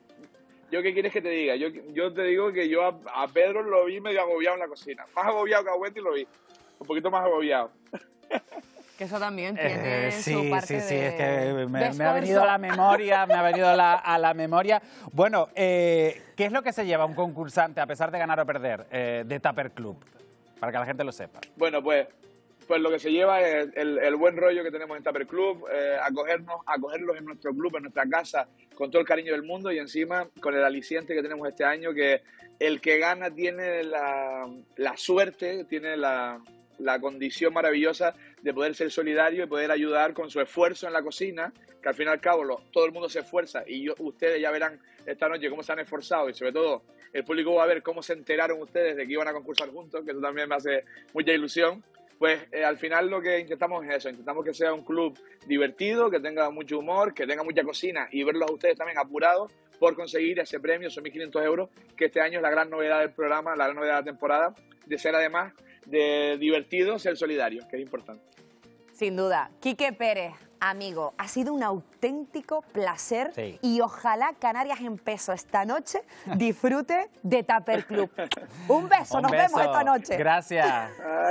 yo qué quieres que te diga? Yo, te digo que yo a, Pedro lo vi medio agobiado en la cocina. Más agobiado que a Wendy lo vi. Un poquito más agobiado. eso también eh, tiene sí, sí, sí, me, ha venido a la memoria, me ha venido a la memoria. Bueno, eh, ¿qué es lo que se lleva un concursante, a pesar de ganar o perder, eh, de Tupper Club? Para que la gente lo sepa. Bueno, pues, pues lo que se lleva es el, buen rollo que tenemos en Tupper Club, acogernos, acogerlos en nuestro club, en nuestra casa, con todo el cariño del mundo y encima con el aliciente que tenemos este año, que el que gana tiene la suerte, tiene la la condición maravillosa de poder ser solidario y poder ayudar con su esfuerzo en la cocina, que al fin y al cabo lo, todo el mundo se esfuerza y ustedes ya verán esta noche cómo se han esforzado y sobre todo el público va a ver cómo se enteraron ustedes de que iban a concursar juntos, que eso también me hace mucha ilusión. Pues eh, al final lo que intentamos es eso, intentamos que sea un club divertido, que tenga mucho humor, que tenga mucha cocina y verlos a ustedes también apurados por conseguir ese premio, son 1.500 euros, que este año es la gran novedad del programa, la gran novedad de la temporada, de ser además de divertido ser solidario, que es importante. Sin duda. Quique Pérez, amigo, ha sido un auténtico placer y ojalá Canarias en peso esta noche disfrute de Taper Club. Un beso, nos vemos esta noche. Gracias.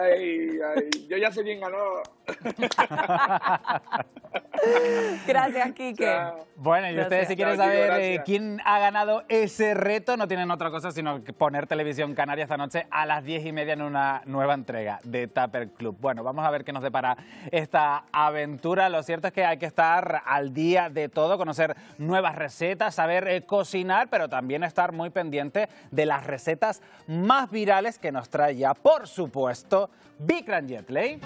Ay, ay, yo ya sé bien ganó. gracias, Kike Bueno, y ustedes si quieren saber eh, quién ha ganado ese reto, no tienen otra cosa sino poner Televisión Canaria esta noche a las diez y media en una nueva entrega de Tupper Club. Bueno, vamos a ver qué nos depara esta aventura. Lo cierto es que hay que estar al día de todo, conocer nuevas recetas, saber eh, cocinar, pero también estar muy pendiente de las recetas más virales que nos trae ya, por supuesto, Vikram Jetley.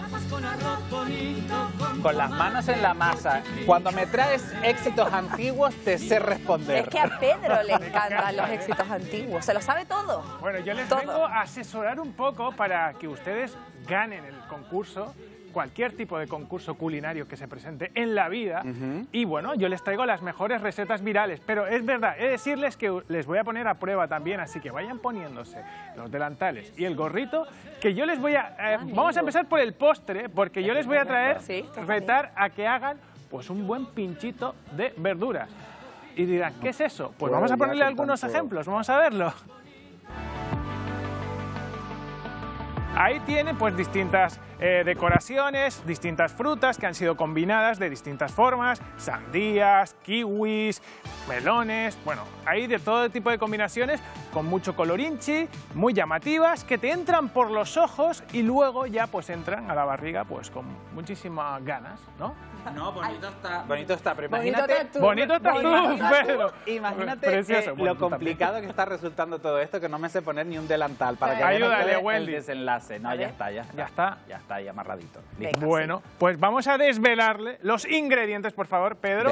Con las manos en la masa. Cuando me traes éxitos antiguos, te sé responder. Es que a Pedro le encantan los éxitos antiguos. Se lo sabe todo. Bueno, yo les vengo a asesorar un poco para que ustedes ganen el concurso cualquier tipo de concurso culinario que se presente en la vida. Y bueno, yo les traigo las mejores recetas virales. Pero es verdad, es decirles que les voy a poner a prueba también, así que vayan poniéndose los delantales y el gorrito, que yo les voy a... Eh, vamos a empezar por el postre, porque yo les voy a traer, sí, retar a que hagan pues un buen pinchito de verduras. Y dirán, ah. ¿qué es eso? Pues vamos a ponerle algunos ejemplos, vamos a verlo. Ahí tiene pues distintas eh, decoraciones, distintas frutas que han sido combinadas de distintas formas, sandías, kiwis, melones, bueno, ahí de todo tipo de combinaciones con mucho colorinchi, muy llamativas, que te entran por los ojos y luego ya pues entran a la barriga pues con muchísimas ganas, ¿no? No, bonito está. Bonito está, pero imagínate. Bonito, está tú, Pedro. Imagínate eh, lo complicado que está resultando todo esto, que no me sé poner ni un delantal para que Ayúdale, Wendy. el desenlace. No, ya está, ya está. Ya está. Ya está ahí amarradito. bueno, pues vamos a desvelarle los ingredientes, por favor, Pedro.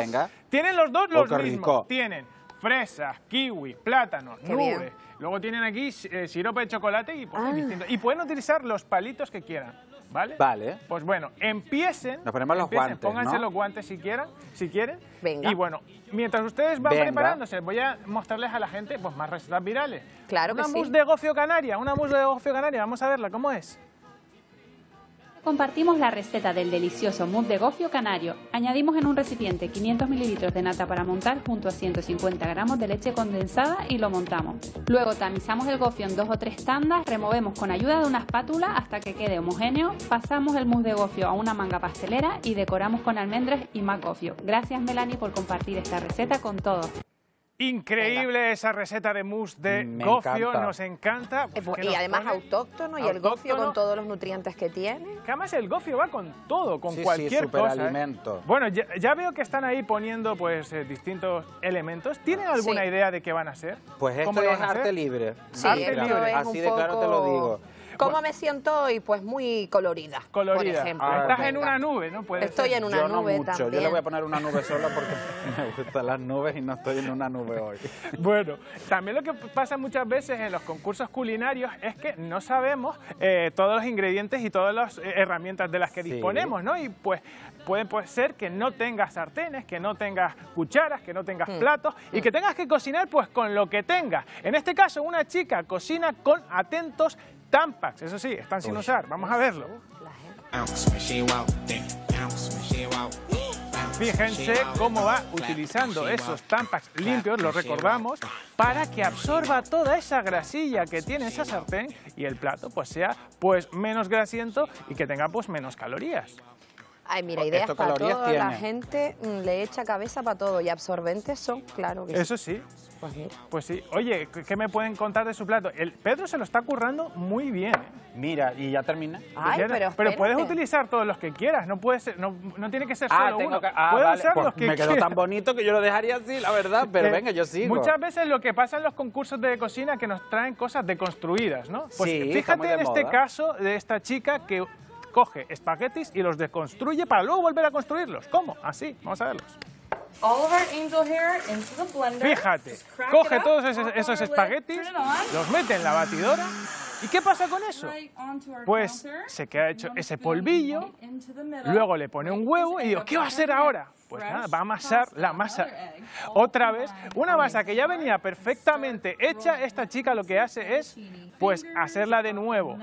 Tienen los dos oh, los mismos. Tienen fresas, kiwi, plátano, nubes. Luego tienen aquí eh, sirope de chocolate ah. y pueden utilizar los palitos que quieran. ¿Vale? Pues bueno, empiecen. Nos ponemos los Pónganse los guantes si quieran, si quieren. Y bueno, mientras ustedes van preparándose, voy a mostrarles a la gente pues, más recetas virales. Claro que sí. Una de gofio canaria, una mus de gofio canaria, vamos a verla, ¿cómo es? Compartimos la receta del delicioso mousse de gofio canario. Añadimos en un recipiente 500 ml de nata para montar junto a 150 gramos de leche condensada y lo montamos. Luego tamizamos el gofio en dos o tres tandas, removemos con ayuda de una espátula hasta que quede homogéneo, pasamos el mousse de gofio a una manga pastelera y decoramos con almendras y más gofio. Gracias Melanie por compartir esta receta con todos. Increíble esa receta de mousse de gofio, nos encanta. Pues pues, y además autóctono, y el gofio con todos los nutrientes que tiene. Que el gofio va con todo, con cualquier sí, ¿eh? Bueno, ya, veo que están ahí poniendo pues eh, distintos elementos. ¿Tienen alguna idea de qué van a ser? Pues esto es arte libre. arte libre. Así de claro te lo digo. ¿Cómo me siento hoy? Pues muy colorida. Colorida. Por ejemplo. Ah, Estás en una nube, ¿no? estoy en una nube. No mucho. Yo le voy a poner una nube sola porque me gustan las nubes y no estoy en una nube hoy. bueno, también lo que pasa muchas veces en los concursos culinarios es que no sabemos eh, todos los ingredientes y todas las eh, herramientas de las que disponemos, ¿no? Y pues puede ser que no tengas sartenes, que no tengas cucharas, que no tengas mm. platos y mm. que tengas que cocinar pues con lo que tengas. En este caso, una chica cocina con atentos Tampax, eso sí, están sin usar. Vamos a verlo. Fíjense cómo va utilizando esos tampax limpios, lo recordamos, para que absorba toda esa grasilla que tiene esa sartén y el plato pues sea pues menos grasiento y que tenga pues menos calorías. Ay, mira, pues ideas para La gente mm, le echa cabeza para todo. Y absorbentes son, claro que Eso sí. Pues, pues, sí. Oye, ¿qué me pueden contar de su plato? El Pedro se lo está currando muy bien. ¿eh? Mira, y ya termina. pero, puedes utilizar todos los que quieras. No puede no, tiene que ser ah, solo uno. ah, vale. los pues que Me quedó tan bonito que yo lo dejaría así, la verdad. Pero eh, venga, yo sigo. Muchas veces lo que pasa en los concursos de cocina que nos traen cosas deconstruidas, ¿no? Pues sí, fíjate en este caso de esta chica que coge espaguetis y los deconstruye para luego volver a construirlos. ¿Cómo? Así, vamos a verlos. Fíjate, coge todos esos, esos espaguetis, los mete en la batidora ¿Y qué pasa con eso? Pues se queda hecho ese polvillo, luego le pone un huevo y digo, ¿qué va a hacer ahora? Pues nada, va a amasar la masa otra vez. Una masa que ya venía perfectamente hecha, esta chica lo que hace es pues hacerla de nuevo.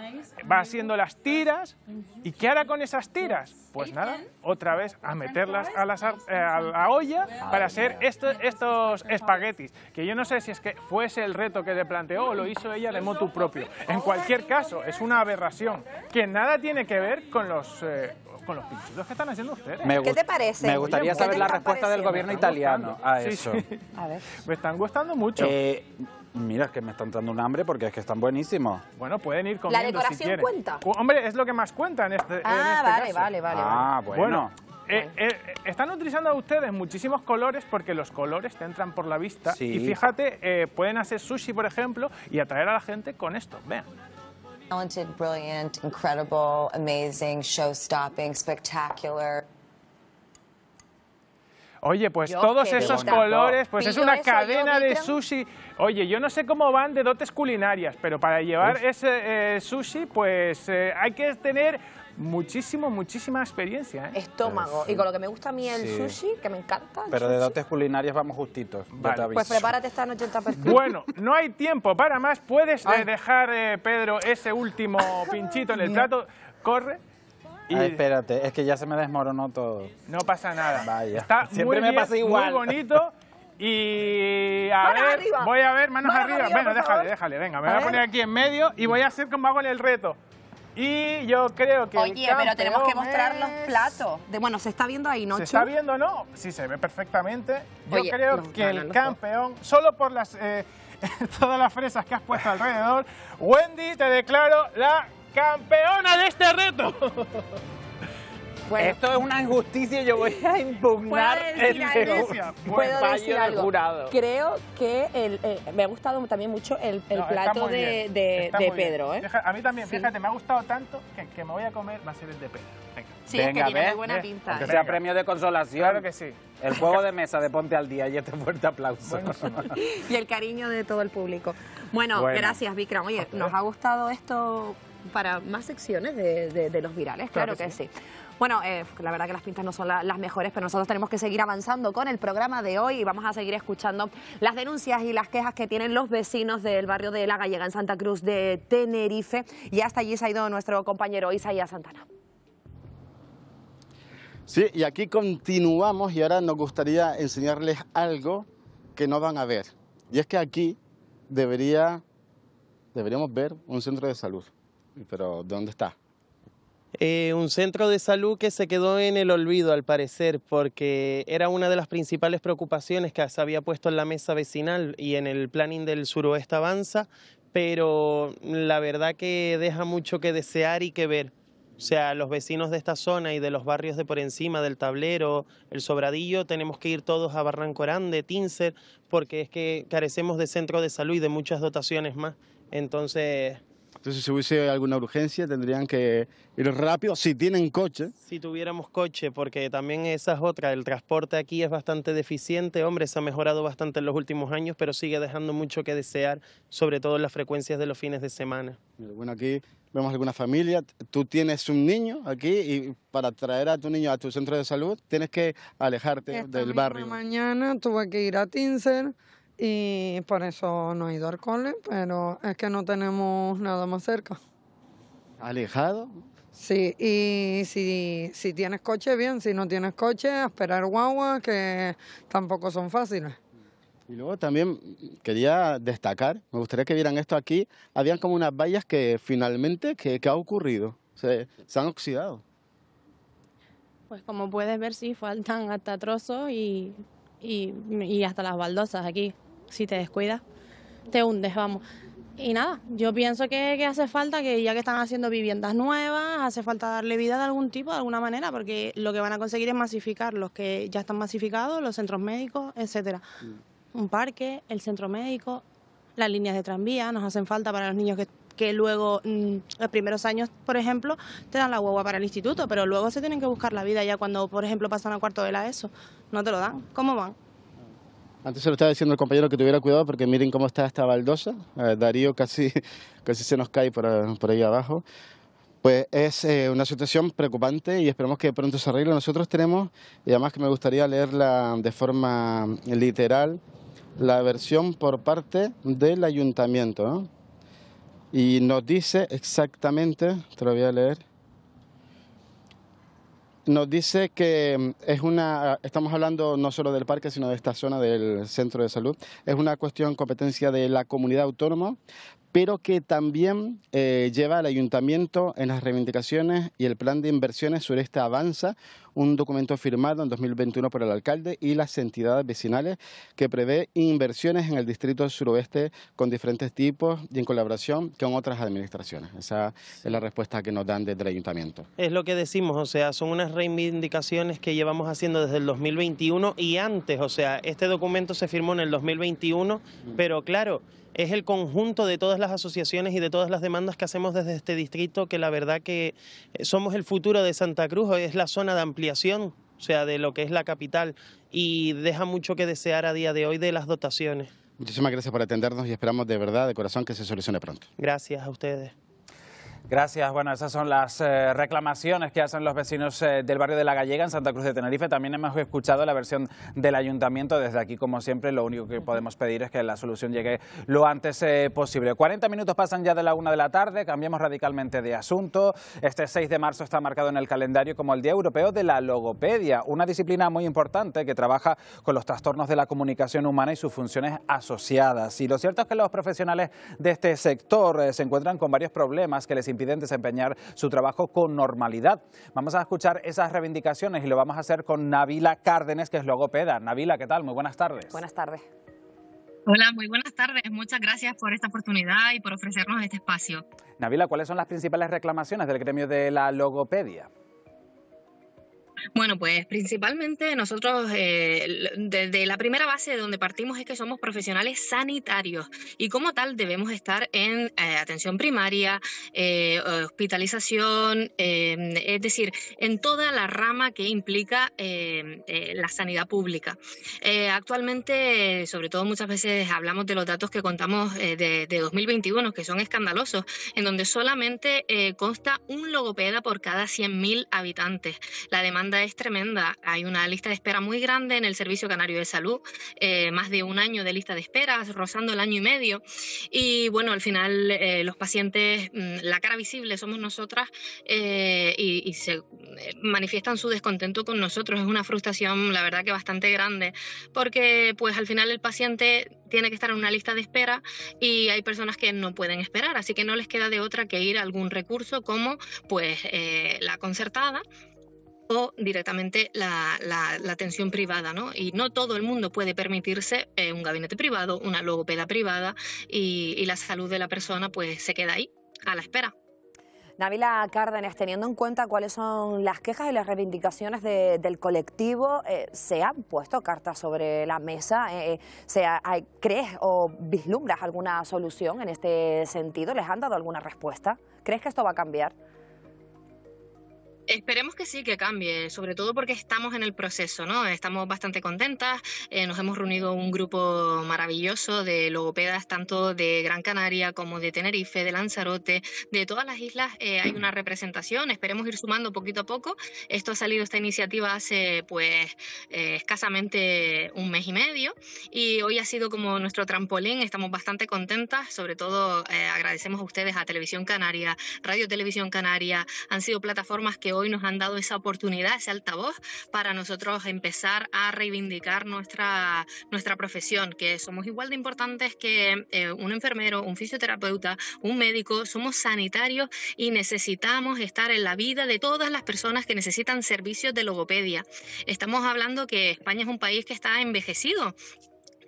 Va haciendo las tiras. ¿Y qué hará con esas tiras? Pues nada, otra vez a meterlas a, a la olla para hacer estos, estos espaguetis. Que yo no sé si es que fuese el reto que le planteó o lo hizo ella de motu propio. En cualquier caso, es una aberración que nada tiene que ver con los... Eh, con los pinchitos que están haciendo ustedes. ¿Qué te parece? Me gustaría saber la respuesta del gobierno italiano a eso. A ver. Me están gustando mucho. Eh, mira, es que me están dando un hambre porque es que están buenísimos. Bueno, pueden ir con ¿La decoración cuenta? Hombre, es lo que más cuenta en este Ah, este vale, vale, vale. Ah, bueno. Eh, eh, están utilizando a ustedes muchísimos colores porque los colores te entran por la vista. Y fíjate, pueden hacer sushi, por ejemplo, y atraer a la gente con esto. Vean. Talented, brilliant, incredible, amazing, show-stopping, spectacular. Oye, pues todos esos colores, pues es una cadena de sushi. Oye, yo no sé cómo van de dotes culinarias, pero para llevar pues ese eh, sushi, pues eh, hay que tener muchísimo, muchísima experiencia. ¿eh? Estómago. Y con lo que me gusta a mí el sushi, que me encanta. Pero de dotes culinarias vamos justitos. Vale. Pues prepárate esta noche en Bueno, no hay tiempo para más. Puedes eh, ah. dejar, eh, Pedro, ese último pinchito en el mm. plato. Corre. Y... Ay, espérate, es que ya se me desmoronó todo. No pasa nada. Está Siempre muy me pasa Muy bonito. Y a manos ver, arriba. voy a ver, manos, arriba. Bueno, déjale, déjale, venga, me voy a poner aquí en medio y voy a hacer como hago el reto. Y yo creo que. Oye, pero tenemos que mostrar los platos. bueno, se está viendo ahí, ¿no? Se está viendo, ¿no? Sí, se ve perfectamente. Yo creo que el pues. campeón, solo por las eh, todas las fresas que has puesto alrededor, Wendy, te declaro la campeona de este reto. Esto es una injusticia y yo voy a impugnar el fallo jurado. Creo que eh, me ha gustado también mucho el, plato de, Pedro. ¿eh? a mí también, fíjate, me ha gustado tanto que, que me voy a comer va a ser el de Pedro. Sí, es que tiene muy buena pinta. Que sea premio de consolación. Claro que sí. El juego de mesa de Ponte al Día y este fuerte aplauso. y el cariño de todo el público. Bueno, gracias, Vicram. Oye, nos ha gustado esto para más secciones de, los virales, claro, que, sí. Bueno, eh, la verdad que las pintas no son las mejores, pero nosotros tenemos que seguir avanzando con el programa de hoy y vamos a seguir escuchando las denuncias y las quejas que tienen los vecinos del barrio de La Gallega en Santa Cruz de Tenerife. Y hasta allí se ha ido nuestro compañero Isaías Santana. Sí, y aquí continuamos y ahora nos gustaría enseñarles algo que no van a ver. Y es que aquí debería, deberíamos ver un centro de salud. Pero ¿dónde está? Eh, un centro de salud que se quedó en el olvido, al parecer, porque era una de las principales preocupaciones que se había puesto en la mesa vecinal y en el planning del suroeste avanza, pero la verdad que deja mucho que desear y que ver. O sea, los vecinos de esta zona y de los barrios de por encima, del tablero, el sobradillo, tenemos que ir todos a Barranco Grande, Tincer, porque es que carecemos de centro de salud y de muchas dotaciones más. Entonces, entonces, si hubiese alguna urgencia, tendrían que ir rápido, si tienen coche. Si tuviéramos coche, porque también esa es otra, el transporte aquí es bastante deficiente, hombre, se ha mejorado bastante en los últimos años, pero sigue dejando mucho que desear, sobre todo en las frecuencias de los fines de semana. Bueno, aquí vemos alguna familia, tú tienes un niño aquí y para traer a tu niño a tu centro de salud tienes que alejarte del barrio. Mañana tuve que ir a Tinsen y por eso no he ido al cole, pero es que no tenemos nada más cerca. ¿Alejado? Sí, y si, tienes coche, bien, si no tienes coche, a esperar guagua, que tampoco son fáciles. Y luego también quería destacar, me gustaría que vieran esto aquí, habían como unas vallas que finalmente, ¿qué, ha ocurrido? Se, han oxidado. Pues como puedes ver, sí, faltan hasta trozos y, y hasta las baldosas aquí si te descuidas, te hundes, vamos. Y nada, yo pienso que, hace falta que ya que están haciendo viviendas nuevas, hace falta darle vida de algún tipo, de alguna manera, porque lo que van a conseguir es masificar los que ya están masificados, los centros médicos, etcétera. Un parque, el centro médico, las líneas de tranvía, nos hacen falta para los niños que, luego, mm, los primeros años, por ejemplo, te dan la guagua para el instituto, pero luego se tienen que buscar la vida ya cuando, por ejemplo, pasan a cuarto de la ESO, no te lo dan. ¿Cómo van? Antes se lo estaba diciendo el compañero que tuviera cuidado porque miren cómo está esta baldosa. Darío casi, casi se nos cae por, por ahí abajo. Pues es eh, una situación preocupante y esperamos que pronto se arregle. Nosotros tenemos, y además que me gustaría leerla de forma literal, la versión por parte del ayuntamiento. Y nos dice exactamente, te lo voy a leer, nos dice que mm, es una, estamos hablando no solo del parque, sino de esta zona del centro de salud. Es una cuestión competencia de la comunidad autónoma, pero que también eh, lleva al ayuntamiento en las reivindicaciones y el plan de inversiones sureste avanza, un documento firmado en 2021 por el alcalde y las entidades vecinales que prevé inversiones en el distrito suroeste con diferentes tipos y en colaboración con otras administraciones. Esa es la respuesta que nos dan desde el ayuntamiento. Es lo que decimos, o sea, son unas reivindicaciones que llevamos haciendo desde el 2021 y antes, o sea, este documento se firmó en el 2021, pero claro, es el conjunto de todas las asociaciones y de todas las demandas que hacemos desde este distrito, que la verdad que eh, somos el futuro de Santa Cruz, es la zona de ampliación, o sea, de lo que es la capital, y deja mucho que desear a día de hoy de las dotaciones. Muchísimas gracias por atendernos y esperamos de verdad, de corazón, que se solucione pronto. Gracias a ustedes. Gracias. Bueno, esas son las eh, reclamaciones que hacen los vecinos eh, del barrio de La Gallega en Santa Cruz de Tenerife. También hemos escuchado la versión del ayuntamiento. Desde aquí, como siempre, lo único que podemos pedir es que la solución llegue lo antes eh, posible. 40 minutos pasan ya de la una de la tarde. Cambiamos radicalmente de asunto. Este 6 de marzo está marcado en el calendario como el Día Europeo de la Logopedia, una disciplina muy importante que trabaja con los trastornos de la comunicación humana y sus funciones asociadas. Y lo cierto es que los profesionales de este sector se encuentran con varios problemas que les desempeñar su trabajo con normalidad. Vamos a escuchar esas reivindicaciones y lo vamos a hacer con Navila Cárdenes, que es logopeda. Navila, ¿qué tal? Muy buenas tardes. Buenas tardes. Hola, muy buenas tardes. Muchas gracias por esta oportunidad y por ofrecernos este espacio. Navila, ¿cuáles son las principales reclamaciones del gremio de la logopedia? Bueno, pues principalmente nosotros eh, desde la primera base de donde partimos es que somos profesionales sanitarios y como tal debemos estar en eh, atención primaria, eh, hospitalización, em, es decir, en toda la rama que implica em, la sanidad pública. actualmente, sobre todo muchas veces hablamos de los datos que contamos de, de, 2021, que son escandalosos, en donde solamente consta un logopeda por cada 100.000 habitantes. La demanda es tremenda. Hay una lista de espera muy grande en el Servicio Canario de Salud, eh, más de un año de lista de espera, rozando el año y medio. Y bueno, al final eh, los pacientes, mm, la cara visible somos nosotras eh, y, y, se manifiestan su descontento con nosotros. Es una frustración, la verdad, que bastante grande, porque pues al final el paciente tiene que estar en una lista de espera y hay personas que no pueden esperar, así que no les queda de otra que ir a algún recurso como pues la concertada o directamente la, la, atención privada, ¿no? Y no todo el mundo puede permitirse eh, un gabinete privado, una logopeda privada y, la salud de la persona pues se queda ahí, a la espera. Navila Cárdenas, teniendo en cuenta cuáles son las quejas y las reivindicaciones del colectivo, eh, ¿se han puesto cartas sobre la mesa? Eh, ¿Crees o vislumbras alguna solución en este sentido? ¿Les han dado alguna respuesta? ¿Crees que esto va a cambiar? Esperemos que sí, que cambie, sobre todo porque estamos en el proceso, ¿no? Estamos bastante contentas, eh, nos hemos reunido un grupo maravilloso de logopedas, tanto de Gran Canaria como de Tenerife, de Lanzarote, de todas las islas eh, hay una representación, esperemos ir sumando poquito a poco. Esto ha salido, esta iniciativa hace pues eh, escasamente un mes y medio y hoy ha sido como nuestro trampolín, estamos bastante contentas, sobre todo agradecemos a ustedes, a Televisión Canaria, Radio Televisión Canaria, han sido plataformas que hoy nos han dado esa oportunidad, ese altavoz, para nosotros empezar a reivindicar nuestra, nuestra profesión, que somos igual de importantes que eh, un enfermero, un fisioterapeuta, un médico, somos sanitarios y necesitamos estar en la vida de todas las personas que necesitan servicios de logopedia. Estamos hablando que España es un país que está envejecido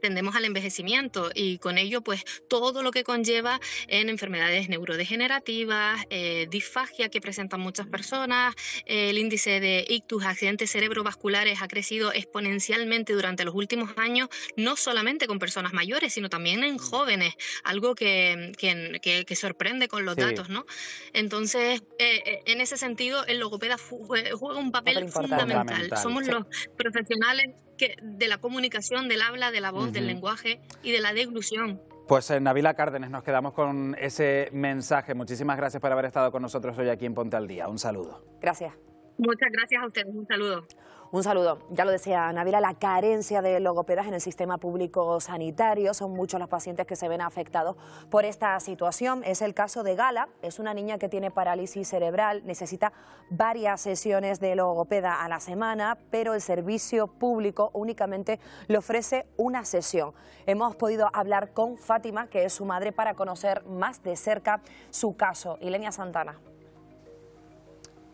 tendemos al envejecimiento y con ello pues todo lo que conlleva en enfermedades neurodegenerativas, eh, disfagia que presentan muchas mm. personas, el índice de ictus, accidentes cerebrovasculares ha crecido exponencialmente durante los últimos años, no solamente con personas mayores, sino también en mm. jóvenes, algo que, que, sorprende con los datos, ¿no? Entonces, eh, eh, en ese sentido, el logopeda juega un papel, fundamental. Somos los profesionales de la comunicación, del habla, de la voz, del lenguaje y de la deglución. Pues en Navila Cárdenas, nos quedamos con ese mensaje. Muchísimas gracias por haber estado con nosotros hoy aquí en Ponte al Día. Un saludo. Gracias. Muchas gracias a ustedes. Un saludo. Un saludo. Ya lo decía Navila, la carencia de logopedas en el sistema público sanitario. Son muchos los pacientes que se ven afectados por esta situación. Es el caso de Gala. Es una niña que tiene parálisis cerebral. Necesita varias sesiones de logopeda a la semana, pero el servicio público únicamente le ofrece una sesión. Hemos podido hablar con Fátima, que es su madre, para conocer más de cerca su caso. Ilenia Santana.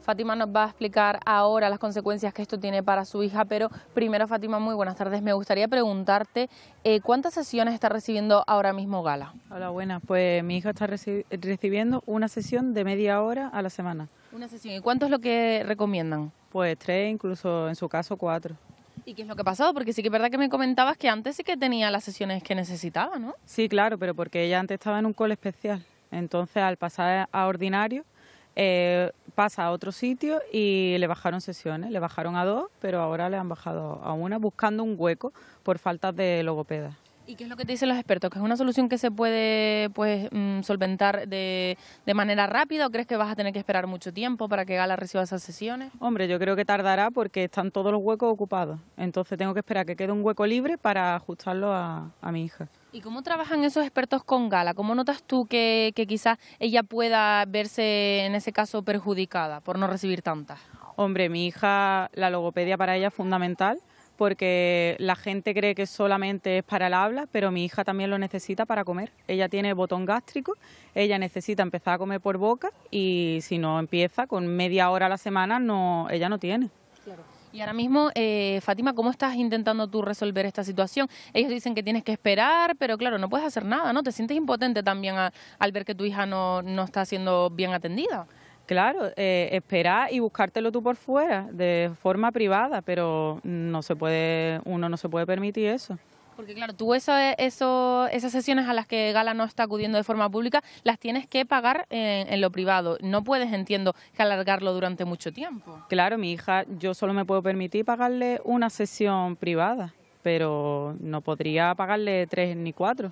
Fátima nos va a explicar ahora las consecuencias que esto tiene para su hija, pero primero Fátima, muy buenas tardes. Me gustaría preguntarte eh, cuántas sesiones está recibiendo ahora mismo Gala. Hola, buenas. Pues mi hija está recibiendo una sesión de media hora a la semana. Una sesión. ¿Y cuánto es lo que recomiendan? Pues tres, incluso en su caso cuatro. ¿Y qué es lo que ha pasado? Porque sí que es verdad que me comentabas que antes sí que tenía las sesiones que necesitaba, ¿no? Sí, claro, pero porque ella antes estaba en un cole especial. Entonces, al pasar a ordinario, eh, pasa a otro sitio y le bajaron sesiones, le bajaron a dos, pero ahora le han bajado a una buscando un hueco por falta de logopeda. ¿Y qué es lo que te dicen los expertos? ¿Que es una solución que se puede pues, mm, solventar de, de, manera rápida o crees que vas a tener que esperar mucho tiempo para que Gala reciba esas sesiones? Hombre, yo creo que tardará porque están todos los huecos ocupados. Entonces tengo que esperar que quede un hueco libre para ajustarlo a mi hija. ¿Y cómo trabajan esos expertos con Gala? ¿Cómo notas tú que, quizás ella pueda verse en ese caso perjudicada por no recibir tantas? Hombre, mi hija, la logopedia para ella es fundamental porque la gente cree que solamente es para el habla, pero mi hija también lo necesita para comer. Ella tiene botón gástrico, ella necesita empezar a comer por boca y si no empieza con media hora a la semana, no, ella no tiene. Claro. Y ahora mismo, eh, Fátima, ¿cómo estás intentando tú resolver esta situación? Ellos dicen que tienes que esperar, pero claro, no puedes hacer nada, ¿no? Te sientes impotente también al ver que tu hija no, está siendo bien atendida. Claro, eh, esperar y buscártelo tú por fuera, de forma privada, pero no se puede, uno no se puede permitir eso. Porque claro, tú eso, esas sesiones a las que Gala no está acudiendo de forma pública, las tienes que pagar en, lo privado. No puedes, entiendo, que alargarlo durante mucho tiempo. Claro, mi hija, yo solo me puedo permitir pagarle una sesión privada, pero no podría pagarle tres ni cuatro.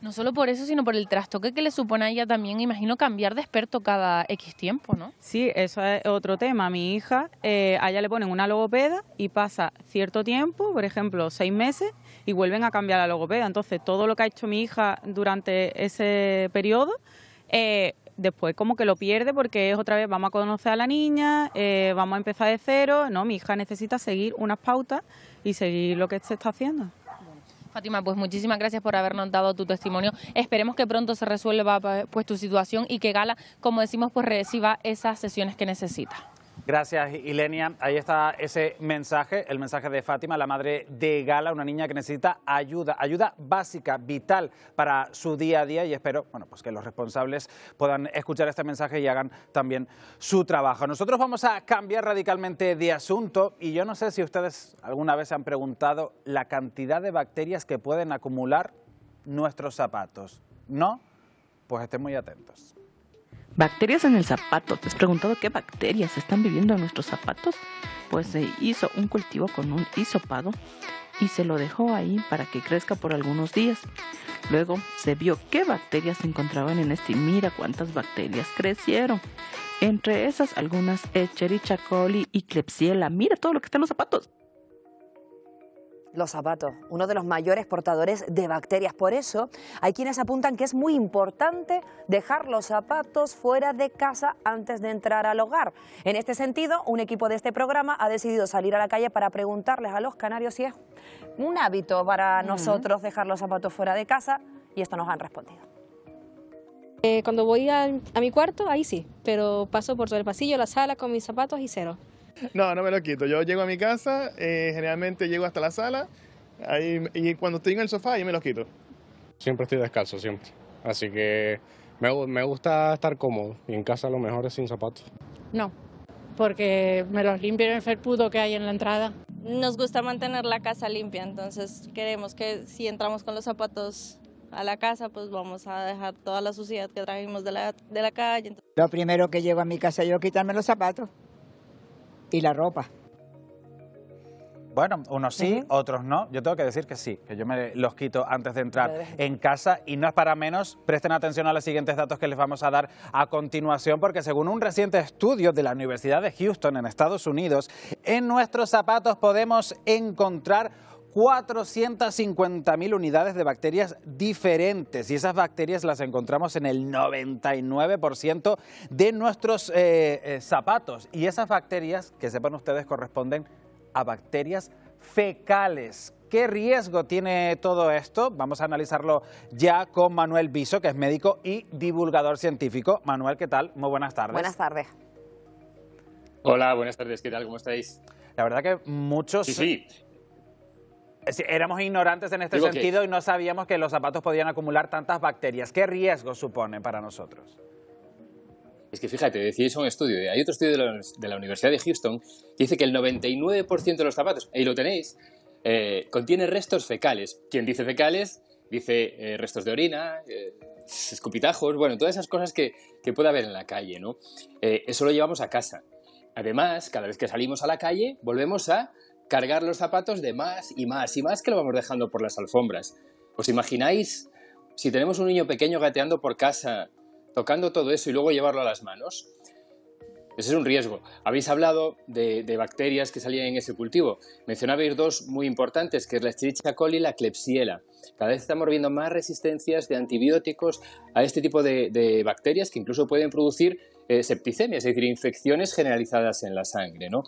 No solo por eso, sino por el trastoque que le supone a ella también, imagino, cambiar de experto cada X tiempo, ¿no? Sí, eso es otro tema. Mi hija, eh, a ella le ponen una logopeda y pasa cierto tiempo, por ejemplo, seis meses, y vuelven a cambiar la logopeda. Entonces, todo lo que ha hecho mi hija durante ese periodo, eh, después como que lo pierde porque es otra vez vamos a conocer a la niña, eh, vamos a empezar de cero. No, mi hija necesita seguir unas pautas y seguir lo que se está haciendo. Fátima, pues muchísimas gracias por habernos dado tu testimonio. Esperemos que pronto se resuelva pues tu situación y que Gala, como decimos, pues reciba esas sesiones que necesita. Gracias, Ilenia. Ahí está ese mensaje, el mensaje de Fátima, la madre de Gala, una niña que necesita ayuda, ayuda básica, vital para su día a día y espero, pues que los responsables puedan escuchar este mensaje y hagan también su trabajo. Nosotros vamos a cambiar radicalmente de asunto y yo no sé si ustedes alguna vez se han preguntado la cantidad de bacterias que pueden acumular nuestros zapatos. ¿No? Pues estén muy atentos. Bacterias en el zapato. ¿Te has preguntado qué bacterias están viviendo en nuestros zapatos? Pues se hizo un cultivo con un hisopado y se lo dejó ahí para que crezca por algunos días. Luego se vio qué bacterias se encontraban en este y mira cuántas bacterias crecieron. Entre esas algunas Echerichia coli y Klebsiella. Mira todo lo que está en los zapatos los zapatos, uno de los mayores portadores de bacterias. Por eso hay quienes apuntan que es muy importante dejar los zapatos fuera de casa antes de entrar al hogar. En este sentido, un equipo de este programa ha decidido salir a la calle para preguntarles a los canarios si es un hábito para nosotros dejar los zapatos fuera de casa y esto nos han respondido. Eh, cuando voy a, a mi cuarto, ahí sí, pero paso por todo el pasillo, la sala con mis zapatos y cero. No, no me lo quito. Yo llego a mi casa, eh, generalmente llego hasta la sala y cuando estoy en el sofá ahí me los quito. Siempre estoy descalzo, siempre. Así que me, gusta estar cómodo y en casa lo mejor es sin zapatos. No, porque me los limpio en el felpudo que hay en la entrada. Nos gusta mantener la casa limpia, entonces queremos que si entramos con los zapatos a la casa, pues vamos a dejar toda la suciedad que trajimos de la, calle. Lo primero que llego a mi casa yo quitarme los zapatos y la ropa. Bueno, unos sí, otros no. Yo tengo que decir que sí, que yo me los quito antes de entrar en casa y no es para menos. Presten atención a los siguientes datos que les vamos a dar a continuación, porque según un reciente estudio de la Universidad de Houston en Estados Unidos, en nuestros zapatos podemos encontrar 450.000 unidades de bacterias diferentes y esas bacterias las encontramos en el 99% de nuestros eh, eh, zapatos y esas bacterias, que sepan ustedes, corresponden a bacterias fecales. ¿Qué riesgo tiene todo esto? Vamos a analizarlo ya con Manuel Biso, que es médico y divulgador científico. Manuel, ¿qué tal? Muy buenas tardes. Buenas tardes. Hola, buenas tardes. ¿Qué tal? ¿Cómo estáis? La verdad que muchos... sí éramos ignorantes en este sentido y no sabíamos que los zapatos podían acumular tantas bacterias. ¿Qué riesgo supone para nosotros? Es que fíjate, decís un estudio, hay otro estudio de la, Universidad de Houston que dice que el 99% de los zapatos, ahí lo tenéis, eh, contiene restos fecales. Quien dice fecales dice eh, restos de orina, eh, escupitajos, bueno, todas esas cosas que, que, puede haber en la calle, ¿no? eso lo llevamos a casa. Además, cada vez que salimos a la calle, volvemos a cargar los zapatos de más y más y más que lo vamos dejando por las alfombras. ¿Os imagináis si tenemos un niño pequeño gateando por casa, tocando todo eso y luego llevarlo a las manos? Ese es un riesgo. Habéis hablado de, bacterias que salían en ese cultivo. Mencionabais dos muy importantes, que es la Escherichia coli y la clepsiela. Cada vez estamos viendo más resistencias de antibióticos a este tipo de, bacterias que incluso pueden producir eh, septicemias, es decir, infecciones generalizadas en la sangre. ¿no?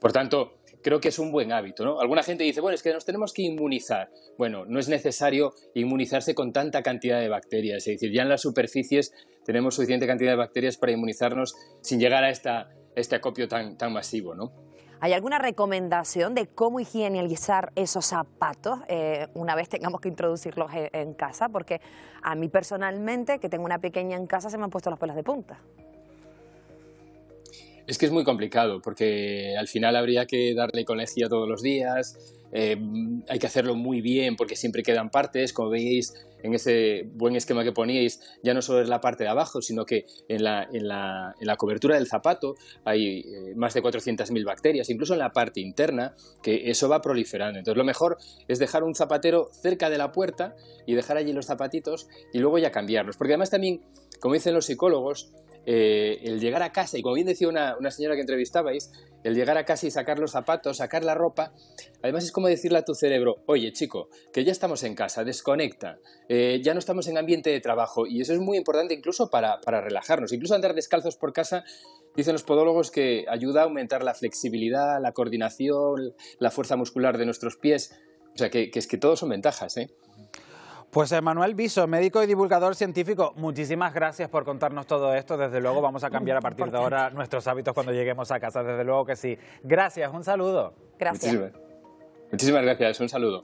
Por tanto, creo que es un buen hábito. ¿no? Alguna gente dice, bueno, es que nos tenemos que inmunizar. Bueno, no es necesario inmunizarse con tanta cantidad de bacterias. Es decir, ya en las superficies tenemos suficiente cantidad de bacterias para inmunizarnos sin llegar a este acopio tan, masivo. ¿no? ¿Hay alguna recomendación de cómo higienizar esos zapatos eh, una vez tengamos que introducirlos en, casa? Porque a mí personalmente, que tengo una pequeña en casa, se me han puesto las pelos de punta. Es que es muy complicado, porque al final habría que darle colegio todos los días, eh, hay que hacerlo muy bien porque siempre quedan partes, como veis en ese buen esquema que poníais, ya no solo es la parte de abajo, sino que en la, en la, cobertura del zapato hay eh, más de 400.000 bacterias, incluso en la parte interna, que eso va proliferando. Entonces lo mejor es dejar un zapatero cerca de la puerta y dejar allí los zapatitos y luego ya cambiarlos, porque además también, como dicen los psicólogos, eh, el llegar a casa, y como bien decía una, señora que entrevistabais, el llegar a casa y sacar los zapatos, sacar la ropa, además es como decirle a tu cerebro, oye chico, que ya estamos en casa, desconecta, eh, ya no estamos en ambiente de trabajo, y eso es muy importante incluso para, relajarnos, incluso andar descalzos por casa Dicen los podólogos que ayuda a aumentar la flexibilidad, la coordinación, la fuerza muscular de nuestros pies. O sea, que, que es que todo son ventajas, ¿eh? Pues Emanuel Viso, médico y divulgador científico, muchísimas gracias por contarnos todo esto. Desde luego vamos a cambiar a partir de ahora nuestros hábitos cuando lleguemos a casa. Desde luego que sí. Gracias, un saludo. Gracias. muchísimas gracias, un saludo.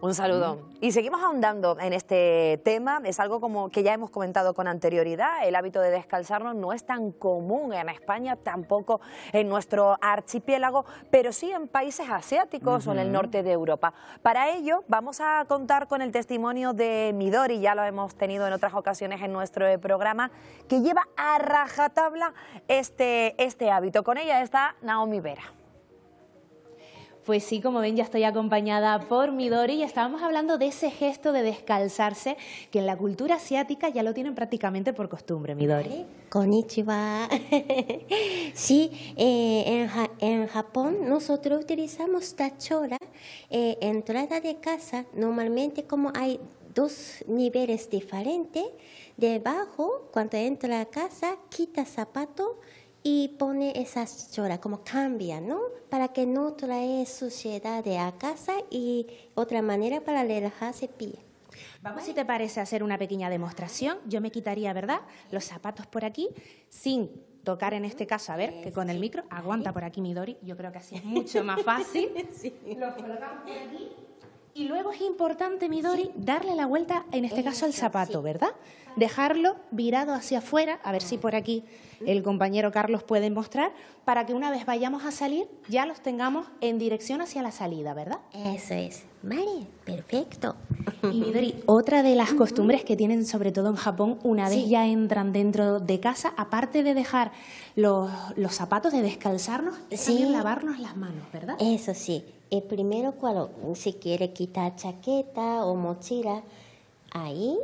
Un saludo. Y seguimos ahondando en este tema. Es algo como que ya hemos comentado con anterioridad. El hábito de descalzarnos no es tan común en España, tampoco en nuestro archipiélago, pero sí en países asiáticos o en el norte de Europa. Para ello, vamos a contar con el testimonio de Midori, ya lo hemos tenido en otras ocasiones en nuestro programa, que lleva a rajatabla este, este hábito. Con ella está Naomi Vera. Pues sí, como ven, ya estoy acompañada por Midori y estábamos hablando de ese gesto de descalzarse que en la cultura asiática ya lo tienen prácticamente por costumbre, Midori. Konnichiwa. sí, eh, en, Japón nosotros utilizamos tachora, eh, entrada de casa, normalmente como hay dos niveles diferentes, debajo, cuando entra a casa, quita zapato y pone esas choras, como cambia, ¿no? Para que no trae suciedad de a casa y otra manera para relajarse pie. Vamos, si te parece, hacer una pequeña demostración. Yo me quitaría, ¿verdad? Los zapatos por aquí, sin tocar en este caso, a ver, que con el micro, aguanta por aquí Midori, yo creo que así es mucho más fácil. colocamos por aquí. Y luego es importante, Midori, Dori, darle la vuelta, en este caso, al zapato, ¿verdad? Dejarlo virado hacia afuera, a ver si ah. por aquí el compañero Carlos puede mostrar, para que una vez vayamos a salir ya los tengamos en dirección hacia la salida, ¿verdad? Eso es. Vale, perfecto. Y Midori, otra de las costumbres que tienen sobre todo en Japón, una vez ya entran dentro de casa, aparte de dejar los, zapatos, de descalzarnos, también lavarnos las manos, ¿verdad? Eso sí. El eh, primero cuando se quiere quitar chaqueta o mochila, ahí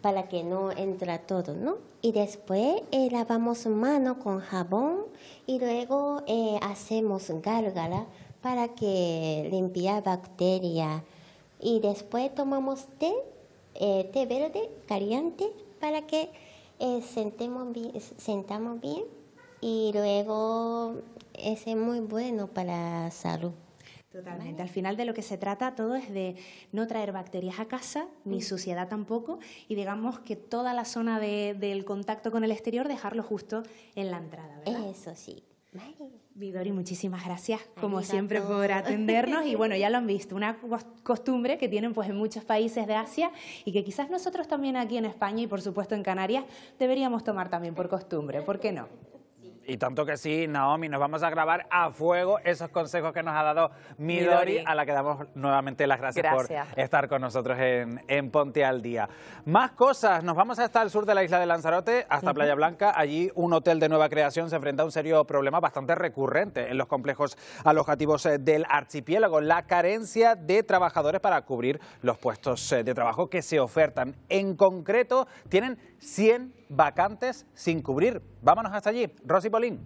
para que no entra todo, ¿no? Y después eh, lavamos mano con jabón y luego eh, hacemos gárgara para que limpia bacteria. Y después tomamos té, eh, té verde caliente para que sentemos bien, sentamos bien y luego es muy bueno para la salud. Totalmente. Al final de lo que se trata todo es de no traer bacterias a casa, ni suciedad tampoco, y digamos que toda la zona del contacto con el exterior dejarlo justo en la entrada, Eso sí. Vidori, muchísimas gracias, como siempre, por atendernos. Y bueno, ya lo han visto, una costumbre que tienen pues en muchos países de Asia y que quizás nosotros también aquí en España y por supuesto en Canarias deberíamos tomar también por costumbre, ¿por qué no? Y tanto que sí, Naomi, nos vamos a grabar a fuego esos consejos que nos ha dado Midori, a la que damos nuevamente las gracias, por estar con nosotros en, Ponte al Día. Más cosas, nos vamos a estar al sur de la isla de Lanzarote, hasta Playa Blanca. Allí un hotel de nueva creación se enfrenta a un serio problema bastante recurrente en los complejos alojativos eh, del archipiélago, la carencia de trabajadores para cubrir los puestos eh, de trabajo que se ofertan. En concreto, tienen 100 vacantes sin cubrir. Vámonos hasta allí. Rosy Polín.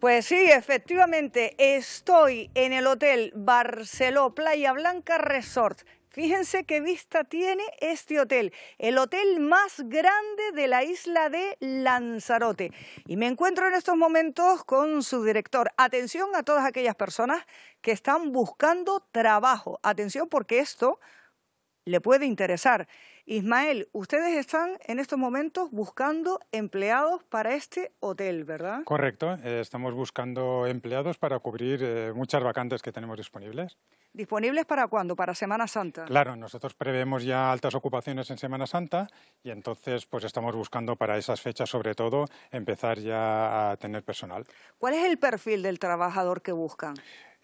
Pues sí, efectivamente, estoy en el hotel Barceló Playa Blanca Resort. Fíjense qué vista tiene este hotel, el hotel más grande de la isla de Lanzarote. Y me encuentro en estos momentos con su director. Atención a todas aquellas personas que están buscando trabajo. Atención porque esto le puede interesar. Ismael, ustedes están en estos momentos buscando empleados para este hotel, ¿verdad? Correcto, eh, estamos buscando empleados para cubrir eh, muchas vacantes que tenemos disponibles. ¿Disponibles para cuándo? ¿Para Semana Santa? Claro, nosotros prevemos ya altas ocupaciones en Semana Santa y entonces pues estamos buscando para esas fechas sobre todo empezar ya a tener personal. ¿Cuál es el perfil del trabajador que buscan?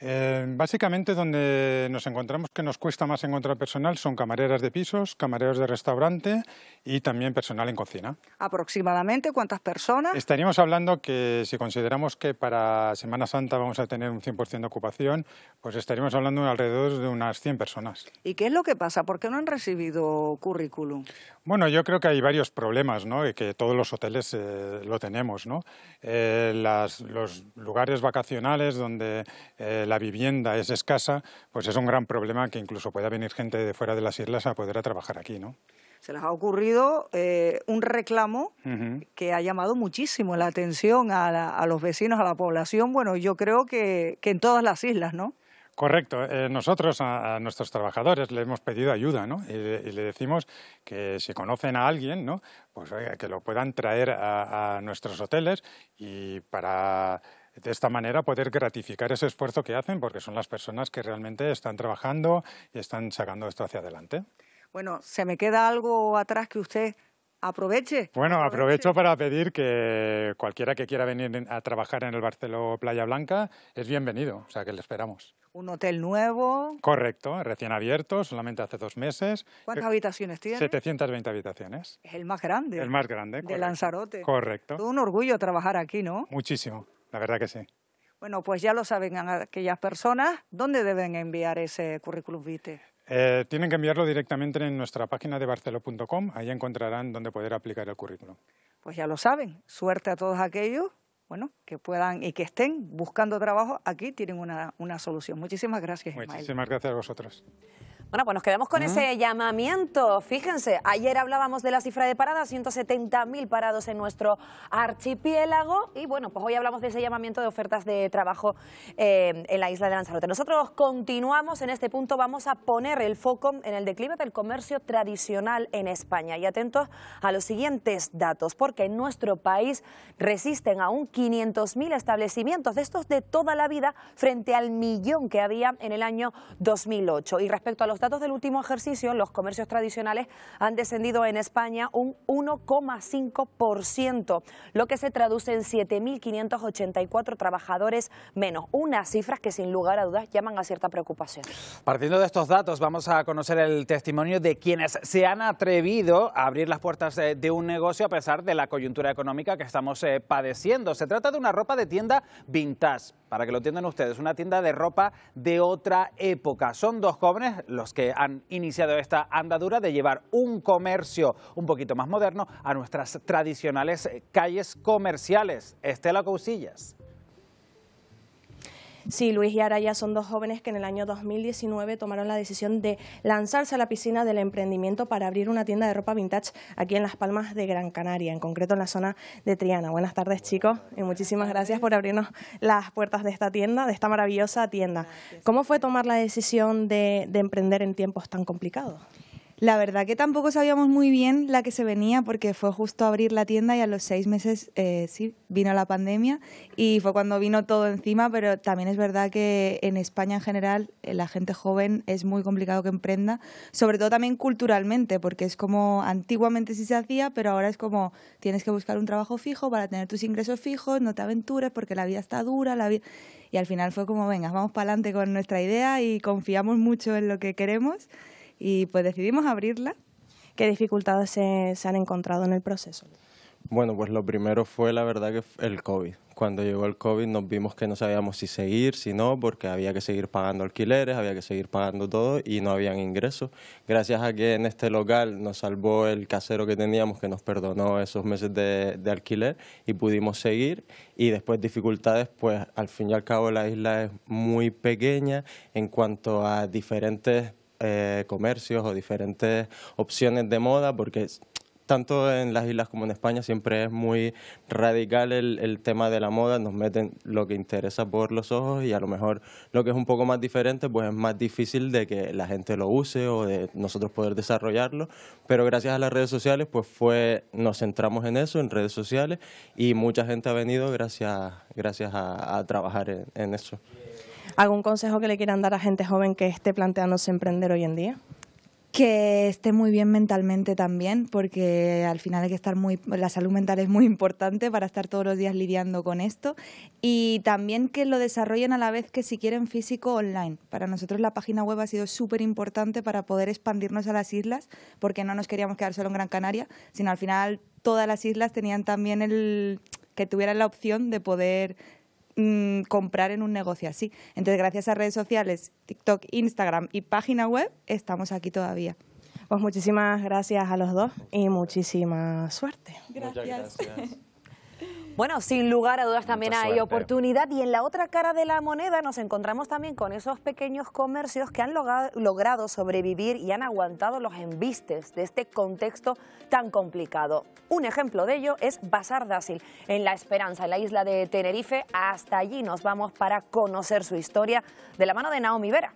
Eh, básicamente donde nos encontramos que nos cuesta más encontrar personal son camareras de pisos, camareros de restaurante y también personal en cocina. ¿Aproximadamente cuántas personas? Estaríamos hablando que si consideramos que para Semana Santa vamos a tener un 100% de ocupación, pues estaríamos hablando de alrededor de unas 100 personas. ¿Y qué es lo que pasa? ¿Por qué no han recibido currículum? Bueno, yo creo que hay varios problemas, ¿no? que todos los hoteles eh, lo tenemos, eh, los lugares vacacionales donde la vivienda es escasa, pues es un gran problema que incluso pueda venir gente de fuera de las islas a poder a trabajar aquí, ¿no? se les ha ocurrido eh, un reclamo que ha llamado muchísimo la atención a, los vecinos, a la población, bueno, yo creo que, en todas las islas, ¿no? Correcto. Eh, nosotros a, nuestros trabajadores le hemos pedido ayuda, ¿no? Y, le decimos que si conocen a alguien, ¿no? Pues que lo puedan traer a nuestros hoteles y para de esta manera poder gratificar ese esfuerzo que hacen, porque son las personas que realmente están trabajando y están sacando esto hacia adelante. Bueno, ¿se me queda algo atrás que usted aproveche? Bueno, aprovecho para pedir que cualquiera que quiera venir a trabajar en el Barceló Playa Blanca es bienvenido, o sea que le esperamos. Un hotel nuevo. Correcto, recién abierto, solamente hace dos meses. ¿Cuántas eh, habitaciones tiene? 720 habitaciones. Es el más grande. El más grande. De Lanzarote. Correcto. Todo un orgullo trabajar aquí, ¿no? Muchísimo la verdad que sí. Bueno, pues ya lo saben aquellas personas, ¿dónde deben enviar ese currículum vitae? Eh, tienen que enviarlo directamente en nuestra página de barcelo.com, ahí encontrarán dónde poder aplicar el currículum. Pues ya lo saben, suerte a todos aquellos bueno, que puedan y que estén buscando trabajo, aquí tienen una, solución. Muchísimas gracias. Muchísimas gracias a vosotros. Bueno, pues nos quedamos con ese llamamiento. Fíjense, ayer hablábamos de la cifra de paradas, 170.000 parados en nuestro archipiélago. Y bueno, pues hoy hablamos de ese llamamiento de ofertas de trabajo eh, en la isla de Lanzarote. Nosotros continuamos en este punto, vamos a poner el foco en el declive del comercio tradicional en España. Y atentos a los siguientes datos, porque en nuestro país resisten aún 500.000 establecimientos, de estos de toda la vida, frente al millón que había en el año 2008. Y respecto a los datos del último ejercicio, los comercios tradicionales han descendido en España un 1,5%, lo que se traduce en 7.584 trabajadores menos. Unas cifras que sin lugar a dudas llaman a cierta preocupación. Partiendo de estos datos, vamos a conocer el testimonio de quienes se han atrevido a abrir las puertas eh, de un negocio a pesar de la coyuntura económica que estamos eh, padeciendo. Se trata de una ropa de tienda vintage, para que lo entiendan ustedes, una tienda de ropa de otra época. Son dos jóvenes los que han iniciado esta andadura de llevar un comercio un poquito más moderno a nuestras tradicionales eh, calles comerciales. Estela Cousillas. Sí, Luis y Araya son dos jóvenes que en el año 2019 tomaron la decisión de lanzarse a la piscina del emprendimiento para abrir una tienda de ropa vintage aquí en Las Palmas de Gran Canaria, en concreto en la zona de Triana. Buenas tardes, chicos, y muchísimas gracias por abrirnos las puertas de esta tienda, de esta maravillosa tienda. ¿Cómo fue tomar la decisión de, de emprender en tiempos tan complicados? La verdad que tampoco sabíamos muy bien la que se venía porque fue justo abrir la tienda y a los seis meses eh, sí vino la pandemia y fue cuando vino todo encima, pero también es verdad que en España en general eh, la gente joven es muy complicado que emprenda, sobre todo también culturalmente, porque es como antiguamente sí se hacía, pero ahora es como tienes que buscar un trabajo fijo para tener tus ingresos fijos, no te aventures porque la vida está dura, y al final fue como, venga, vamos para adelante con nuestra idea y confiamos mucho en lo que queremos y pues decidimos abrirla. ¿Qué dificultades se, han encontrado en el proceso? Bueno, pues lo primero fue la verdad que el COVID. Cuando llegó el COVID nos vimos que no sabíamos si seguir, si no, porque había que seguir pagando alquileres, había que seguir pagando todo y no habían ingresos. Gracias a que en este local nos salvó el casero que teníamos, que nos perdonó esos meses de alquiler y pudimos seguir. Y después dificultades, pues al fin y al cabo la isla es muy pequeña en cuanto a diferentes eh, comercios o diferentes opciones de moda, porque tanto en las islas como en España siempre es muy radical el, tema de la moda, nos meten lo que interesa por los ojos y a lo mejor lo que es un poco más diferente pues es más difícil de que la gente lo use o de nosotros poder desarrollarlo, pero gracias a las redes sociales pues fue, nos centramos en eso, en redes sociales y mucha gente ha venido gracias, gracias a, trabajar en eso. ¿Algún consejo que le quieran dar a gente joven que esté planteándose emprender hoy en día? Que esté muy bien mentalmente también, porque al final hay que estar muy. La salud mental es muy importante para estar todos los días lidiando con esto. Y también que lo desarrollen a la vez que si quieren físico online. Para nosotros la página web ha sido súper importante para poder expandirnos a las islas, porque no nos queríamos quedar solo en Gran Canaria, sino al final todas las islas tenían también el. que tuvieran la opción de poder Mm, comprar en un negocio así. Entonces, gracias a redes sociales, TikTok, Instagram y página web, estamos aquí todavía. Pues muchísimas gracias a los dos y muchísima suerte. gracias. Bueno, sin lugar a dudas también hay oportunidad y en la otra cara de la moneda nos encontramos también con esos pequeños comercios que han logrado sobrevivir y han aguantado los embistes de este contexto tan complicado. Un ejemplo de ello es Basar Dásil, en La Esperanza, en la isla de Tenerife. Hasta allí nos vamos para conocer su historia de la mano de Naomi Vera.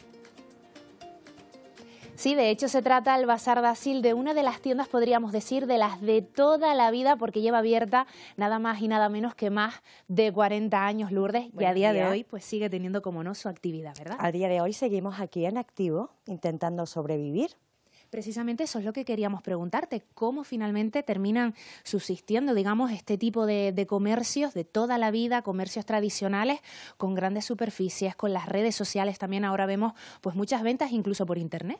Sí, de hecho se trata el Bazar Dacil de una de las tiendas, podríamos decir, de las de toda la vida, porque lleva abierta nada más y nada menos que más de 40 años Lourdes y a día, de hoy pues sigue teniendo como no su actividad, ¿verdad? A día de hoy seguimos aquí en activo, intentando sobrevivir Precisamente eso es lo que queríamos preguntarte, cómo finalmente terminan subsistiendo, digamos, este tipo de, comercios de toda la vida, comercios tradicionales con grandes superficies, con las redes sociales también ahora vemos pues muchas ventas incluso por internet.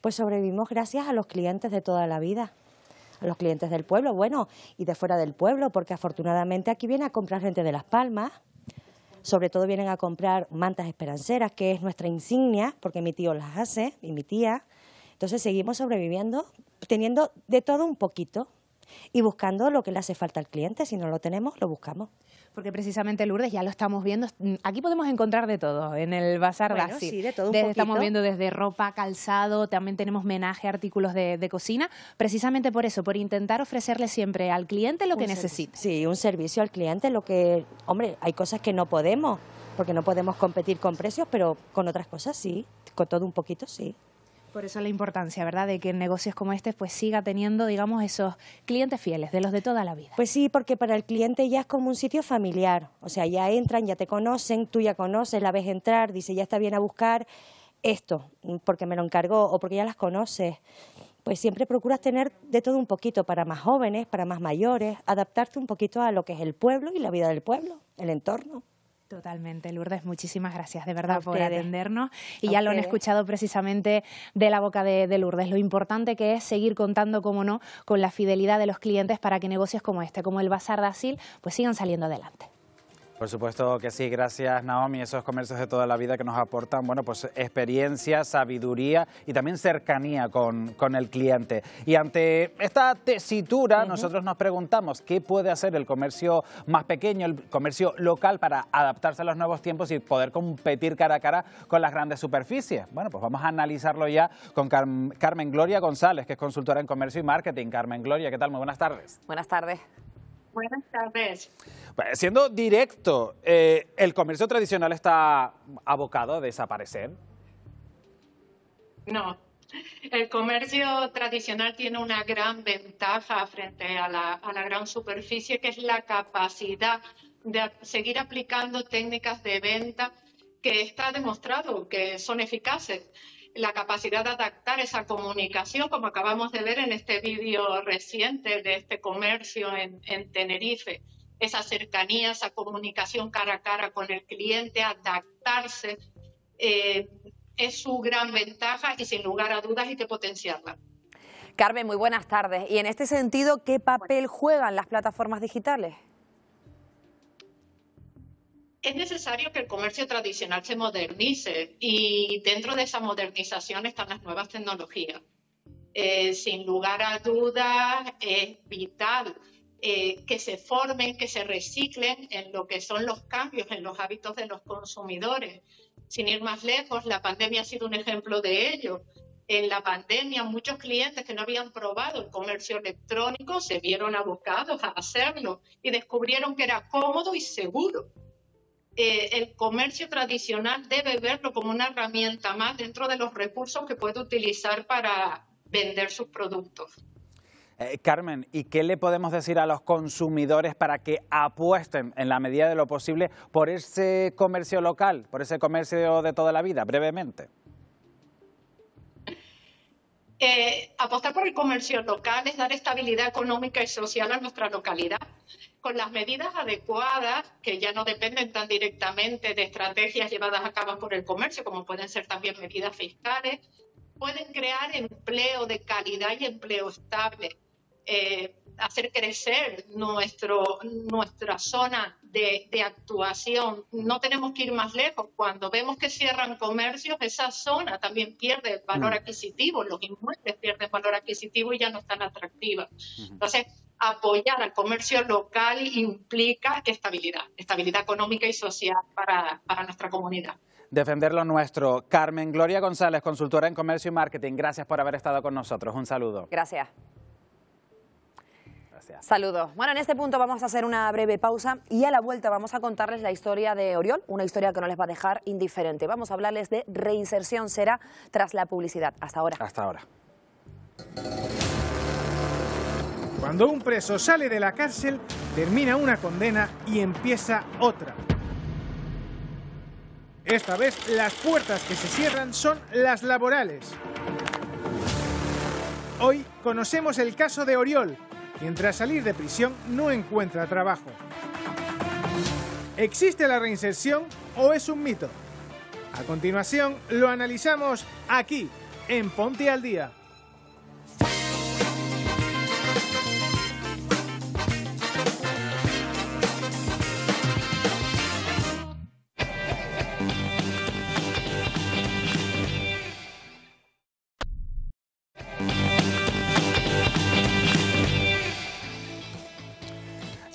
Pues sobrevivimos gracias a los clientes de toda la vida a los clientes del pueblo, bueno, y de fuera del pueblo, porque afortunadamente aquí viene a comprar gente de Las Palmas, sobre todo vienen a comprar mantas esperanceras, que es nuestra insignia, porque mi tío las hace y mi tía, entonces seguimos sobreviviendo, teniendo de todo un poquito y buscando lo que le hace falta al cliente. Si no lo tenemos, lo buscamos. Porque precisamente Lourdes, ya lo estamos viendo, mm, aquí podemos encontrar de todo en el Bazar bueno, Sí, de todo un desde, Estamos viendo desde ropa, calzado, también tenemos menaje, artículos de, cocina, precisamente por eso, por intentar ofrecerle siempre al cliente lo que necesita. Sí, un servicio al cliente, lo que, hombre, hay cosas que no podemos, porque no podemos competir con precios, pero con otras cosas sí, con todo un poquito sí. Por eso la importancia, ¿verdad?, de que en negocios como este pues siga teniendo, digamos, esos clientes fieles, de los de toda la vida. Pues sí, porque para el cliente ya es como un sitio familiar, o sea, ya entran, ya te conocen, tú ya conoces, la ves entrar, dice, ya está bien a buscar esto, porque me lo encargó o porque ya las conoces. Pues siempre procuras tener de todo un poquito para más jóvenes, para más mayores, adaptarte un poquito a lo que es el pueblo y la vida del pueblo, el entorno. Totalmente, Lourdes, muchísimas gracias de verdad por atendernos. Y ya lo han escuchado precisamente de la boca de, Lourdes, lo importante que es seguir contando, como no, con la fidelidad de los clientes para que negocios como este, como el Bazar Asil, pues sigan saliendo adelante. Por supuesto que sí, gracias Naomi, esos comercios de toda la vida que nos aportan, bueno, pues experiencia, sabiduría y también cercanía con, el cliente. Y ante esta tesitura, nosotros nos preguntamos qué puede hacer el comercio más pequeño, el comercio local, para adaptarse a los nuevos tiempos y poder competir cara a cara con las grandes superficies. Bueno, pues vamos a analizarlo ya con Carmen Gloria González, que es consultora en comercio y marketing. Carmen Gloria, ¿qué tal? Muy buenas tardes. Buenas tardes. Buenas tardes. siendo directo, eh, ¿el comercio tradicional está abocado a desaparecer? No. El comercio tradicional tiene una gran ventaja frente a la gran superficie, que es la capacidad de seguir aplicando técnicas de venta que está demostrado que son eficaces la capacidad de adaptar esa comunicación, como acabamos de ver en este vídeo reciente de este comercio en, Tenerife, esa cercanía, esa comunicación cara a cara con el cliente, adaptarse, eh, es su gran ventaja y sin lugar a dudas hay que potenciarla. Carmen, muy buenas tardes. Y en este sentido, ¿qué papel juegan las plataformas digitales? es necesario que el comercio tradicional se modernice y dentro de esa modernización están las nuevas tecnologías. Eh, sin lugar a dudas, es vital eh, que se formen, que se reciclen en lo que son los cambios en los hábitos de los consumidores. Sin ir más lejos, la pandemia ha sido un ejemplo de ello. En la pandemia, muchos clientes que no habían probado el comercio electrónico se vieron abocados a hacerlo y descubrieron que era cómodo y seguro eh, el comercio tradicional debe verlo como una herramienta más dentro de los recursos que puede utilizar para vender sus productos. Eh, Carmen, ¿y qué le podemos decir a los consumidores para que apuesten en la medida de lo posible por ese comercio local, por ese comercio de toda la vida, brevemente? Eh, apostar por el comercio local es dar estabilidad económica y social a nuestra localidad con las medidas adecuadas, que ya no dependen tan directamente de estrategias llevadas a cabo por el comercio, como pueden ser también medidas fiscales, pueden crear empleo de calidad y empleo estable. Eh, hacer crecer nuestro, nuestra zona de, actuación. No tenemos que ir más lejos. Cuando vemos que cierran comercios, esa zona también pierde valor mm. adquisitivo, los inmuebles pierden valor adquisitivo y ya no están atractivas. Entonces, apoyar al comercio local implica estabilidad, estabilidad económica y social para, para nuestra comunidad. Defender lo nuestro. Carmen Gloria González, consultora en comercio y marketing, gracias por haber estado con nosotros. Un saludo. Gracias. Saludos. Bueno, en este punto vamos a hacer una breve pausa y a la vuelta vamos a contarles la historia de Oriol, una historia que no les va a dejar indiferente. Vamos a hablarles de reinserción será tras la publicidad. Hasta ahora. Hasta ahora. Cuando un preso sale de la cárcel, termina una condena y empieza otra. Esta vez las puertas que se cierran son las laborales. Hoy conocemos el caso de Oriol, mientras salir de prisión no encuentra trabajo. ¿Existe la reinserción o es un mito? A continuación lo analizamos aquí, en Ponte al Día.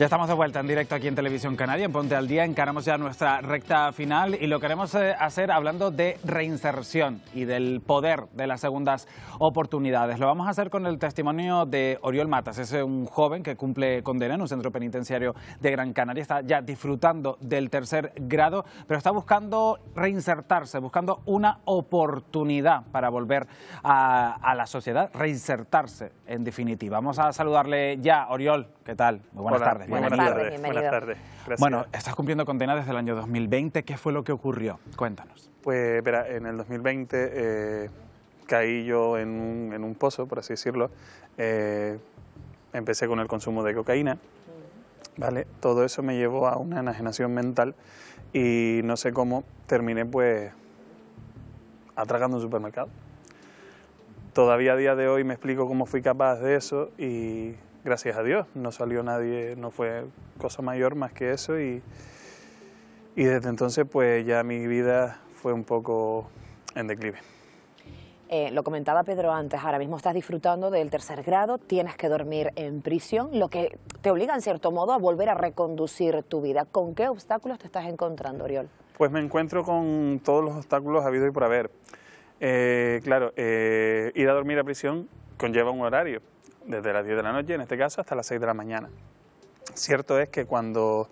Ya estamos de vuelta en directo aquí en Televisión Canaria, en Ponte al Día. Encaramos ya nuestra recta final y lo queremos eh, hacer hablando de reinserción y del poder de las segundas oportunidades. Lo vamos a hacer con el testimonio de Oriol Matas. Es un joven que cumple condena en un centro penitenciario de Gran Canaria. Está ya disfrutando del tercer grado, pero está buscando reinsertarse, buscando una oportunidad para volver a, la sociedad, reinsertarse en definitiva. Vamos a saludarle ya. Oriol, ¿qué tal? Muy buenas tardes. Buenas, tardes, Buenas tardes. Bueno, estás cumpliendo condena desde el año 2020. ¿Qué fue lo que ocurrió? Cuéntanos. Pues, en el 2020 eh, caí yo en un, pozo, por así decirlo. Eh, empecé con el consumo de cocaína. ¿Vale? Todo eso me llevó a una enajenación mental y no sé cómo terminé pues atragando un supermercado. Todavía a día de hoy me explico cómo fui capaz de eso y gracias a Dios, no salió nadie, no fue cosa mayor más que eso y, y desde entonces pues ya mi vida fue un poco en declive. Eh, lo comentaba Pedro antes, ahora mismo estás disfrutando del tercer grado, tienes que dormir en prisión, lo que te obliga en cierto modo a volver a reconducir tu vida. ¿Con qué obstáculos te estás encontrando, Oriol? Pues me encuentro con todos los obstáculos habido y por haber. Eh, claro, eh, ir a dormir a prisión conlleva un horario desde las 10 de la noche, en este caso, hasta las 6 de la mañana. Cierto es que cuando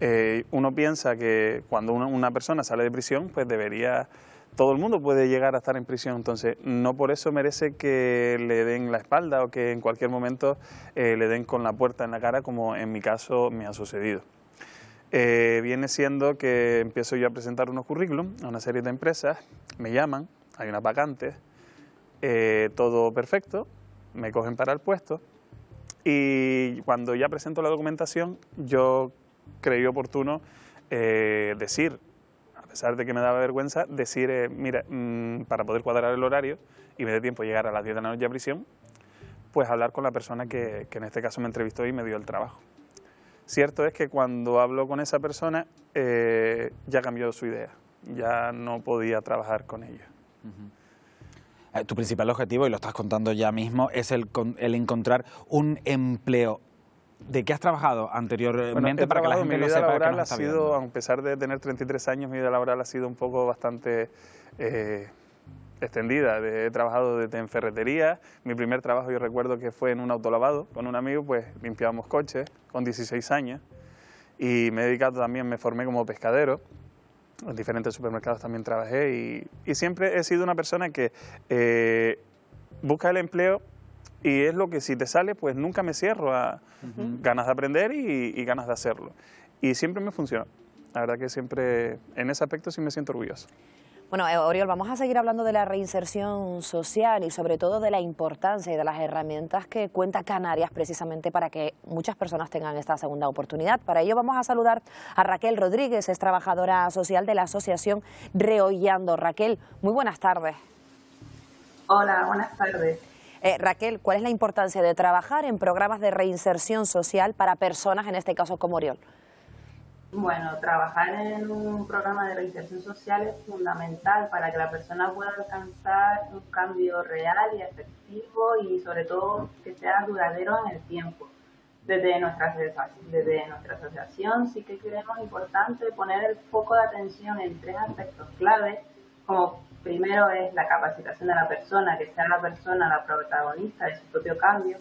eh, uno piensa que cuando una persona sale de prisión, pues debería, todo el mundo puede llegar a estar en prisión, entonces no por eso merece que le den la espalda o que en cualquier momento eh, le den con la puerta en la cara, como en mi caso me ha sucedido. Eh, viene siendo que empiezo yo a presentar unos currículum a una serie de empresas, me llaman, hay unas vacantes, todo perfecto, me cogen para el puesto y cuando ya presento la documentación yo creí oportuno eh, decir, a pesar de que me daba vergüenza, decir, eh, mira, mm, para poder cuadrar el horario y me dé tiempo de llegar a las 10 de la noche a prisión, pues hablar con la persona que, en este caso me entrevistó y me dio el trabajo. Cierto es que cuando hablo con esa persona eh, ya cambió su idea, ya no podía trabajar con ella. Eh, tu principal objetivo, y lo estás contando ya mismo, es el, encontrar un empleo. ¿De qué has trabajado anteriormente para que la gente mi vida laboral ha sido, a pesar de tener 33 años, mi vida laboral ha sido un poco bastante eh, extendida. He trabajado desde en ferretería. Mi primer trabajo yo recuerdo que fue en un autolavado con un amigo, pues limpiábamos coches con 16 años. Y me he dedicado también, me formé como pescadero en diferentes supermercados también trabajé y, siempre he sido una persona que eh, busca el empleo y es lo que si te sale, pues nunca me cierro a ganas de aprender y, y, ganas de hacerlo. Y siempre me funciona. La verdad que siempre en ese aspecto sí me siento orgulloso. Bueno, eh, Oriol, vamos a seguir hablando de la reinserción social y sobre todo de la importancia y de las herramientas que cuenta Canarias precisamente para que muchas personas tengan esta segunda oportunidad. Para ello vamos a saludar a Raquel Rodríguez, es trabajadora social de la asociación Reollando. Raquel, muy buenas tardes. Hola, buenas tardes. Eh, Raquel, ¿cuál es la importancia de trabajar en programas de reinserción social para personas, en este caso como Oriol? Bueno, trabajar en un programa de reinserción social es fundamental para que la persona pueda alcanzar un cambio real y efectivo y sobre todo que sea duradero en el tiempo. Desde nuestra, desde nuestra asociación sí que creemos importante poner el foco de atención en tres aspectos clave, como primero es la capacitación de la persona, que sea la persona la protagonista de su propio cambio,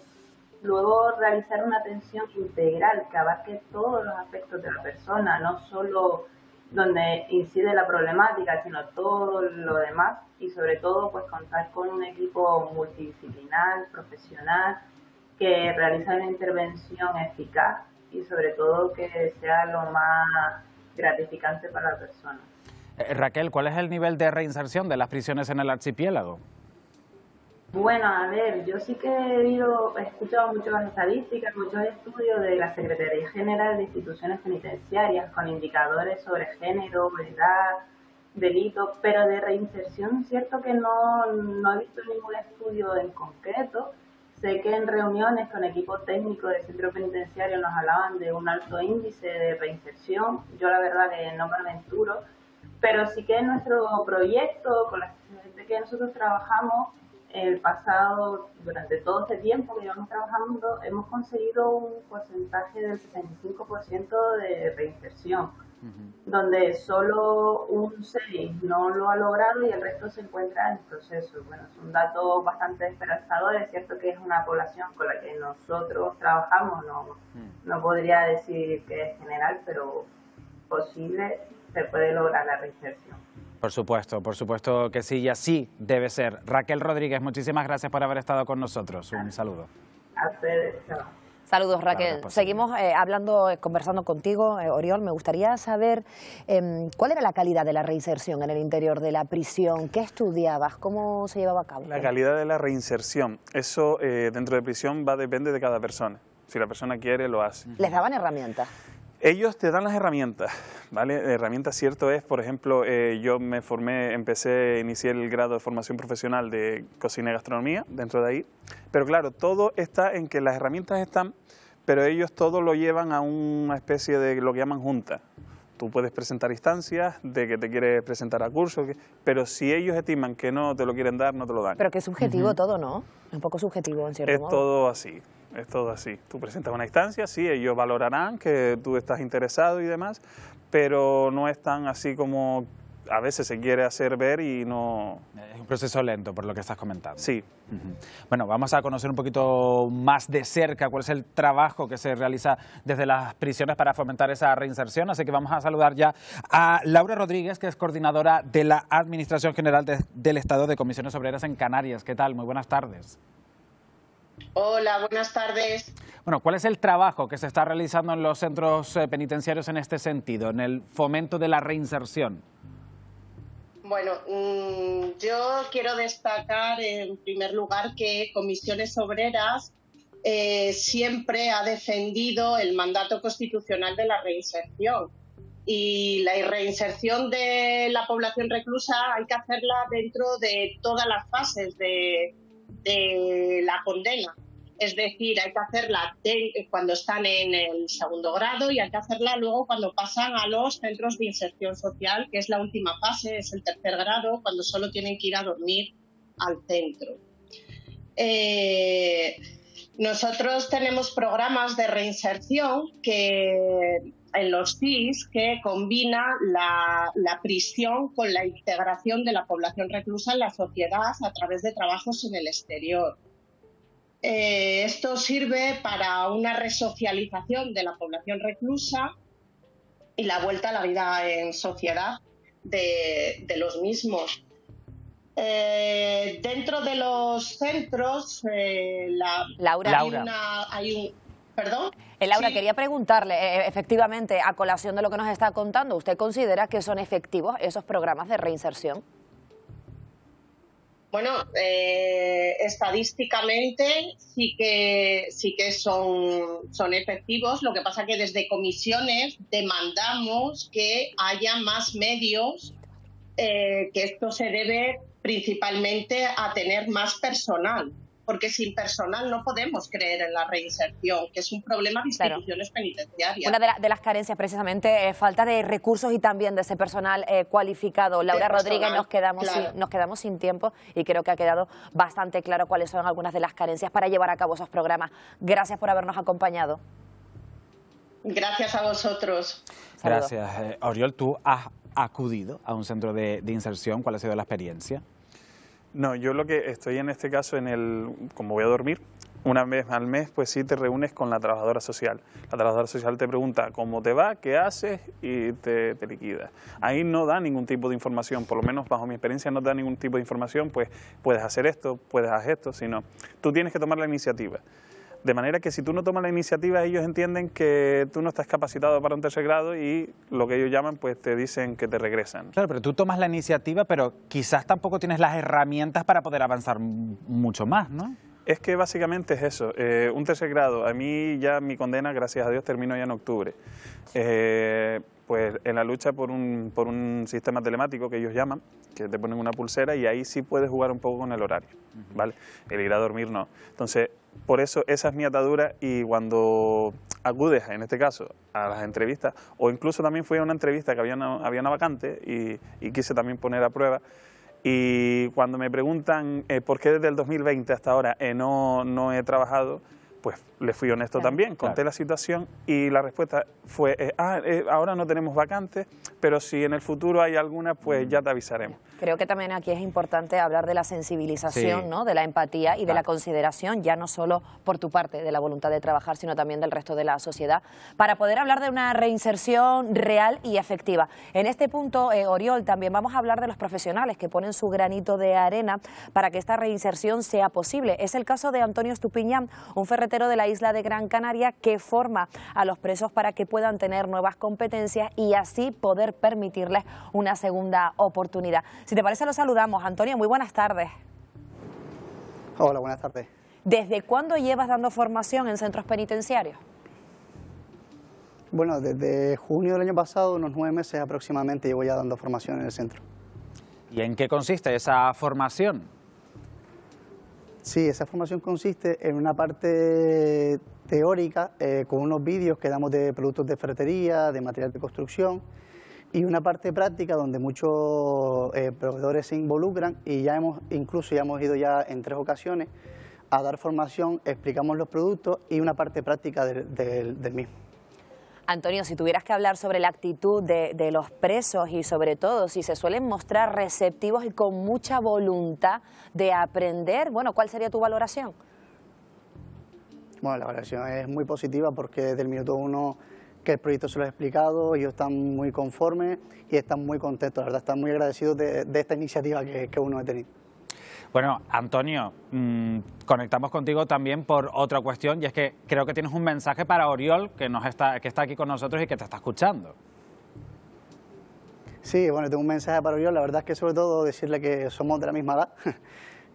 Luego, realizar una atención integral que abarque todos los aspectos de la persona, no solo donde incide la problemática, sino todo lo demás y sobre todo pues contar con un equipo multidisciplinar, profesional, que realiza una intervención eficaz y sobre todo que sea lo más gratificante para la persona. Eh, Raquel, ¿cuál es el nivel de reinserción de las prisiones en el archipiélago? Bueno, a ver, yo sí que he, ido, he escuchado muchas estadísticas, muchos estudios de la Secretaría General de Instituciones Penitenciarias con indicadores sobre género, edad, delitos, pero de reinserción, cierto que no, no he visto ningún estudio en concreto. Sé que en reuniones con equipos técnicos del centro penitenciario nos hablaban de un alto índice de reinserción. Yo la verdad que no me aventuro, pero sí que en nuestro proyecto, con la gente que nosotros trabajamos, el pasado, durante todo este tiempo que llevamos trabajando, hemos conseguido un porcentaje del 65% de reinserción, donde solo un 6 no lo ha logrado y el resto se encuentra en proceso. Bueno, es un dato bastante esperanzador, es cierto que es una población con la que nosotros trabajamos, mm. no podría decir que es general, pero posible se puede lograr la reinserción. Por supuesto, por supuesto que sí, y así debe ser. Raquel Rodríguez, muchísimas gracias por haber estado con nosotros. Un saludo. Saludos Raquel. Pues Seguimos eh, hablando, eh, conversando contigo, eh, Oriol. Me gustaría saber em, cuál era la calidad de la reinserción en el interior de la prisión. ¿Qué estudiabas? ¿Cómo se llevaba a cabo? La calidad de la reinserción. Eso dentro de prisión va depende de cada persona. Si la persona quiere, lo hace. ¿Les daban herramientas? Ellos te dan las herramientas, ¿vale? Herramientas, cierto es, por ejemplo, eh, yo me formé, empecé, inicié el grado de formación profesional de cocina y gastronomía dentro de ahí, pero claro, todo está en que las herramientas están, pero ellos todo lo llevan a una especie de lo que llaman junta. Tú puedes presentar instancias de que te quieres presentar a curso, pero si ellos estiman que no te lo quieren dar, no te lo dan. Pero que es subjetivo todo, ¿no? Un poco subjetivo, en cierto modo. Es todo así es todo así. Tú presentas una instancia, sí, ellos valorarán que tú estás interesado y demás, pero no es tan así como a veces se quiere hacer ver y no... Es un proceso lento, por lo que estás comentando. Sí. Bueno, vamos a conocer un poquito más de cerca cuál es el trabajo que se realiza desde las prisiones para fomentar esa reinserción, así que vamos a saludar ya a Laura Rodríguez, que es coordinadora de la Administración General del Estado de Comisiones Obreras en Canarias. ¿Qué tal? Muy buenas tardes. Hola, buenas tardes. Bueno, ¿cuál es el trabajo que se está realizando en los centros eh, penitenciarios en este sentido, en el fomento de la reinserción? Bueno, mm, yo quiero destacar en primer lugar que Comisiones Obreras eh, siempre ha defendido el mandato constitucional de la reinserción. Y la reinserción de la población reclusa hay que hacerla dentro de todas las fases de la condena es decir, hay que hacerla eh, cuando están en el segundo grado y hay que hacerla luego cuando pasan a los centros de inserción social, que es la última fase, es el tercer grado, cuando solo tienen que ir a dormir al centro. Eh, nosotros tenemos programas de reinserción que en los CIS que combina la, prisión con la integración de la población reclusa en la sociedad a través de trabajos en el exterior. Eh, esto sirve para una resocialización de la población reclusa y la vuelta a la vida en sociedad de, los mismos. Eh, dentro de los centros, eh, Laura. Hay, Laura, quería preguntarle, efectivamente, a colación de lo que nos está contando, ¿usted considera que son efectivos esos programas de reinserción? Bueno, eh, estadísticamente sí que sí que son, son efectivos. Lo que pasa que desde comisiones demandamos que haya más medios, eh, que esto se debe principalmente a tener más personal porque sin personal no podemos creer en la reinserción, que es un problema de instituciones penitenciarias. Una de, las carencias precisamente es falta de recursos y también de ese personal eh, cualificado. Laura Rodríguez, nos quedamos, sin, nos quedamos sin tiempo y creo que ha quedado bastante claro cuáles son algunas de las carencias para llevar a cabo esos programas. Gracias por habernos acompañado. Gracias a vosotros. Gracias. Eh, Oriol, tú has acudido a un centro de inserción. ¿Cuál ha sido la experiencia? No, yo lo que estoy en este caso, en el, como voy a dormir, una vez al mes, pues sí te reúnes con la trabajadora social. La trabajadora social te pregunta cómo te va, qué haces y te, te, liquida. Ahí no da ningún tipo de información, por lo menos bajo mi experiencia no da ningún tipo de información, pues puedes hacer esto, puedes hacer esto, sino tú tienes que tomar la iniciativa. De manera que si tú no tomas la iniciativa, ellos entienden que tú no estás capacitado para un tercer grado y lo que ellos llaman, pues te dicen que te regresan. Claro, pero tú tomas la iniciativa, pero quizás tampoco tienes las herramientas para poder avanzar mucho más, ¿no? Es que básicamente es eso, eh, un tercer grado. A mí ya mi condena, gracias a Dios, terminó ya en octubre. Eh, pues en la lucha por un, por un sistema telemático que ellos llaman, que te ponen una pulsera y ahí sí puedes jugar un poco con el horario, ¿vale? El ir a dormir no. Entonces, por eso esa es mi atadura y cuando acudes, en este caso, a las entrevistas, o incluso también fui a una entrevista que había una, vacante y, quise también poner a prueba, y cuando me preguntan eh, por qué desde el 2020 hasta ahora eh, no, he trabajado, pues le fui honesto también, conté la situación y la respuesta fue, eh, ah, ahora no tenemos vacantes, pero si en el futuro hay alguna, pues mm, ya te avisaremos. Creo que también aquí es importante hablar de la sensibilización, ¿no? de la empatía y de la consideración, ya no solo por tu parte de la voluntad de trabajar, sino también del resto de la sociedad, para poder hablar de una reinserción real y efectiva. En este punto, eh, Oriol, también vamos a hablar de los profesionales que ponen su granito de arena para que esta reinserción sea posible. Es el caso de Antonio Estupiñán, un ferretero de la isla de Gran Canaria que forma a los presos para que puedan tener nuevas competencias y así poder permitirles una segunda oportunidad. Si te parece, lo saludamos. Antonio, muy buenas tardes. Hola, buenas tardes. ¿Desde cuándo llevas dando formación en centros penitenciarios? Bueno, desde junio del año pasado, unos nueve meses aproximadamente, llevo ya dando formación en el centro. ¿Y en qué consiste esa formación? Sí, esa formación consiste en una parte teórica eh, con unos vídeos que damos de productos de ferretería, de material de construcción y una parte práctica donde muchos eh, proveedores se involucran y ya hemos, incluso ya hemos ido ya en tres ocasiones a dar formación, explicamos los productos y una parte práctica del, mismo. Antonio, si tuvieras que hablar sobre la actitud de, de, los presos y sobre todo si se suelen mostrar receptivos y con mucha voluntad de aprender, bueno, ¿cuál sería tu valoración? Bueno, la valoración es muy positiva porque desde el minuto uno que el proyecto se lo he explicado, ellos están muy conformes y están muy contentos, la verdad, están muy agradecidos de, esta iniciativa que, que uno ha tenido. Bueno, Antonio, mm, conectamos contigo también por otra cuestión y es que creo que tienes un mensaje para Oriol que, nos está, que está aquí con nosotros y que te está escuchando. Sí, bueno, tengo un mensaje para Oriol, la verdad es que sobre todo decirle que somos de la misma edad,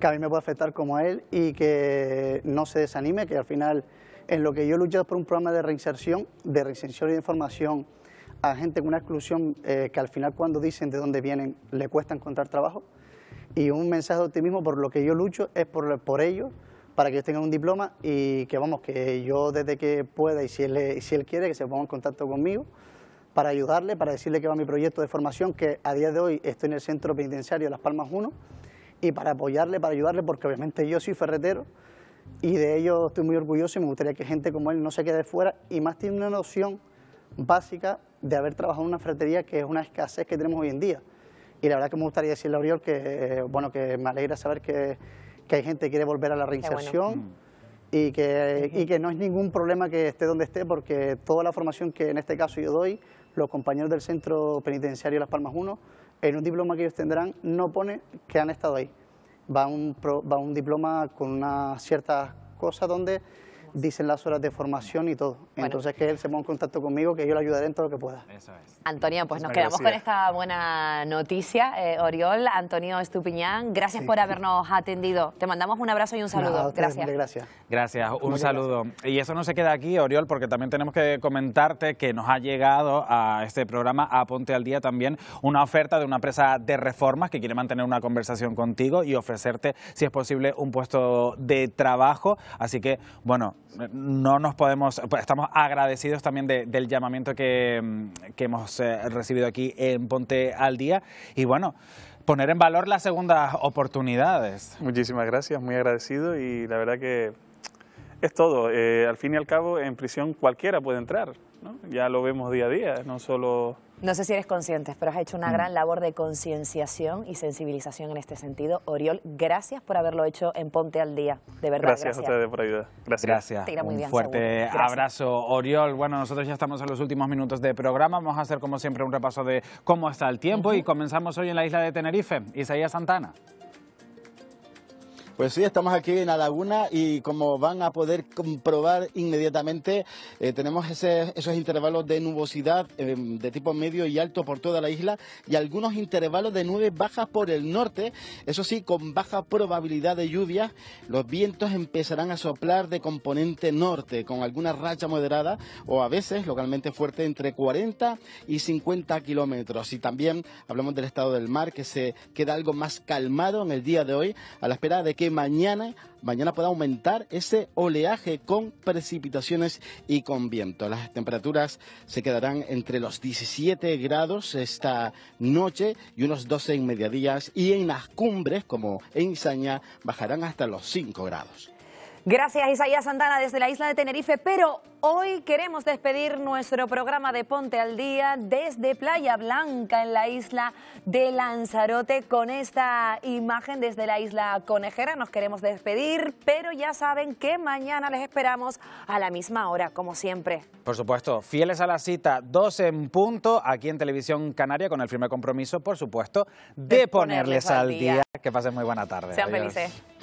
que a mí me puede afectar como a él y que no se desanime, que al final en lo que yo he luchado por un programa de reinserción, de reinserción y de formación a gente con una exclusión eh, que al final cuando dicen de dónde vienen le cuesta encontrar trabajo. Y un mensaje de optimismo por lo que yo lucho es por, por ellos, para que ellos tengan un diploma y que vamos, que yo desde que pueda y si él, si él quiere que se ponga en contacto conmigo para ayudarle, para decirle que va mi proyecto de formación, que a día de hoy estoy en el centro penitenciario de Las Palmas 1, y para apoyarle, para ayudarle, porque obviamente yo soy ferretero, y de ello estoy muy orgulloso y me gustaría que gente como él no se quede fuera y más tiene una noción básica de haber trabajado en una fratería que es una escasez que tenemos hoy en día. Y la verdad que me gustaría decirle a Oriol que, eh, bueno, que me alegra saber que, hay gente que quiere volver a la reinserción mm. y, que, y que no es ningún problema que esté donde esté porque toda la formación que en este caso yo doy, los compañeros del Centro Penitenciario Las Palmas 1, en un diploma que ellos tendrán no pone que han estado ahí va un, va un diploma con una cierta cosa donde dicen las horas de formación y todo. Entonces que él se ponga en contacto conmigo, que yo le ayudaré en todo lo que pueda. Eso es. Antonio, pues nos quedamos con esta buena noticia. Eh, Oriol, Antonio Estupiñán, gracias por habernos atendido. Te mandamos un abrazo y un saludo. gracias. gracias. un saludo. Y eso no se queda aquí, Oriol, porque también tenemos que comentarte que nos ha llegado a este programa, a Ponte al Día también, una oferta de una empresa de reformas que quiere mantener una conversación contigo y ofrecerte, si es posible, un puesto de trabajo. Así que, bueno, no nos podemos, pues, estamos agradecidos también del llamamiento que, mm, hemos eh, recibido aquí en Ponte al Día y bueno, poner en valor las segundas oportunidades. Muchísimas gracias, muy agradecido y la verdad que es todo. Eh, al fin y al cabo, en prisión cualquiera puede entrar, ya lo vemos día a día, no solo no sé si eres conscientes, pero has hecho una mm. gran labor de concienciación y sensibilización en este sentido. Oriol, gracias por haberlo hecho en Ponte al Día. De verdad, gracias. gracias. a ustedes por ayudar. Gracias. muy Un fuerte abrazo, Oriol. Bueno, nosotros ya estamos en los últimos minutos de programa. Vamos a hacer, como siempre, un repaso de cómo está el tiempo y comenzamos hoy en la isla de Tenerife. Isaías Santana. Pues sí, estamos aquí en la laguna y como van a poder comprobar inmediatamente, eh, tenemos esos intervalos de nubosidad eh, de tipo medio y alto por toda la isla y algunos intervalos de nubes bajas por el norte, eso sí, con baja probabilidad de lluvia. Los vientos empezarán a soplar de componente norte, con alguna racha moderada o a veces localmente fuerte entre 40 y 50 kilómetros. Y también hablamos del estado del mar, que se queda algo más calmado en el día de hoy, a la espera de que que mañana, mañana pueda aumentar ese oleaje con precipitaciones y con viento. Las temperaturas se quedarán entre los 17 grados esta noche y unos 12 en mediodías y en las cumbres como en Isaña, bajarán hasta los 5 grados. Gracias Isaías Santana desde la isla de Tenerife, pero hoy queremos despedir nuestro programa de Ponte al Día desde Playa Blanca en la isla de Lanzarote con esta imagen desde la isla conejera. Nos queremos despedir, pero ya saben que mañana les esperamos a la misma hora, como siempre. Por supuesto, fieles a la cita, dos en punto, aquí en Televisión Canaria con el firme compromiso, por supuesto, de, ponerles, al día. Que pasen muy buena tarde. Sean felices.